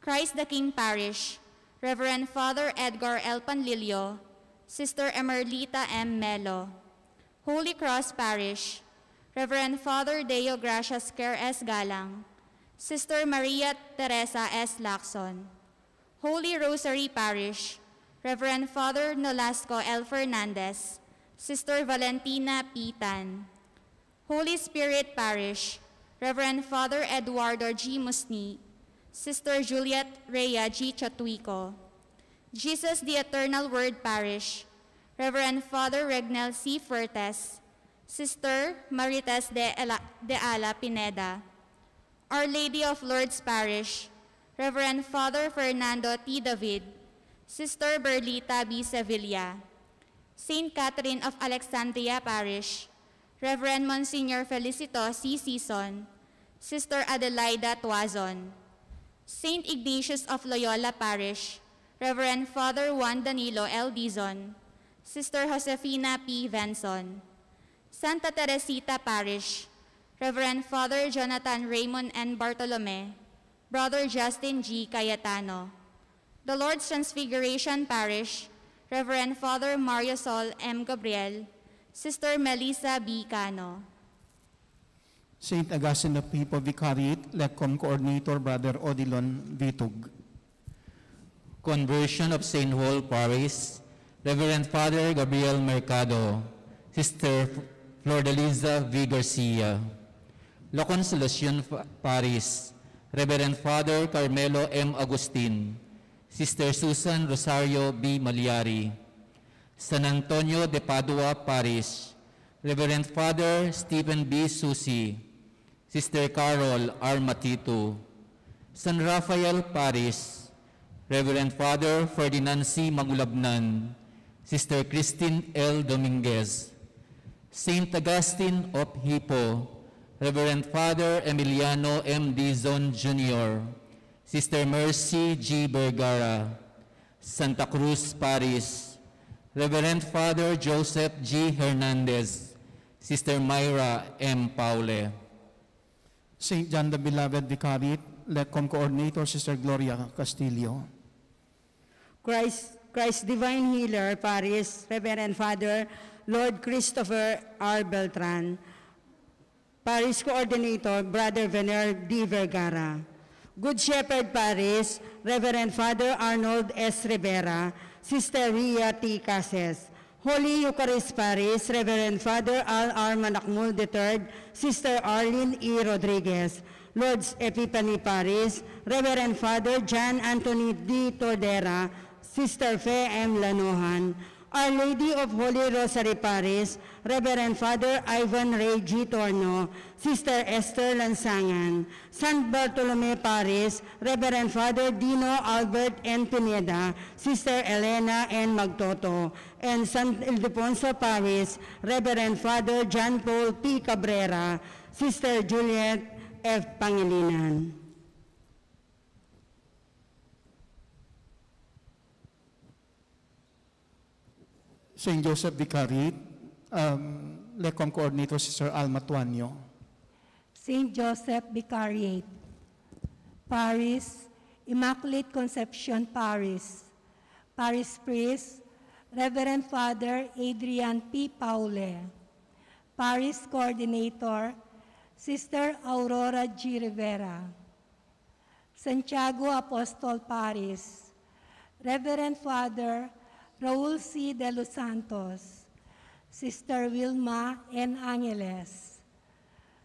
Christ the King Parish, Reverend Father Edgar L. Panlilio, Sister Emerlita M. Melo, Holy Cross Parish, Reverend Father Deo Gracias Care S. Galang, Sister Maria Teresa S. Lacson, Holy Rosary Parish, Reverend Father Nolasco L. Fernandez, Sister Valentina P. Tan, Holy Spirit Parish, Reverend Father Eduardo G. Musni, Sister Juliet Rhea G. Chatuico, Jesus the Eternal Word Parish, Reverend Father Reginald C. Fuertes, Sister Marites de, Ala, de Ala Pineda, Our Lady of Lords Parish, Reverend Father Fernando T. David, Sister Berlita B. Sevilla, St. Catherine of Alexandria Parish, Reverend Monsignor Felicito C. Season, Sister Adelaida Tuazon, St. Ignatius of Loyola Parish, Reverend Father Juan Danilo L. Dizon, Sister Josefina P. Vanson, Santa Teresita Parish, Reverend Father Jonathan Raymond N. Bartolome, Brother Justin G. Cayetano, the Lord's Transfiguration Parish, Reverend Father Mario Sol M. Gabriel, Sister Melissa B. Cano, St. Augustine of Hippo Vicariate, LECOM Coordinator Brother Odilon Vitug. Conversion of St. Paul Paris, Reverend Father Gabriel Mercado, Sister Flordeliza V. Garcia. La Consolacion Paris, Reverend Father Carmelo M. Agustin, Sister Susan Rosario B. Maliari, San Antonio de Padua Paris, Reverend Father Stephen B. Susi, Sister Carol R. Matito, San Rafael Paris, Reverend Father Ferdinand C. Magulabnan, Sister Christine L. Dominguez, St. Augustine of Hippo, Reverend Father Emiliano M. Dizon Jr., Sister Mercy G. Bergara, Santa Cruz, Paris, Reverend Father Joseph G. Hernandez, Sister Myra M. Paule. St. John the Beloved Vicariate, LECOM Coordinator, Sister Gloria Castillo. Christ, Christ Divine Healer, Paris, Reverend Father, Lord Christopher R. Beltran, Paris Coordinator, Brother Vener D. Vergara, Good Shepherd Paris, Reverend Father Arnold S. Rivera, Sister Ria T. Cases, Holy Eucharist Paris, Reverend Father Al R. Manakmul III, Sister Arlene E. Rodriguez, Lord's Epiphany Paris, Reverend Father John Anthony D. Tordera, Sister Fe M. Lanohan, Our Lady of Holy Rosary Paris, Reverend Father Ivan Ray G. Torno, Sister Esther Lansangan, San Bartolome Paris, Reverend Father Dino Albert N. Pineda, Sister Elena N. Magtoto, and San Ildefonso Parish, Reverend Father John Paul P. Cabrera, Sister Juliet F. Pangilinan. St. Joseph Vicari, um, LECOM Coordinator Sister Alma Tuanyo. St. Joseph Vicariate, Paris, Immaculate Conception Paris, Paris Priest, Reverend Father Adrian P. Paule, Paris Coordinator, Sister Aurora G. Rivera, Santiago Apostol Paris, Reverend Father Raul C. De Los Santos, Sister Wilma N. Angeles,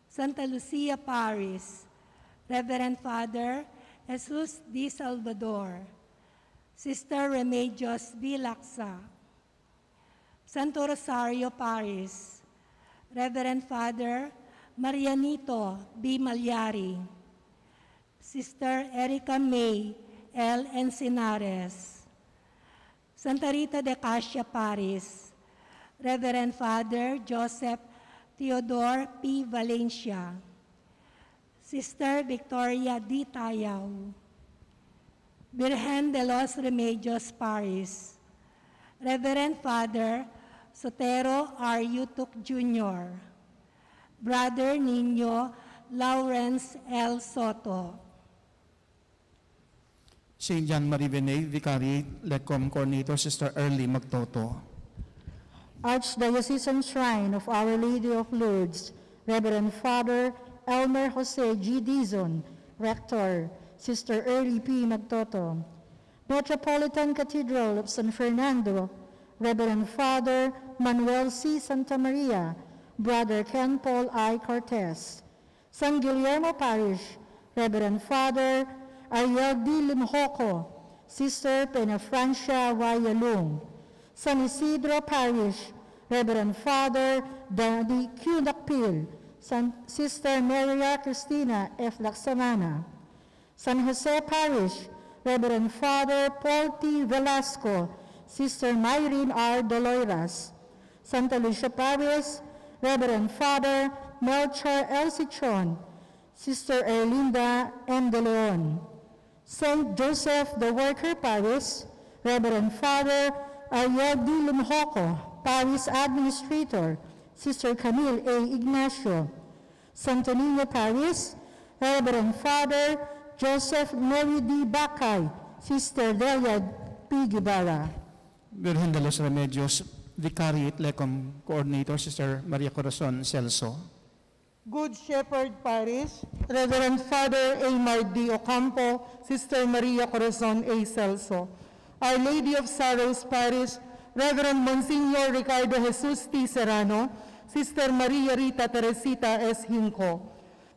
Santa Lucia Paris, Reverend Father Jesus D. Salvador, Sister Remedios B. Laksa, Santo Rosario Paris, Reverend Father Marianito B. Malyari, Sister Erika May L. Encinares, Santa Rita de Casia Paris, Reverend Father Joseph Theodore P. Valencia, Sister Victoria D. Tayao, Birhen de los Remedios Paris, Reverend Father Sotero R. Yutuk Jr., Brother Nino Lawrence L. Soto, St. John Marie Vinay, Vicary, Lecom Cornito, Sister Early Magtoto. Archdiocesan Shrine of Our Lady of Lourdes, Reverend Father Elmer Jose G. Dizon, Rector, Sister Early P. Magtoto. Metropolitan Cathedral of San Fernando, Reverend Father Manuel C. Santamaria, Brother Ken Paul I. Cortez, San Guillermo Parish, Reverend Father Ariel D. Limhoco, Sister Penafrancia Wayalung, San Isidro Parish, Reverend Father Dandy Q. Nakpil, San Sister Maria Cristina F. Laxamana, San Jose Parish, Reverend Father Paul T. Velasco, Sister Myrene R. Doloiras, Santa Lucia Parish, Reverend Father Melchor L. Cichon, Sister Erlinda M. De Leon, Saint Joseph the Worker Parish, Reverend Father Ariel D. Lumhoco, Paris Administrator, Sister Camille A. Ignacio, Santa Nina Parish, Reverend Father Joseph Mary D. Bakay, Sister Delia P. Guevara. Virgen de los Remedios, Vicari Lecom Coordinator, Sister Maria Corazon Celso. Good Shepherd Parish, Reverend Father Amar D. Ocampo, Sister Maria Corazon A. Celso. Our Lady of Sorrows Parish, Reverend Monsignor Ricardo Jesus T. Serrano, Sister Maria Rita Teresita S. Hinco.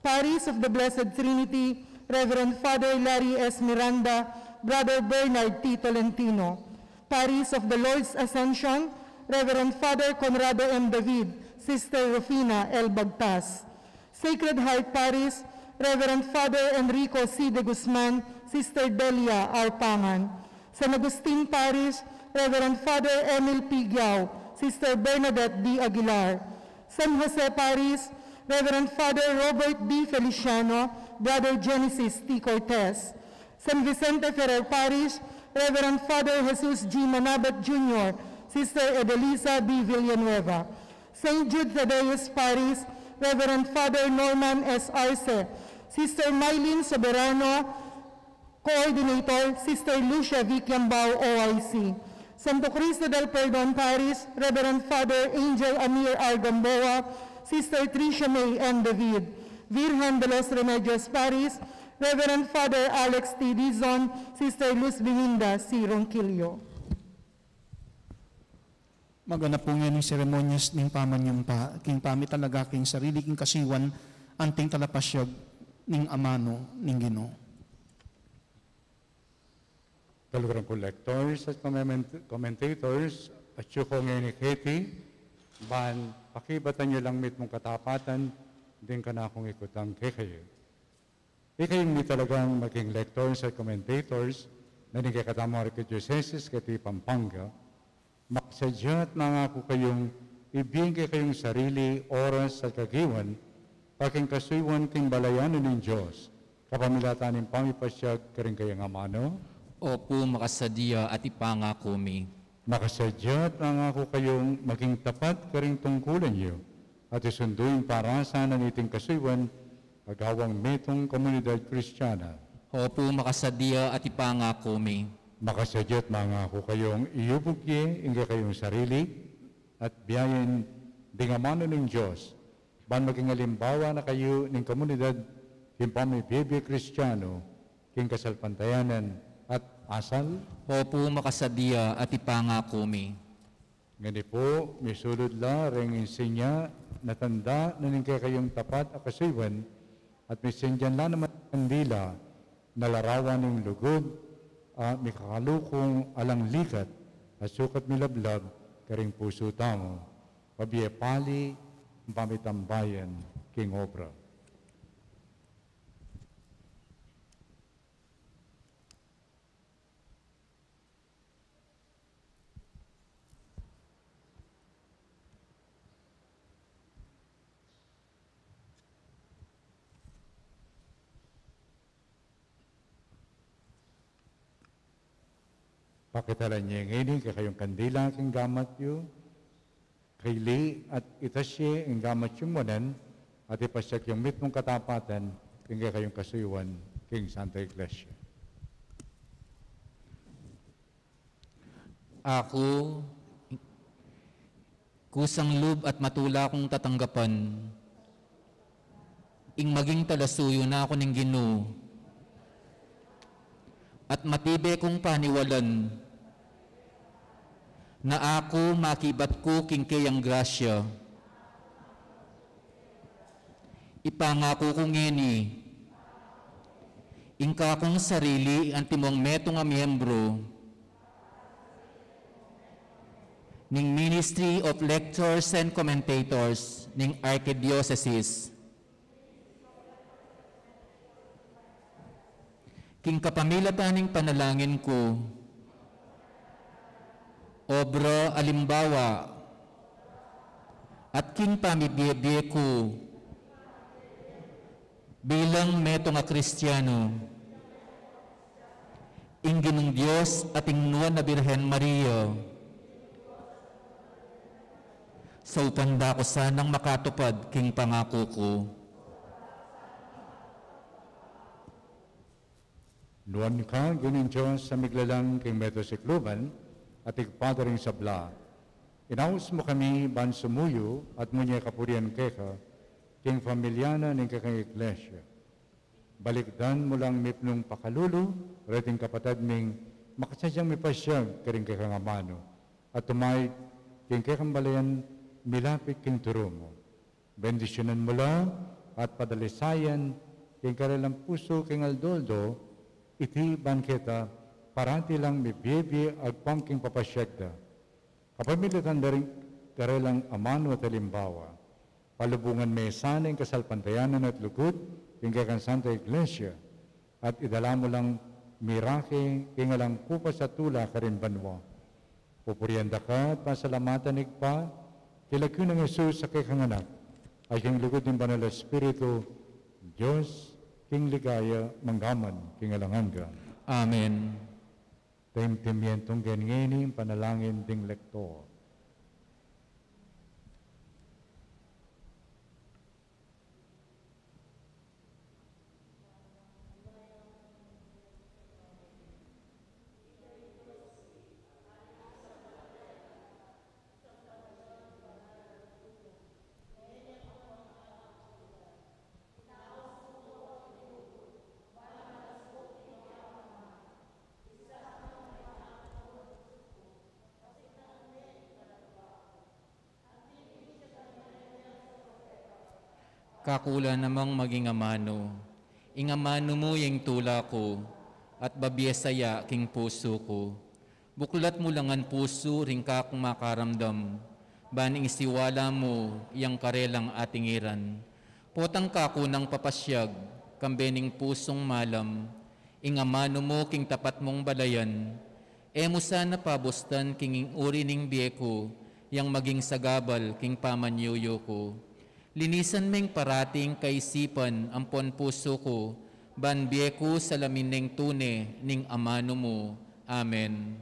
Paris of the Blessed Trinity, Reverend Father Larry S. Miranda, Brother Bernard T. Tolentino. Paris of the Lord's Ascension, Reverend Father Conrado M. David, Sister Rufina L. Bagtas. Sacred Heart Paris, Reverend Father Enrico C. de Guzman, Sister Delia R. Pangan. San Agustin Parish, Reverend Father Emil P. Giao, Sister Bernadette D. Aguilar. San Jose Parish, Reverend Father Robert B. Feliciano, Brother Genesis T. Cortez. San Vicente Ferrer Parish, Reverend Father Jesus G. Manabat Jr., Sister Edelisa B. Villanueva, St. Jude Thaddeus Paris, Reverend Father Norman S. Arce, Sister Mylene Soberano, Coordinator, Sister Lucia Vicambao, OIC, Santo Cristo del Perdón Paris, Reverend Father Angel Amir Argamboa, Sister Tricia May M. David, Virgen de los Remedios Paris, Reverend Father Alex T. Dizon, Sister Luz Belinda C. Ronquillo. Maganap po ngayon ng seremonyas ng pamanyang king pami talaga king sarili king kasiwan, anting talapasyog ning amano ning gino. Kalugan collectors at commentators at ko ngayon ni Katie, ban pakibatan nyo lang mit mong katapatan, din ka na akong ikutang kekayo. Ikay mi talagang maging lectors at commentators na ni Kakatamor Kadyosesis kati Pampanga, maksadyat na nga ko kayong ibigay kayong sarili, oras at kagiwan, paking kasuiwan king balayanan ng Diyos, kapamilatan ng pamipasyag karing kayang amano? Opo, makasadya at ipanga mi. Makasadya at nga ko kayong maging tapat karing tungkulan niyo, at isunduin para sa naniting kasuiwan Agawang mitong komunidad kristyana. Opo makasadya at ipangako mi. Makasadya at mangako kayong iyubugye inga kayong sarili at biyayin dingamano ng Diyos. Ban maging halimbawa na kayo ng komunidad kimpami bebe kristyano king kasalpantayanan at asal. Opo makasadya at ipangako mi. Ngani po, may sulod la ring insinya natanda na ningkay kayong tapat akasiwan at bisendyan lang naman ang dila na ng lugod at uh, mikakalukong alang likat at sukat milablab karing puso tamo. Pabiepali, pamitambayan, King obra. Pakitala niya ngayon, kayong kandila kang gamat yu, kaili at itasye ang gamat yung manan, at ipasyak yung mitmong katapatan, kaya kayong kasuyuan, King Santa Iglesia. Ako, kusang lub at matula akong tatanggapan, ing maging talasuyo na ako ng ginoo, at matibay kong paniwalan na ako makibat ko kingkayang grasya. Ipangako kong ini, ingka kong sarili ang timong meto nga miyembro ning Ministry of Lectors and Commentators ning Archdiocese King kapamilataning panalangin ko, obra alimbawa, at king pamibiyebye ko, bilang meto nga Kristiyano, ingin ng Diyos at ingnuan na Birhen Maria, sa upanda ko sanang makatupad king pangako ko. Nuan kang gunin Diyos sa miglalang kay metosikluban at ikpadering sabla. Inaus mo kami ban sumuyo at munya kapurian keka king familyana ng kakang iglesia. Balikdan mo lang mipnong pakalulu, rating kapatad ming makasadyang mipasyag karing kakang amano at tumay king kakang balayan milapit king turumo. Bendisyonan mo lang at padalisayan king karelang puso king aldoldo iti banketa paranti lang mi biebi ag pangking papasyagda. Kapamilitan daring karelang amano at halimbawa. Palubungan may sanay kasalpantayanan at lugod yung kakan Santa Iglesia at idalamo lang mirake kingalang kupa sa tula karin banwa. Pupurianda ka at pasalamatan ikpa kilagyo ng Yesus sa kikanganak ay yung lugod ng Banal Espiritu Diyos kingligaya manggaman kingalanganga. Amen. Taimtimientong gangening panalangin ding lektor. kakula namang maging amano. Ingamano mo yung tula ko, at babiyesaya king puso ko. Buklat mo langan puso ring ka makaramdam. baning isiwala mo iyang karelang atingiran. Potang ka kunang papasyag, kambening pusong malam, ingamano mo king tapat mong balayan. Emo sana pabostan kinging uri ning bieko, yang maging sagabal king pamanyuyo ko Linisan meng parating kaisipan ang puso ko, banbye ko sa lamin tune ning amano mo. Amen.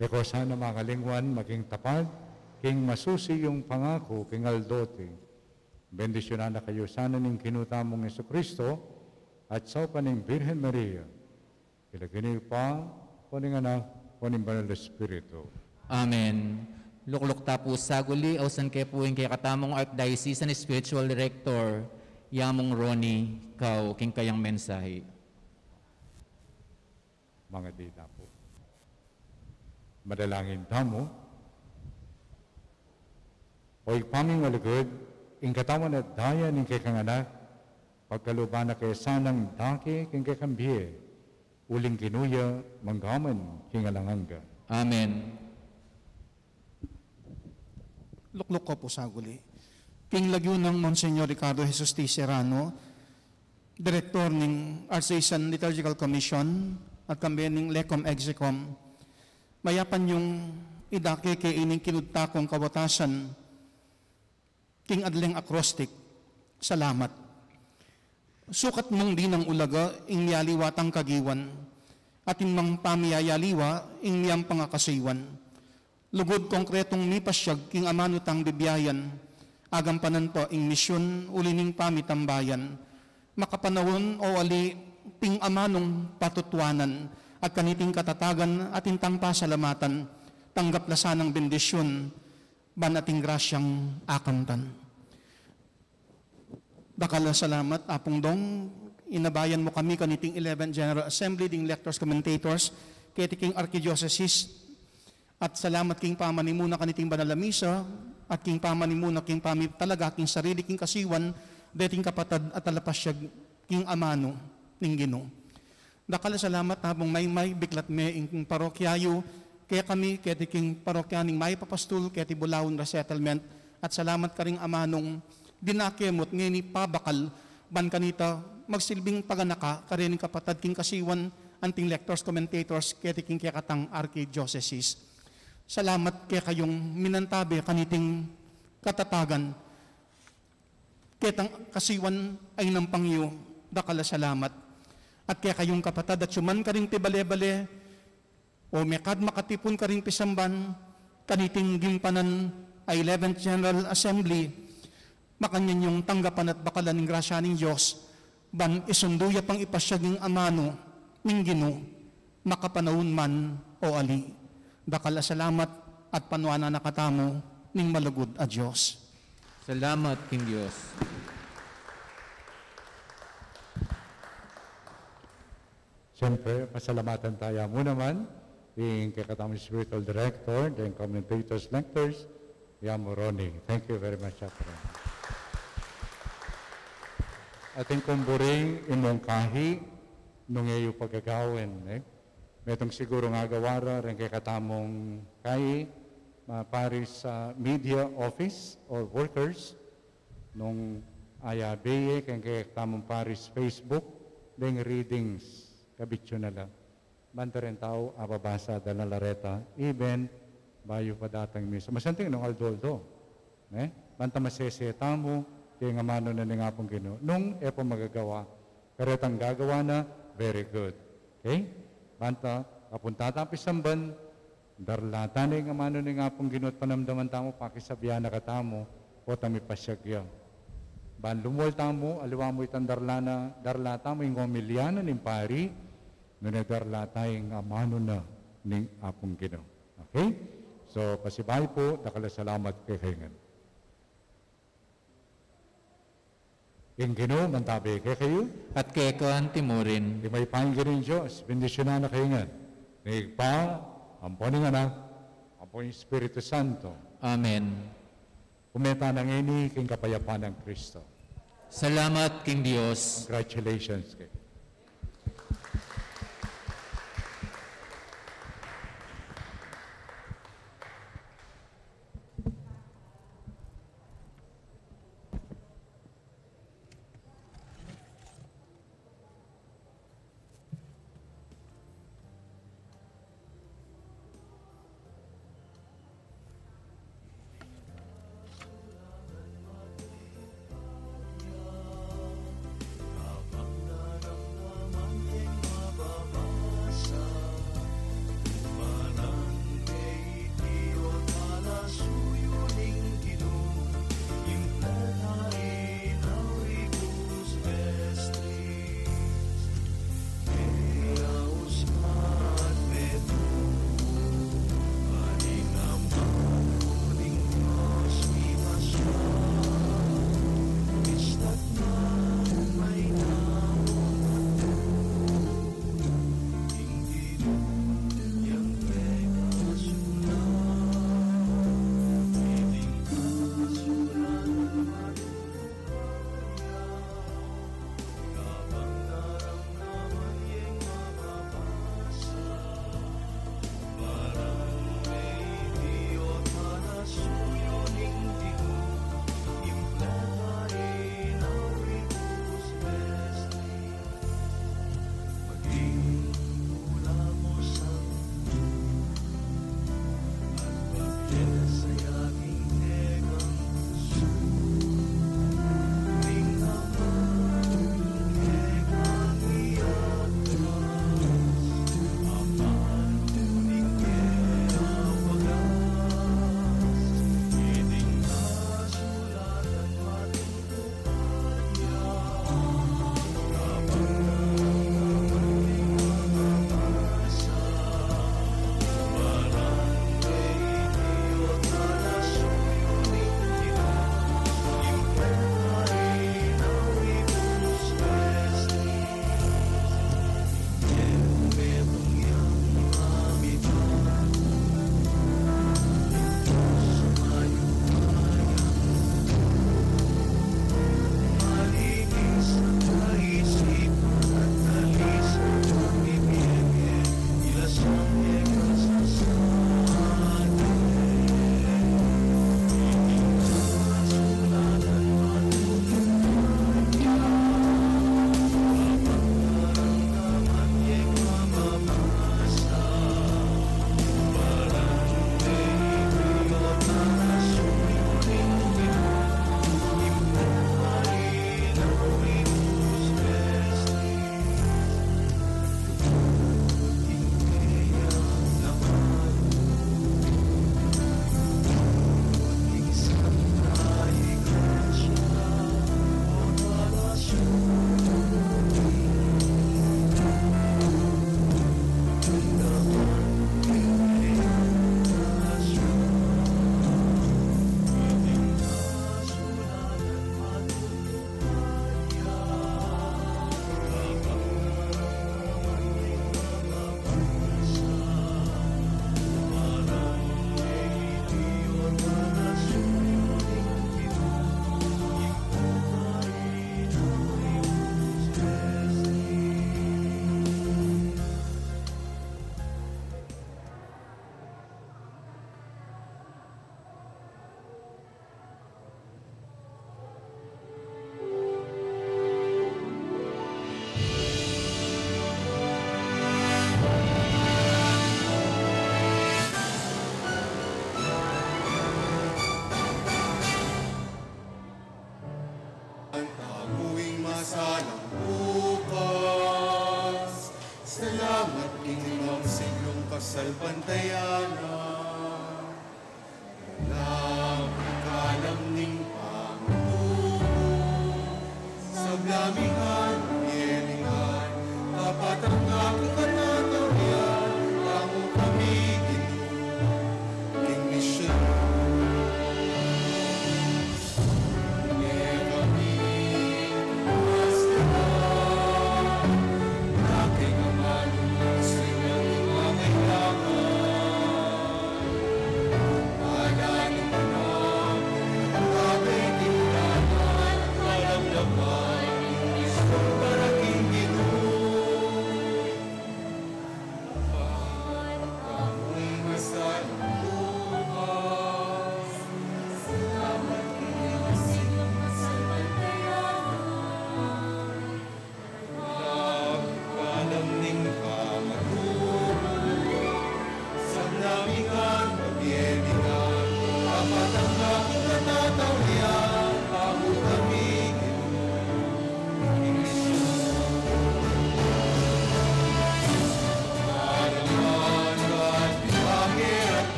Eko sana makalingwan maging tapad, king masusi yung pangako, king aldote. Bendisyonan na kayo sana ning kinutamong Yeso Kristo at sa paning Birhen Maria. Ilagini pa, paning anak, paning Banal Espiritu. Amen. Luklukta po Saguli, Ausan Kepuin, kay Katamong Archdiocese and Spiritual Director, Yamong Ronnie, Kau, King Kayang Mensahe. Mga dita po. Madalangin tamo, o ipaming walagod, ing katawan at daya ning kay kanganak, na kay sanang daki king kay uling kinuya, manggaman, kingalanganga. Amen. Luklok ko po sa guli. King Lagyo ng Monsignor Ricardo Jesus T. Serrano, Director ng Arcesian Liturgical Commission at kami ng LECOM EXECOM, mayapan yung idake kay ining kinudta kawatasan King Adleng Acrostic, salamat. Sukat mong din ang ulaga, ingyaliwatang kagiwan, at imang pamiyayaliwa, ingyam pangakasiwan Lugod konkretong mipasyag king amanutang bibiyayan, agampanan po ing misyon ulining pamitambayan, makapanahon o ali ting amanong patutuanan, at kaniting katatagan at intang pasalamatan, tanggap na sanang bendisyon, ban ating grasyang akantan. Dakala salamat, Apong Dong, inabayan mo kami kaniting 11 General Assembly, ding lectors, commentators, kaya tiking archidiocesis, at salamat king pamanimuna kaniting banalamisa, at king pamanimuna king pami talaga, king sarili king kasiwan, deting kapatad at talapasyag king amano ning Ginoo. Dakala salamat habang may may biklat me ing parokyayo, kaya kami kaya king Parokya ning may papastul kaya ti Bulawon resettlement at salamat ka ring amanong dinakemot ngini pabakal ban kanita magsilbing paganaka karening kapatad king kasiwan anting lectors commentators kaya king kaya katang archdiocese. Salamat kay kayong minantabi kaniting katatagan. Ketang kasiwan ay ng pangyo, dakala salamat. At kay kayong kapatad at suman ka rin tibale-bale, o mekad makatipon ka rin pisamban, kaniting gimpanan ay 11th General Assembly, makanyan yung tanggapan at bakalan ng grasya ng Diyos, ban isunduya pang ipasyaging amano, ng gino, makapanahon man o ali dakala salamat at panwana nakatamo ning malugod a Dios. Salamat kin Dios. Siyempre, pasalamatan tayo mo naman yung kakatamang spiritual director, then commentators, lectors, Yamo Ronnie. Thank you very much, Chaplain. Ating kumburing inungkahi nung iyo pagagawin. Eh? Metong siguro nga gawara, rin kay katamong kay, uh, ah, paris sa uh, media office or workers, nung aya beye, kay kay katamong paris Facebook, ding readings, kabitsyo na lang. Banta rin tao, ababasa, reta even, bayo pa datang misa. Masanting nung aldoldo. Eh? Banta maseseta mo, kay nga mano na nga pong gino. Nung epo magagawa, karetang gagawa na, very good. Okay? Kanta, kapuntata ang pisamban, darlata na yung amano ni nga pong ginot panamdaman tamo, pakisabihan na katamo, o tami pasyagya. Ban lumol tamo, aliwa mo itang darlana, darlata mo yung omilyana ni pari, nuna darlata yung amano na ning apong gino. Okay? So, pasibay po, nakalasalamat kay Hengen. Ingginom ang tabi kay kayo. At kay ko ang Di may panggirin Diyos. Bendisyonan na kayo nga. Ni pa, ang poning anak, ang Espiritu Santo. Amen. Kumeta ng ini king kapayapaan ng Kristo. Salamat, King Dios. Congratulations kay